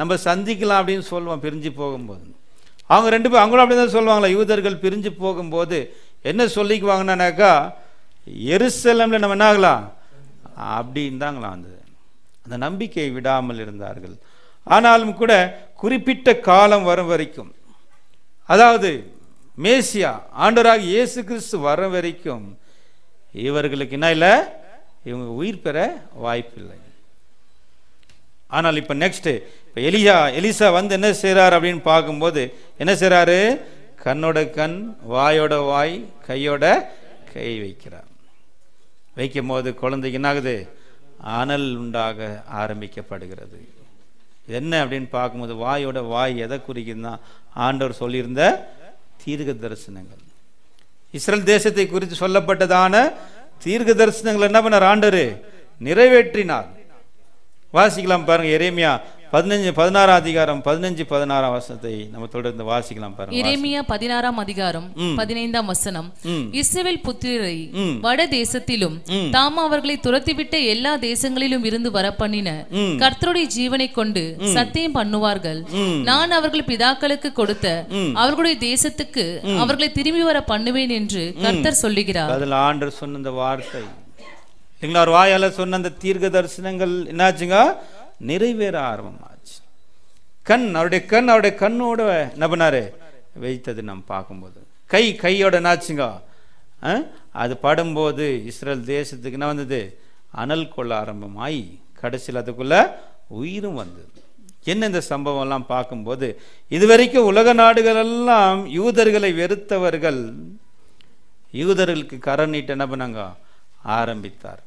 நம்ம சந்திக்கலாம் அப்படின்னு சொல்லுவோம் பிரிஞ்சு போகும்போது அவங்க ரெண்டு பேரும் அவங்களும் அப்படி தான் சொல்லுவாங்களா யூதர்கள் பிரிஞ்சு போகும்போது என்ன சொல்லிக்குவாங்கன்னாக்கா எருசலம்ல நம்ம என்ன ஆகலாம் அப்படின்னு தாங்களா அந்த அந்த நம்பிக்கையை விடாமல் இருந்தார்கள் ஆனாலும் கூட குறிப்பிட்ட காலம் வரும் வரைக்கும் அதாவது மேசியா ஆண்டராக இயேசு கிறிஸ்து வர வரைக்கும் இவர்களுக்கு என்ன இல்லை இவங்க உயிர் பெற வாய்ப்பில்லை ஆனால் இப்போ நெக்ஸ்ட்டு இப்போ எலியா எலிசா வந்து என்ன செய்கிறார் அப்படின்னு பார்க்கும்போது என்ன செய்கிறாரு கண்ணோட கண் வாயோட வாய் கையோட கை வைக்கிறார் வைக்கும் போது குழந்தைக்கு என்னாகுது அனல் உண்டாக ஆரம்பிக்கப்படுகிறது என்ன அப்படின்னு பார்க்கும்போது வாயோட வாய் எதை குறிக்குதுன்னா ஆண்டவர் சொல்லியிருந்த தீர்க்க தரிசனங்கள் இஸ்ரேல் தேசத்தை குறித்து சொல்லப்பட்டதான தீர்க்க தரிசனங்கள் என்ன பண்ணார் ஆண்டவர் நிறைவேற்றினார் வாசிக்கலாம் பாருங்க எரேமியா பதினஞ்சு பதினாறாம் அதிகாரம் பதினஞ்சு பதினாறாம் வசனத்தை நம்ம தொடர்ந்து வாசிக்கலாம் பாருங்க இறைமியா பதினாறாம் அதிகாரம் பதினைந்தாம் வசனம் இஸ்ரவேல் புத்திரரை வட தேசத்திலும் தாம் அவர்களை துரத்திவிட்ட எல்லா தேசங்களிலும் இருந்து வரப்பண்ணின கர்த்தருடைய ஜீவனை கொண்டு சத்தியம் பண்ணுவார்கள் நான் அவர்கள் பிதாக்களுக்கு கொடுத்த அவர்களுடைய தேசத்துக்கு அவர்களை திரும்பி வர பண்ணுவேன் என்று கர்த்தர் சொல்லுகிறார் அதில் ஆண்டு சொன்ன இந்த வார்த்தை எங்களார் ஒரு வாயால சொன்ன அந்த தீர்க்க தரிசனங்கள் என்னாச்சுங்க நிறைவேற ஆரம்பமாச்சு கண் அவருடைய கண் அவருடைய கண்ணோட நபனாரு வைத்தது நாம் பார்க்கும்போது கை கையோட நாச்சுங்க அது படும்போது இஸ்ரேல் தேசத்துக்கு என்ன வந்தது அனல் கொள்ள ஆரம்பமாய் கடைசியில் அதுக்குள்ளே உயிரும் வந்தது என்ன இந்த சம்பவம்லாம் பார்க்கும்போது இதுவரைக்கும் உலக நாடுகளெல்லாம் யூதர்களை வெறுத்தவர்கள் யூதர்களுக்கு கரண் நீட்ட என்ன பண்ணாங்க ஆரம்பித்தார்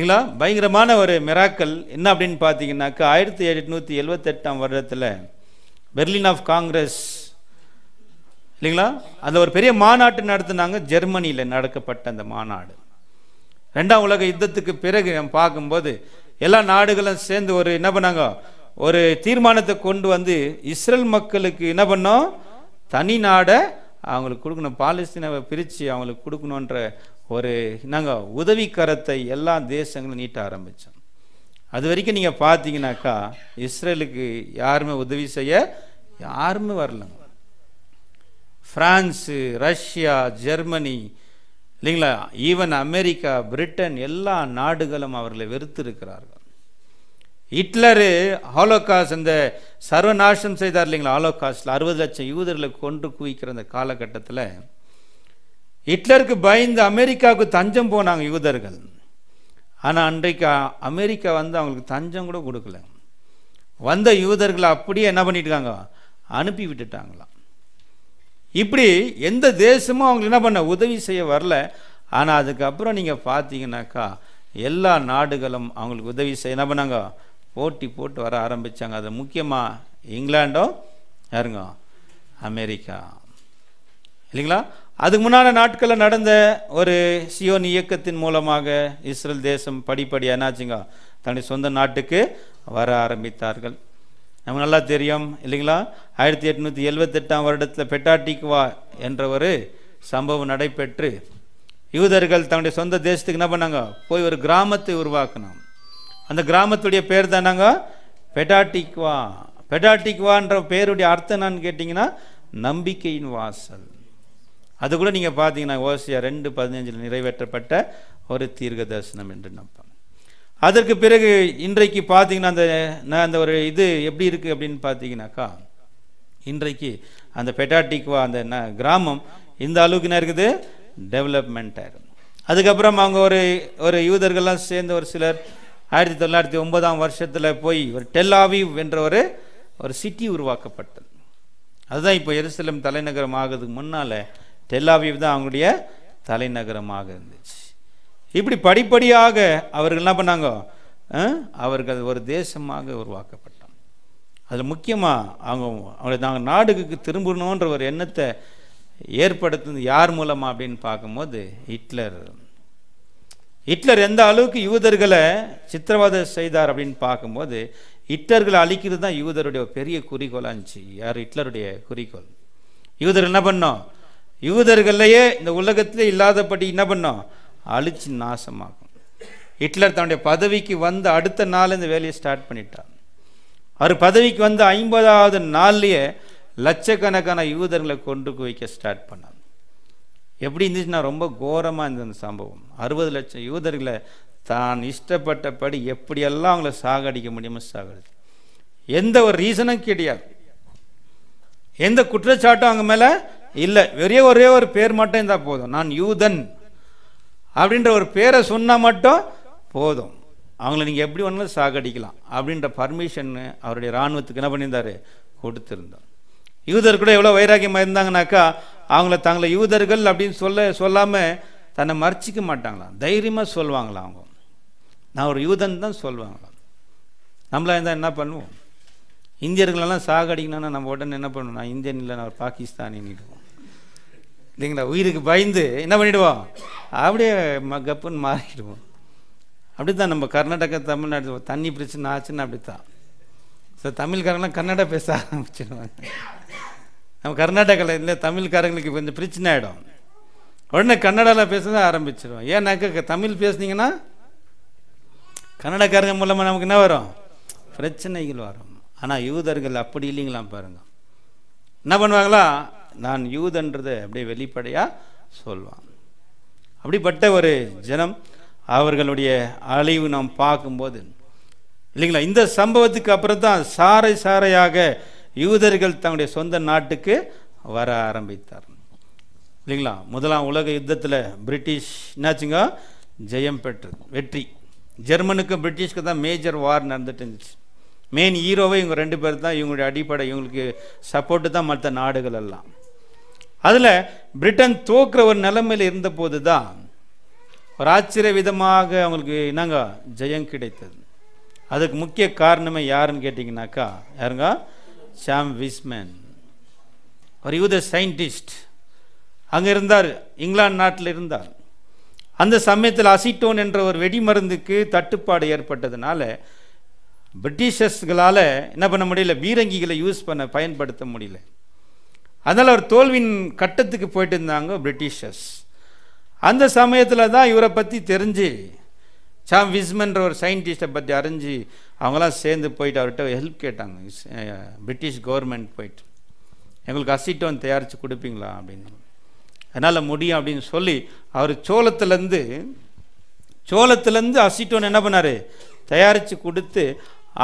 இல்லைங்களா பயங்கரமான ஒரு மிராக்கல் என்ன அப்படின்னு பார்த்தீங்கன்னாக்கா ஆயிரத்தி எட்நூற்றி எழுவத்தெட்டாம் வருடத்தில் பெர்லின் ஆஃப் காங்கிரஸ் இல்லைங்களா அதில் ஒரு பெரிய மாநாட்டு நடத்தினாங்க ஜெர்மனியில் நடக்கப்பட்ட அந்த மாநாடு ரெண்டாம் உலக யுத்தத்துக்கு பிறகு நம்ம பார்க்கும்போது எல்லா நாடுகளும் சேர்ந்து ஒரு என்ன பண்ணாங்க ஒரு தீர்மானத்தை கொண்டு வந்து இஸ்ரேல் மக்களுக்கு என்ன பண்ணோம் தனி நாடை அவங்களுக்கு கொடுக்கணும் பாலஸ்தீனாவை பிரித்து அவங்களுக்கு கொடுக்கணுன்ற ஒரு நாங்கள் உதவிக்கரத்தை எல்லா தேசங்களும் நீட்ட ஆரம்பித்தோம் அது வரைக்கும் நீங்கள் பார்த்தீங்கன்னாக்கா இஸ்ரேலுக்கு யாருமே உதவி செய்ய யாருமே வரலங்க ஃப்ரான்ஸு ரஷ்யா ஜெர்மனி இல்லைங்களா ஈவன் அமெரிக்கா பிரிட்டன் எல்லா நாடுகளும் அவர்களை வெறுத்து இருக்கிறார்கள் ஹிட்லரு ஹாலோகாஸ் அந்த சர்வநாசம் செய்தார் இல்லைங்களா ஹாலோகாஸ்டில் அறுபது லட்சம் யூதர்களை கொண்டு குவிக்கிற அந்த காலகட்டத்தில் ஹிட்லருக்கு பயந்து அமெரிக்காவுக்கு தஞ்சம் போனாங்க யூதர்கள் ஆனால் அன்றைக்கு அமெரிக்கா வந்து அவங்களுக்கு தஞ்சம் கூட கொடுக்கல வந்த யூதர்களை அப்படியே என்ன பண்ணிட்டுருக்காங்க அனுப்பி விட்டுட்டாங்களாம் இப்படி எந்த தேசமும் அவங்களுக்கு என்ன பண்ண உதவி செய்ய வரல ஆனால் அதுக்கப்புறம் நீங்கள் பார்த்தீங்கன்னாக்கா எல்லா நாடுகளும் அவங்களுக்கு உதவி செய்ய என்ன பண்ணாங்க போட்டி போட்டு வர ஆரம்பித்தாங்க அது முக்கியமாக இங்கிலாண்டும் யாருங்க அமெரிக்கா இல்லைங்களா அதுக்கு முன்னாடி நாட்களில் நடந்த ஒரு சியோன் இயக்கத்தின் மூலமாக இஸ்ரேல் தேசம் படிப்படி என்னாச்சுங்க தன்னுடைய சொந்த நாட்டுக்கு வர ஆரம்பித்தார்கள் நமக்கு நல்லா தெரியும் இல்லைங்களா ஆயிரத்தி எட்நூற்றி எழுபத்தெட்டாம் வருடத்தில் பெட்டாட்டிக்குவா என்ற ஒரு சம்பவம் நடைபெற்று யூதர்கள் தன்னுடைய சொந்த தேசத்துக்கு என்ன பண்ணாங்க போய் ஒரு கிராமத்தை உருவாக்கினோம் அந்த கிராமத்துடைய பேர் தானாங்க பெட்டாட்டிக்வா பெட்டாட்டிக்குவான்ற பேருடைய அர்த்தம் என்னன்னு கேட்டிங்கன்னா நம்பிக்கையின் வாசல் அது கூட நீங்கள் பார்த்தீங்கன்னா ஓசியா ரெண்டு பதினஞ்சில் நிறைவேற்றப்பட்ட ஒரு தீர்க்க தரிசனம் என்று நம்ப அதற்கு பிறகு இன்றைக்கு பார்த்தீங்கன்னா அந்த நான் அந்த ஒரு இது எப்படி இருக்குது அப்படின்னு பார்த்தீங்கன்னாக்கா இன்றைக்கு அந்த பெட்டாட்டிக்குவா அந்த ந கிராமம் இந்த அளவுக்கு என்ன இருக்குது டெவலப்மெண்ட் ஆயிரும் அதுக்கப்புறம் அவங்க ஒரு ஒரு யூதர்கள்லாம் சேர்ந்த ஒரு சிலர் ஆயிரத்தி தொள்ளாயிரத்தி ஒன்பதாம் வருஷத்தில் போய் ஒரு டெல்லாவிவ் என்ற ஒரு ஒரு சிட்டி உருவாக்கப்பட்டது அதுதான் இப்போ எருசலம் தலைநகரம் ஆகிறதுக்கு முன்னால் டெல்லாவிவ் தான் அவங்களுடைய தலைநகரமாக இருந்துச்சு இப்படி படிப்படியாக அவர்கள் என்ன பண்ணாங்க அவர்கள் ஒரு தேசமாக உருவாக்கப்பட்டான் அதில் முக்கியமாக அவங்க அவங்களை நாங்கள் நாடுக்கு திரும்பணுன்ற ஒரு எண்ணத்தை ஏற்படுத்துனது யார் மூலமாக அப்படின்னு பார்க்கும்போது ஹிட்லர் ஹிட்லர் எந்த அளவுக்கு யூதர்களை சித்திரவதை செய்தார் அப்படின்னு பார்க்கும்போது ஹிட்லர்களை அழிக்கிறது தான் யூதருடைய பெரிய குறிக்கோளாக இருந்துச்சு யார் ஹிட்லருடைய குறிக்கோள் யூதர் என்ன பண்ணோம் யூதர்கள்லையே இந்த உலகத்தில் இல்லாதபடி என்ன பண்ணோம் அழிச்சு நாசமாகும் ஹிட்லர் தன்னுடைய பதவிக்கு வந்து அடுத்த நாள் இந்த வேலையை ஸ்டார்ட் பண்ணிட்டார் அவர் பதவிக்கு வந்து ஐம்பதாவது நாள்லேயே லட்சக்கணக்கான யூதர்களை கொண்டு குவிக்க ஸ்டார்ட் பண்ணார் எப்படி இருந்துச்சுன்னா ரொம்ப கோரமாக இருந்த அந்த சம்பவம் அறுபது லட்சம் யூதர்களை தான் இஷ்டப்பட்டபடி எப்படியெல்லாம் அவங்கள சாகடிக்க முடியுமோ சாகடிச்சு எந்த ஒரு ரீசனும் கிடையாது எந்த குற்றச்சாட்டும் அவங்க மேலே இல்லை ஒரே ஒரே ஒரு பேர் மட்டும் இருந்தால் போதும் நான் யூதன் அப்படின்ற ஒரு பேரை சொன்னால் மட்டும் போதும் அவங்கள நீங்கள் எப்படி வேணாலும் சாகடிக்கலாம் அப்படின்ற பர்மிஷன் அவருடைய இராணுவத்துக்கு என்ன பண்ணியிருந்தார் கொடுத்துருந்தோம் யூதர் கூட எவ்வளோ வைராக்கியமாக இருந்தாங்கனாக்கா அவங்கள தங்களை யூதர்கள் அப்படின்னு சொல்ல சொல்லாமல் தன்னை மறைச்சிக்க மாட்டாங்களாம் தைரியமாக சொல்லுவாங்களா அவங்க நான் ஒரு யூதன் தான் சொல்லுவாங்களாம் நம்மளாக இருந்தால் என்ன பண்ணுவோம் இந்தியர்களெல்லாம் சாகடிக்கணும்னா நம்ம உடனே என்ன பண்ணுவோம் நான் இந்தியன் இல்லை நான் பாகிஸ்தானின்னு இல்லைங்களா உயிருக்கு பயந்து என்ன பண்ணிவிடுவோம் அப்படியே ம கப்புன்னு மாறிடுவோம் அப்படி தான் நம்ம கர்நாடகா தமிழ்நாடு தண்ணி பிரச்சனை ஆச்சுன்னா அப்படி தான் ஸோ தமிழ்காரங்களாம் கன்னடா பேச ஆரம்பிச்சிடுவாங்க நம்ம கர்நாடகாவில் இல்லை தமிழ்காரங்களுக்கு கொஞ்சம் பிரச்சனை ஆகிடும் உடனே கன்னடாவில் பேச தான் ஆரம்பிச்சிடுவோம் ஏன்னாக்க தமிழ் பேசுனீங்கன்னா கன்னடக்காரங்க மூலமாக நமக்கு என்ன வரும் பிரச்சனைகள் வரும் ஆனால் யூதர்கள் அப்படி இல்லைங்களாம் பாருங்கள் என்ன பண்ணுவாங்களா நான் யூதன்றதை அப்படியே வெளிப்படையாக சொல்வான் அப்படிப்பட்ட ஒரு ஜனம் அவர்களுடைய அழிவு நாம் பார்க்கும்போது இல்லைங்களா இந்த சம்பவத்துக்கு அப்புறம் தான் சாறை சாறையாக யூதர்கள் தங்களுடைய சொந்த நாட்டுக்கு வர ஆரம்பித்தார் இல்லைங்களா முதலாம் உலக யுத்தத்தில் பிரிட்டிஷ் என்னாச்சுங்க ஜெயம் பெற்றது வெற்றி ஜெர்மனுக்கு பிரிட்டிஷ்க்கு தான் மேஜர் வார் நடந்துட்டு இருந்துச்சு மெயின் ஹீரோவே இவங்க ரெண்டு பேர் தான் இவங்களுடைய அடிப்படை இவங்களுக்கு சப்போர்ட்டு தான் மற்ற நாடுகள் எல்லாம் அதில் பிரிட்டன் தோக்குற ஒரு நிலைமையில் இருந்தபோது தான் ஒரு ஆச்சரிய விதமாக அவங்களுக்கு என்னங்க ஜெயம் கிடைத்தது அதுக்கு முக்கிய காரணமே யாருன்னு கேட்டிங்கனாக்கா யாருங்க சாம் விஸ்மேன் ஒரு யூத சயின்டிஸ்ட் அங்கே இருந்தார் இங்கிலாந்து நாட்டில் இருந்தார் அந்த சமயத்தில் அசிட்டோன் என்ற ஒரு வெடிமருந்துக்கு தட்டுப்பாடு ஏற்பட்டதுனால பிரிட்டிஷர்ஸ்களால் என்ன பண்ண முடியல பீரங்கிகளை யூஸ் பண்ண பயன்படுத்த முடியல அதனால் அவர் தோல்வியின் கட்டத்துக்கு போயிட்டு இருந்தாங்க பிரிட்டிஷர்ஸ் அந்த சமயத்தில் தான் இவரை பற்றி தெரிஞ்சு சாம் விஸ்மன்ற ஒரு சயின்டிஸ்ட்டை பற்றி அறிஞ்சு அவங்களாம் சேர்ந்து போயிட்டு அவர்கிட்ட ஹெல்ப் கேட்டாங்க பிரிட்டிஷ் கவர்மெண்ட் போயிட்டு எங்களுக்கு அசிட்டோன் தயாரித்து கொடுப்பீங்களா அப்படின்னு என்னால் முடியும் அப்படின்னு சொல்லி அவர் சோளத்துலேருந்து சோளத்துலேருந்து அசிட்டோன் என்ன பண்ணார் தயாரித்து கொடுத்து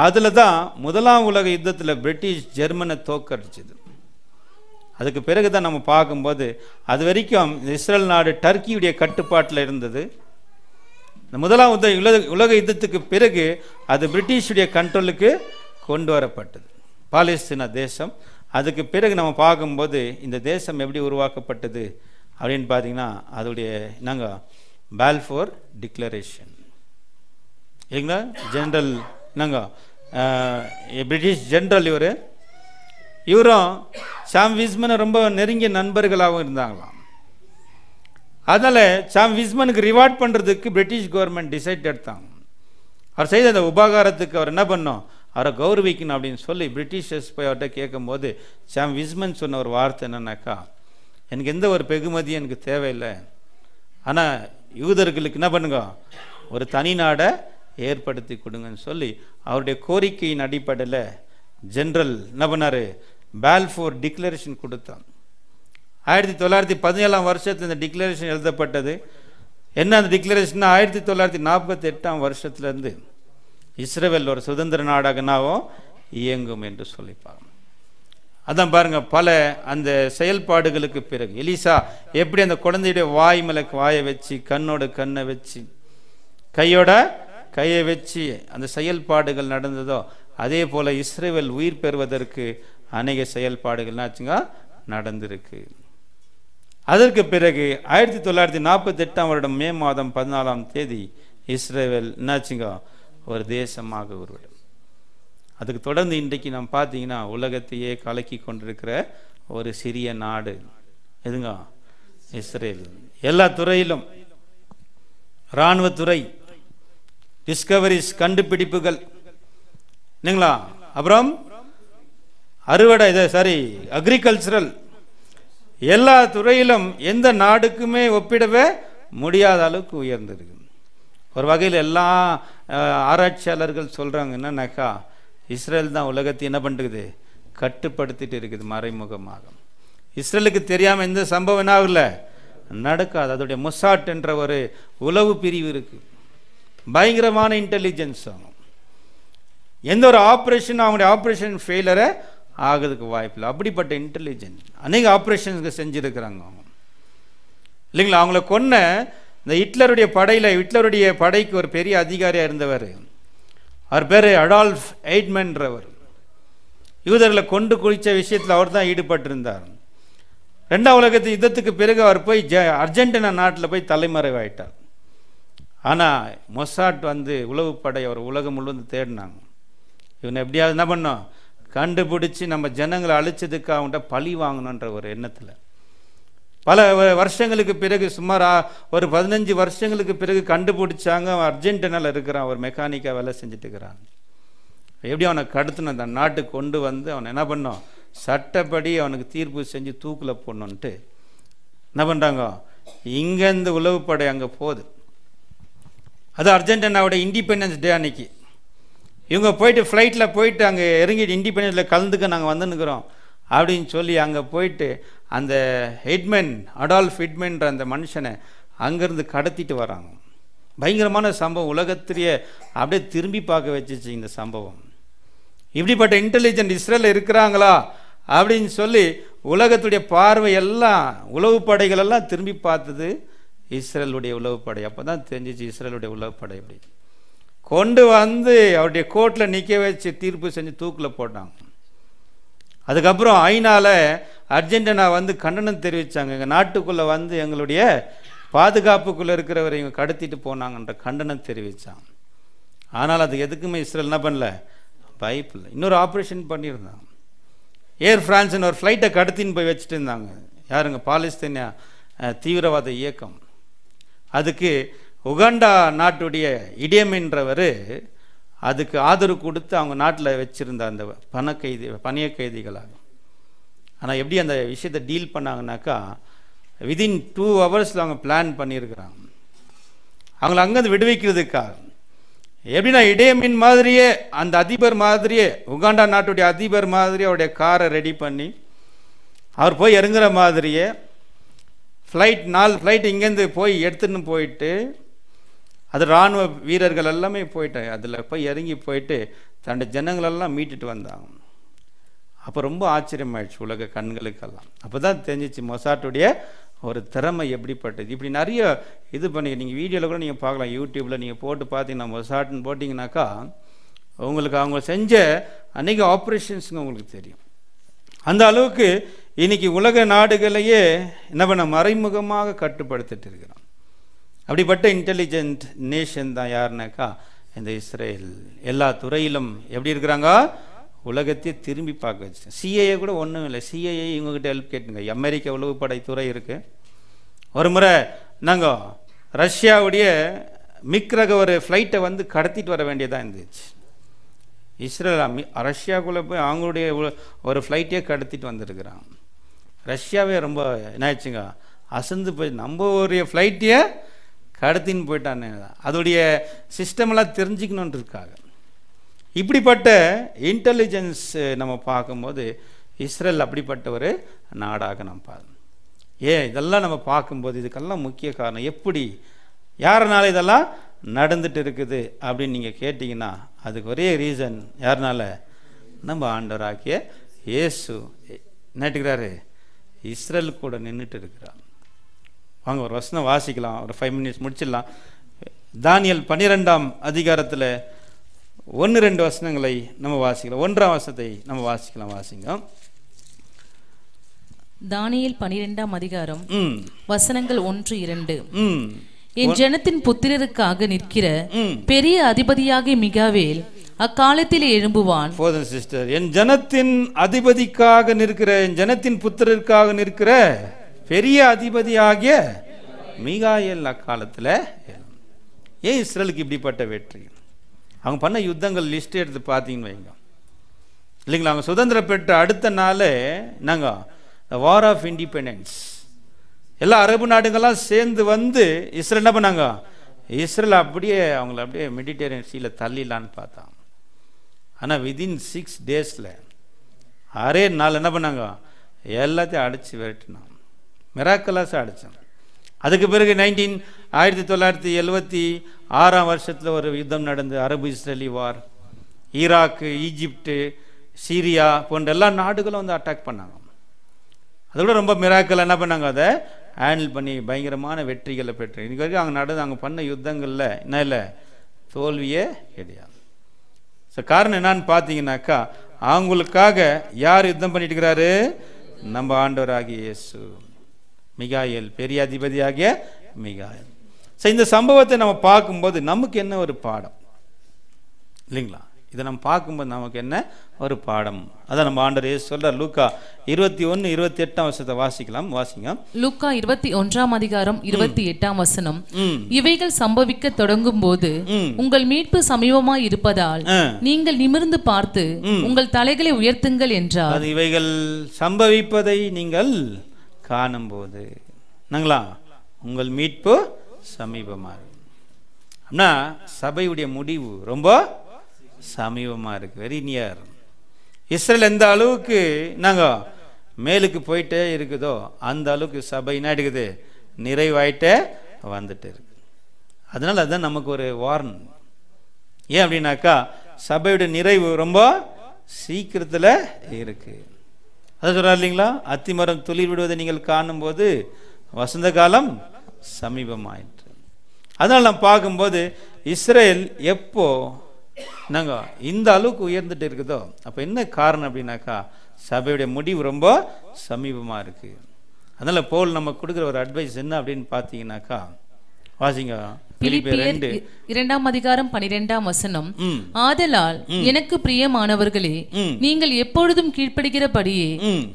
அதில் தான் முதலாம் உலக யுத்தத்தில் பிரிட்டிஷ் ஜெர்மனை தோக்கடிச்சது அதுக்கு பிறகு தான் நம்ம பார்க்கும்போது அது வரைக்கும் இஸ்ரேல் நாடு டர்க்கியுடைய கட்டுப்பாட்டில் இருந்தது இந்த முதலாம் உத உலக உலக யுத்தத்துக்கு பிறகு அது பிரிட்டிஷுடைய கண்ட்ரோலுக்கு கொண்டு வரப்பட்டது பாலஸ்தீனா தேசம் அதுக்கு பிறகு நம்ம பார்க்கும்போது இந்த தேசம் எப்படி உருவாக்கப்பட்டது அப்படின்னு பார்த்தீங்கன்னா அதோடைய என்னங்க பால்ஃபோர் டிக்ளரேஷன் இல்லைங்களா ஜென்ரல் என்னங்க பிரிட்டிஷ் ஜென்ரல் இவர் இவரும் சாம் விஸ்மனை ரொம்ப நெருங்கிய நண்பர்களாகவும் இருந்தாங்களாம் அதனால் சாம் விஸ்மனுக்கு ரிவார்ட் பண்ணுறதுக்கு பிரிட்டிஷ் கவர்மெண்ட் டிசைட் எடுத்தாங்க அவர் செய்த அந்த உபகாரத்துக்கு அவர் என்ன பண்ணோம் அவரை கௌரவிக்கணும் அப்படின்னு சொல்லி பிரிட்டிஷர்ஸ் போய் அவர்கிட்ட கேட்கும்போது சாம் விஸ்மன் சொன்ன ஒரு வார்த்தை என்னன்னாக்கா எனக்கு எந்த ஒரு பெகுமதியும் எனக்கு தேவையில்லை ஆனால் யூதர்களுக்கு என்ன பண்ணுங்க ஒரு தனி நாடை ஏற்படுத்தி கொடுங்கன்னு சொல்லி அவருடைய கோரிக்கையின் அடிப்படையில் ஜென்ரல் என்ன பண்ணார் பால்ஃபோர் டிக்ளரேஷன் கொடுத்தான் ஆயிரத்தி தொள்ளாயிரத்தி பதினேழாம் வருஷத்தில் இந்த டிக்ளரேஷன் எழுதப்பட்டது என்ன அந்த டிக்ளரேஷன் ஆயிரத்தி தொள்ளாயிரத்தி நாற்பத்தி எட்டாம் வருஷத்துலேருந்து இஸ்ரேவேல் ஒரு சுதந்திர நாடகனாவோ இயங்கும் என்று சொல்லிப்பாங்க அதான் பாருங்கள் பல அந்த செயல்பாடுகளுக்கு பிறகு எலிசா எப்படி அந்த குழந்தையுடைய வாய் மேலே வாயை வச்சு கண்ணோட கண்ணை வச்சு கையோட கையை வச்சு அந்த செயல்பாடுகள் நடந்ததோ அதே போல் இஸ்ரேவேல் உயிர் பெறுவதற்கு அநேக செயல்பாடுகள்னாச்சுங்க நடந்திருக்கு அதற்கு பிறகு ஆயிரத்தி தொள்ளாயிரத்தி நாற்பத்தி எட்டாம் வருடம் மே மாதம் பதினாலாம் தேதி இஸ்ரேல் என்னாச்சுங்க ஒரு தேசமாக உருவிடும் அதுக்கு தொடர்ந்து இன்றைக்கு நாம் பார்த்தீங்கன்னா உலகத்தையே கலக்கி கொண்டிருக்கிற ஒரு சிறிய நாடு எதுங்க இஸ்ரேல் எல்லா துறையிலும் இராணுவத்துறை டிஸ்கவரிஸ் கண்டுபிடிப்புகள் இல்லைங்களா அப்புறம் அறுவடை இதை சாரி அக்ரிகல்ச்சரல் எல்லா துறையிலும் எந்த நாடுக்குமே ஒப்பிடவே முடியாத அளவுக்கு உயர்ந்திருக்கு ஒரு வகையில் எல்லா ஆராய்ச்சியாளர்கள் சொல்கிறாங்க என்னன்னாக்கா இஸ்ரேல் தான் உலகத்தை என்ன பண்ணுறது கட்டுப்படுத்திட்டு இருக்குது மறைமுகமாக இஸ்ரேலுக்கு தெரியாமல் எந்த சம்பவம் என்ன ஆகல நடக்காது அதோடைய முசாட் என்ற ஒரு உளவு பிரிவு இருக்குது பயங்கரமான இன்டெலிஜென்ஸ் ஆகும் எந்த ஒரு ஆப்ரேஷன் அவங்களுடைய ஆப்ரேஷன் ஃபெயிலரை ஆகிறதுக்கு வாய்ப்பில்லை அப்படிப்பட்ட இன்டெலிஜென்ட் அநேக ஆப்ரேஷன்ஸ்க்கு செஞ்சுருக்கிறாங்க அவங்க இல்லைங்களா அவங்கள கொன்ன இந்த ஹிட்லருடைய படையில் ஹிட்லருடைய படைக்கு ஒரு பெரிய அதிகாரியாக இருந்தவர் அவர் பேர் அடால்ஃப் எய்ட்மென்றவர் யூதர்களை கொண்டு குளித்த விஷயத்தில் அவர் தான் ஈடுபட்டிருந்தார் ரெண்டாம் உலகத்து யுத்தத்துக்கு பிறகு அவர் போய் ஜ அர்ஜென்டினா நாட்டில் போய் தலைமறைவாயிட்டார் ஆனால் மொசாட் வந்து உளவுப்படை அவர் உலகம் முழுவதும் தேடினாங்க இவனை எப்படியாவது என்ன பண்ணோம் கண்டுபிடிச்சி நம்ம ஜனங்களை அழிச்சதுக்கு அவங்கள்ட்ட பழி வாங்கணுன்ற ஒரு எண்ணத்தில் பல வருஷங்களுக்கு பிறகு சுமார் ஒரு பதினஞ்சு வருஷங்களுக்கு பிறகு கண்டுபிடிச்சாங்க அவன் அர்ஜென்டினாவில் இருக்கிறான் ஒரு மெக்கானிக்காக வேலை செஞ்சுட்டு இருக்கிறான் எப்படி அவனை கடத்தின அந்த நாட்டுக்கு கொண்டு வந்து அவன் என்ன பண்ணோம் சட்டப்படி அவனுக்கு தீர்ப்பு செஞ்சு தூக்கில் போடணுன்ட்டு என்ன பண்ணுறாங்க இங்கேருந்து உளவுப்படை அங்கே போகுது அது அர்ஜென்டினாவோட இண்டிபெண்டன்ஸ் டே அன்னைக்கு இவங்க போயிட்டு ஃப்ளைட்டில் போயிட்டு அங்கே இறங்கி இண்டிபெண்டன்ஸில் கலந்துக்க நாங்கள் வந்துன்னுக்குறோம் அப்படின்னு சொல்லி அங்கே போயிட்டு அந்த ஹெட்மென் அடால்ஃப் ஹெட்மேன்ற அந்த மனுஷனை அங்கேருந்து கடத்திட்டு வராங்க பயங்கரமான சம்பவம் உலகத்திலேயே அப்படியே திரும்பி பார்க்க வச்சிச்சு இந்த சம்பவம் இப்படிப்பட்ட இன்டெலிஜென்ட் இஸ்ரேலில் இருக்கிறாங்களா அப்படின்னு சொல்லி உலகத்துடைய பார்வை எல்லாம் உளவு படைகளெல்லாம் திரும்பி பார்த்தது இஸ்ரேலுடைய உளவு படை அப்போ தான் தெரிஞ்சிச்சு இஸ்ரேலுடைய உளவு படை அப்படின்னு கொண்டு வந்து அவருடைய கோர்ட்டில் நிற்க வச்சு தீர்ப்பு செஞ்சு தூக்கில் போட்டாங்க அதுக்கப்புறம் ஐநாவில் அர்ஜென்டினா வந்து கண்டனம் தெரிவித்தாங்க எங்கள் நாட்டுக்குள்ளே வந்து எங்களுடைய பாதுகாப்புக்குள்ளே இருக்கிறவரை இவங்க கடத்திட்டு போனாங்கன்ற கண்டனம் தெரிவித்தாங்க ஆனால் அது எதுக்குமே இஸ்ரேல் என்ன பண்ணல பைப்பில் இன்னொரு ஆப்ரேஷன் பண்ணியிருந்தாங்க ஏர் ஃப்ரான்ஸ்னு ஒரு ஃப்ளைட்டை கடத்தின்னு போய் வச்சுட்டு இருந்தாங்க யாருங்க பாலஸ்தீனியா தீவிரவாத இயக்கம் அதுக்கு உகாண்டா நாட்டுடைய இடியமின்றவர் அதுக்கு ஆதரவு கொடுத்து அவங்க நாட்டில் வச்சுருந்த அந்த பணக்கைதி பணிய கைதிகளாகும் ஆனால் எப்படி அந்த விஷயத்தை டீல் பண்ணாங்கனாக்கா விதின் டூ ஹவர்ஸில் அவங்க பிளான் பண்ணியிருக்கிறாங்க அவங்கள அங்கேருந்து விடுவிக்கிறதுக்கா எப்படின்னா இடையமின் மாதிரியே அந்த அதிபர் மாதிரியே உகாண்டா நாட்டுடைய அதிபர் மாதிரியே அவருடைய காரை ரெடி பண்ணி அவர் போய் இறங்குற மாதிரியே ஃப்ளைட் நாலு ஃப்ளைட் இங்கேருந்து போய் எடுத்துன்னு போயிட்டு அது இராணுவ வீரர்கள் எல்லாமே போயிட்டாங்க அதில் போய் இறங்கி போயிட்டு தன்னுடைய ஜனங்களெல்லாம் மீட்டுட்டு வந்தாங்க அப்போ ரொம்ப ஆச்சரியமாயிடுச்சு உலக கண்களுக்கெல்லாம் அப்போ தான் தெரிஞ்சிச்சு மொசாட்டுடைய ஒரு திறமை எப்படிப்பட்டது இப்படி நிறைய இது பண்ணி நீங்கள் வீடியோவில் கூட நீங்கள் பார்க்கலாம் யூடியூப்பில் நீங்கள் போட்டு பார்த்தீங்கன்னா மொசாட்டுன்னு போட்டிங்கனாக்கா உங்களுக்கு அவங்க செஞ்ச அநேக ஆப்ரேஷன்ஸுங்க உங்களுக்கு தெரியும் அந்த அளவுக்கு இன்றைக்கி உலக நாடுகளையே என்ன பண்ண மறைமுகமாக கட்டுப்படுத்திட்டு இருக்கிறோம் அப்படிப்பட்ட இன்டெலிஜென்ட் நேஷன் தான் யாருனாக்கா இந்த இஸ்ரேல் எல்லா துறையிலும் எப்படி இருக்கிறாங்க உலகத்தையே திரும்பி பார்க்க வச்சு சிஏஏ கூட ஒன்றும் இல்லை சிஏஏ இவங்ககிட்ட ஹெல்ப் கேட்டுங்க அமெரிக்க உளவுப்படை துறை இருக்குது ஒரு முறை நாங்கள் ரஷ்யாவுடைய மிக்ரக ஒரு ஃப்ளைட்டை வந்து கடத்திட்டு வர வேண்டியதாக இருந்துச்சு இஸ்ரேல் ரஷ்யாக்குள்ளே போய் அவங்களுடைய ஒரு ஃப்ளைட்டே கடத்திட்டு வந்துருக்குறான் ரஷ்யாவே ரொம்ப என்னாச்சுங்க அசந்து போய் நம்ம ஒரு ஃப்ளைட்டையே கடத்தின்னு போயிட்டான்னு அதோடைய சிஸ்டமெல்லாம் தெரிஞ்சுக்கணுன்றிருக்காங்க இப்படிப்பட்ட இன்டெலிஜென்ஸ் நம்ம பார்க்கும்போது இஸ்ரேல் அப்படிப்பட்ட ஒரு நாடாக நம்ம பார்க்கணும் ஏன் இதெல்லாம் நம்ம பார்க்கும்போது இதுக்கெல்லாம் முக்கிய காரணம் எப்படி யாருனால இதெல்லாம் நடந்துட்டு இருக்குது அப்படின்னு நீங்கள் கேட்டிங்கன்னா அதுக்கு ஒரே ரீசன் யாருனால நம்ம ஆண்டவராக்கிய இயேசு நட்டுக்கிறாரு இஸ்ரேல் கூட நின்றுட்டு இருக்கிறார் வாங்க ஒரு வசனம் வாசிக்கலாம் ஒரு ஃபைவ் மினிட்ஸ் முடிச்சிடலாம் தானியல் பன்னிரெண்டாம் அதிகாரத்தில் ஒன்று ரெண்டு வசனங்களை நம்ம வாசிக்கலாம் ஒன்றாம் வசனத்தை நம்ம வாசிக்கலாம் வாசிங்க தானியல் பனிரெண்டாம் அதிகாரம் வசனங்கள் ஒன்று இரண்டு என் ஜனத்தின் புத்திரருக்காக நிற்கிற பெரிய அதிபதியாக மிகாவேல் அக்காலத்தில் எழும்புவான் போதன் சிஸ்டர் என் ஜனத்தின் அதிபதிக்காக நிற்கிற என் ஜனத்தின் புத்திரருக்காக நிற்கிற பெரிய அதிபதியாகிய மிகாயல் அக்காலத்தில் ஏன் இஸ்ரேலுக்கு இப்படிப்பட்ட வெற்றி அவங்க பண்ண யுத்தங்கள் லிஸ்ட் எடுத்து பார்த்தீங்கன்னு வைங்க இல்லைங்களா அவங்க சுதந்திரம் பெற்ற அடுத்த நாள் நாங்கள் வார் ஆஃப் இண்டிபெண்டன்ஸ் எல்லா அரபு நாடுகள்லாம் சேர்ந்து வந்து இஸ்ரேல் என்ன பண்ணாங்க இஸ்ரேல் அப்படியே அவங்கள அப்படியே மெடிடேரியன் சீல தள்ளிடலான்னு பார்த்தான் ஆனால் விதின் சிக்ஸ் டேஸில் அரே நாள் என்ன பண்ணாங்க எல்லாத்தையும் அடித்து விரட்டினான் மிராக்கலாஸாக அடித்தான் அதுக்கு பிறகு நைன்டீன் ஆயிரத்தி தொள்ளாயிரத்தி எழுபத்தி ஆறாம் வருஷத்தில் ஒரு யுத்தம் நடந்து அரபு Israeli war Iraq Egypt Syria போன்ற எல்லா நாடுகளும் வந்து அட்டாக் பண்ணாங்க அதோட ரொம்ப மிராக்கல் என்ன பண்ணாங்க அதை ஹேண்டில் பண்ணி பயங்கரமான வெற்றிகளை பெற்று இன்றைக்கு வரைக்கும் அங்கே நடந்து அங்கே பண்ண யுத்தங்களில் என்ன இல்லை தோல்வியே கிடையாது ஸோ காரணம் என்னான்னு பார்த்தீங்கன்னாக்கா அவங்களுக்காக யார் யுத்தம் பண்ணிட்டு இருக்கிறாரு நம்ம ஆண்டவராகியேசு மிகாயல் பெரிய அதிபதியாகிய மிகாயல் ஸோ இந்த சம்பவத்தை நம்ம பார்க்கும்போது நமக்கு என்ன ஒரு பாடம் இல்லைங்களா இதை நம்ம பார்க்கும்போது நமக்கு என்ன ஒரு பாடம் அதான் நம்ம ஆண்டர் ஏ சொல்றார் லூக்கா இருபத்தி ஒன்று இருபத்தி எட்டாம் வருஷத்தை வாசிக்கலாம் வாசிங்க லூக்கா இருபத்தி ஒன்றாம் அதிகாரம் இருபத்தி எட்டாம் வசனம் இவைகள் சம்பவிக்க தொடங்கும் போது உங்கள் மீட்பு சமீபமாய் இருப்பதால் நீங்கள் நிமிர்ந்து பார்த்து உங்கள் தலைகளை உயர்த்துங்கள் என்றார் இவைகள் சம்பவிப்பதை நீங்கள் காணும்போது என்னங்களா உங்கள் மீட்பு சமீபமாக இருக்கு அப்படின்னா சபையுடைய முடிவு ரொம்ப சமீபமாக இருக்குது வெரி நியர் இஸ்ரேல் எந்த அளவுக்கு நாங்கள் மேலுக்கு போயிட்டே இருக்குதோ அந்த அளவுக்கு சபை என்ன எடுக்குது நிறைவாயிட்டே வந்துட்டு இருக்கு அதனால் அதுதான் நமக்கு ஒரு வார்ன் ஏன் அப்படின்னாக்கா சபையுடைய நிறைவு ரொம்ப சீக்கிரத்தில் இருக்குது அது சொல்கிறார் இல்லைங்களா அத்திமரம் துளிர் விடுவதை நீங்கள் காணும்போது வசந்த காலம் சமீபமாயிற்று அதனால் நம்ம பார்க்கும்போது இஸ்ரேல் எப்போ நாங்கள் இந்த அளவுக்கு உயர்ந்துட்டு இருக்குதோ அப்போ என்ன காரணம் அப்படின்னாக்கா சபையுடைய முடிவு ரொம்ப சமீபமாக இருக்குது அதனால் போல் நம்ம கொடுக்குற ஒரு அட்வைஸ் என்ன அப்படின்னு பார்த்தீங்கன்னாக்கா வாசிங்க இரண்டாம் அதிகாரம் பனிரெண்டாம் வசனம் ஆதலால் எனக்கு பிரியமானவர்களே நீங்கள் எப்பொழுதும் கீழ்ப்படுகிறபடியே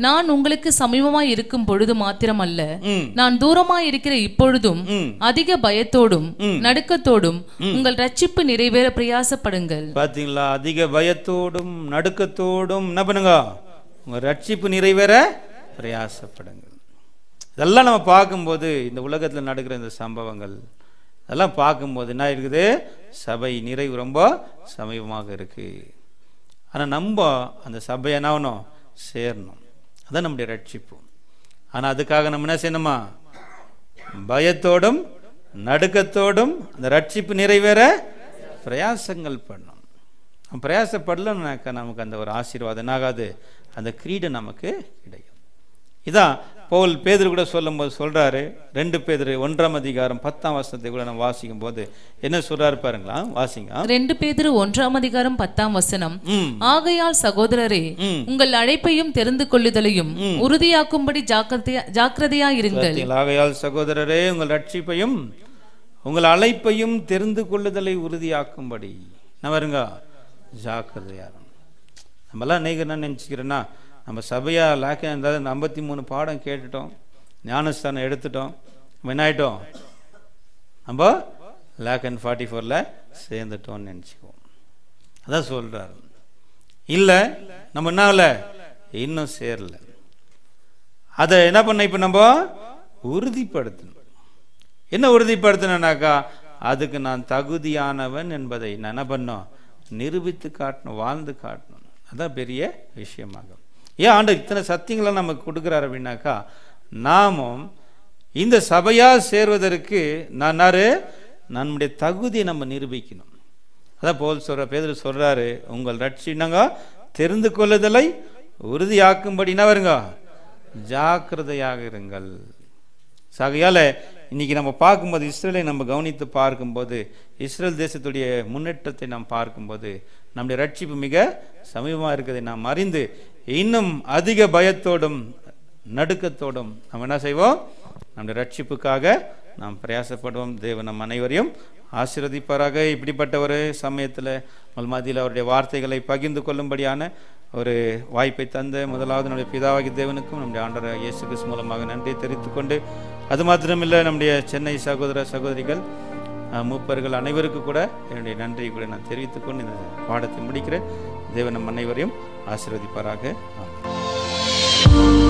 நான் உங்களுக்கு சமீபமாய் இருக்கும் பொழுது மாத்திரமல்ல நான் தூரமாய் இருக்கிற இப்பொழுதும் அதிக பயத்தோடும் நடுக்கத்தோடும் உங்கள் ரட்சிப்பு நிறைவேற பிரயாசப்படுங்கள் பாத்தீங்களா அதிக பயத்தோடும் நடுக்கத்தோடும் என்ன பண்ணுங்க உங்க ரட்சிப்பு நிறைவேற பிரயாசப்படுங்கள் இதெல்லாம் நம்ம பார்க்கும்போது இந்த உலகத்தில் நடக்கிற இந்த சம்பவங்கள் அதெல்லாம் பார்க்கும்போது என்ன இருக்குது சபை நிறைவு ரொம்ப சமீபமாக இருக்குது ஆனால் நம்ம அந்த சபை ஆகணும் சேரணும் அதான் நம்முடைய ரட்சிப்பு ஆனால் அதுக்காக நம்ம என்ன செய்யணுமா பயத்தோடும் நடுக்கத்தோடும் அந்த ரட்சிப்பு நிறைவேற பிரயாசங்கள் பண்ணணும் பிரயாசப்படலன்னாக்கா நமக்கு அந்த ஒரு ஆசீர்வாதம் ஆகாது அந்த கிரீடை நமக்கு கிடைக்கும் இதான் பவுல் பேதர் கூட சொல்லும்போது சொல்கிறாரு ரெண்டு பேதர் ஒன்றாம் அதிகாரம் பத்தாம் வசனத்தை கூட நம்ம வாசிக்கும் போது என்ன சொல்றாரு பாருங்களா வாசிங்க ரெண்டு பேதர் ஒன்றாம் அதிகாரம் பத்தாம் வசனம் ஆகையால் சகோதரரே உங்கள் அழைப்பையும் தெரிந்து கொள்ளுதலையும் உறுதியாக்கும்படி ஜாக்கிரதையா இருங்கள் ஆகையால் சகோதரரே உங்கள் ரட்சிப்பையும் உங்கள் அழைப்பையும் தெரிந்து கொள்ளுதலை உறுதியாக்கும்படி நான் வருங்க ஜாக்கிரதையா நம்மளாம் நீங்கள் என்ன நினச்சிக்கிறேன்னா நம்ம சபையாக லாக்க இருந்தாலும் இந்த ஐம்பத்தி மூணு பாடம் கேட்டுட்டோம் ஞானஸ்தானம் எடுத்துட்டோம் நம்ம நம்ம லேக் அண்ட் ஃபார்ட்டி ஃபோரில் சேர்ந்துட்டோம்னு நினச்சிக்குவோம் அதான் சொல்கிறார் இல்லை நம்ம என்ன இல்லை இன்னும் சேரல அதை என்ன பண்ண இப்போ நம்ம உறுதிப்படுத்தணும் என்ன உறுதிப்படுத்தணும்னாக்கா அதுக்கு நான் தகுதியானவன் என்பதை நான் என்ன பண்ணோம் நிரூபித்து காட்டணும் வாழ்ந்து காட்டணும் அதான் பெரிய விஷயமாகும் ஏன் ஆண்டவர் இத்தனை சத்தியங்களை நமக்கு கொடுக்குறாரு அப்படின்னாக்கா நாமும் இந்த சபையாக சேர்வதற்கு நான் நம்முடைய தகுதியை நம்ம நிரூபிக்கணும் அதான் போல் சொல்கிற பேர் சொல்கிறாரு உங்கள் ரட்சினங்க தெரிந்து கொள்ளுதலை என்ன வருங்க ஜாக்கிரதையாக இருங்கள் சகையால் இன்றைக்கி நம்ம பார்க்கும்போது இஸ்ரேலை நம்ம கவனித்து பார்க்கும்போது இஸ்ரேல் தேசத்துடைய முன்னேற்றத்தை நாம் பார்க்கும்போது நம்முடைய ரட்சிப்பு மிக சமீபமாக இருக்கிறதை நாம் அறிந்து இன்னும் அதிக பயத்தோடும் நடுக்கத்தோடும் நம்ம என்ன செய்வோம் நம்முடைய ரட்சிப்புக்காக நாம் பிரயாசப்படுவோம் தேவன் நம் அனைவரையும் ஆசிரதிப்பாராக இப்படிப்பட்ட ஒரு சமயத்தில் மல்மாதியில் அவருடைய வார்த்தைகளை பகிர்ந்து கொள்ளும்படியான ஒரு வாய்ப்பை தந்த முதலாவது நம்முடைய பிதாவாகி தேவனுக்கும் நம்முடைய ஆண்டர இயேசு கிறிஸ் மூலமாக நன்றி தெரிவித்து கொண்டு அது மாத்திரமில்லை நம்முடைய சென்னை சகோதர சகோதரிகள் மூப்பர்கள் அனைவருக்கும் கூட என்னுடைய நன்றியை கூட நான் தெரிவித்துக்கொண்டு இந்த பாடத்தை முடிக்கிறேன் தேவன் நம் அனைவரையும் ஆசிர்வதிப்பாராக ஆமாம்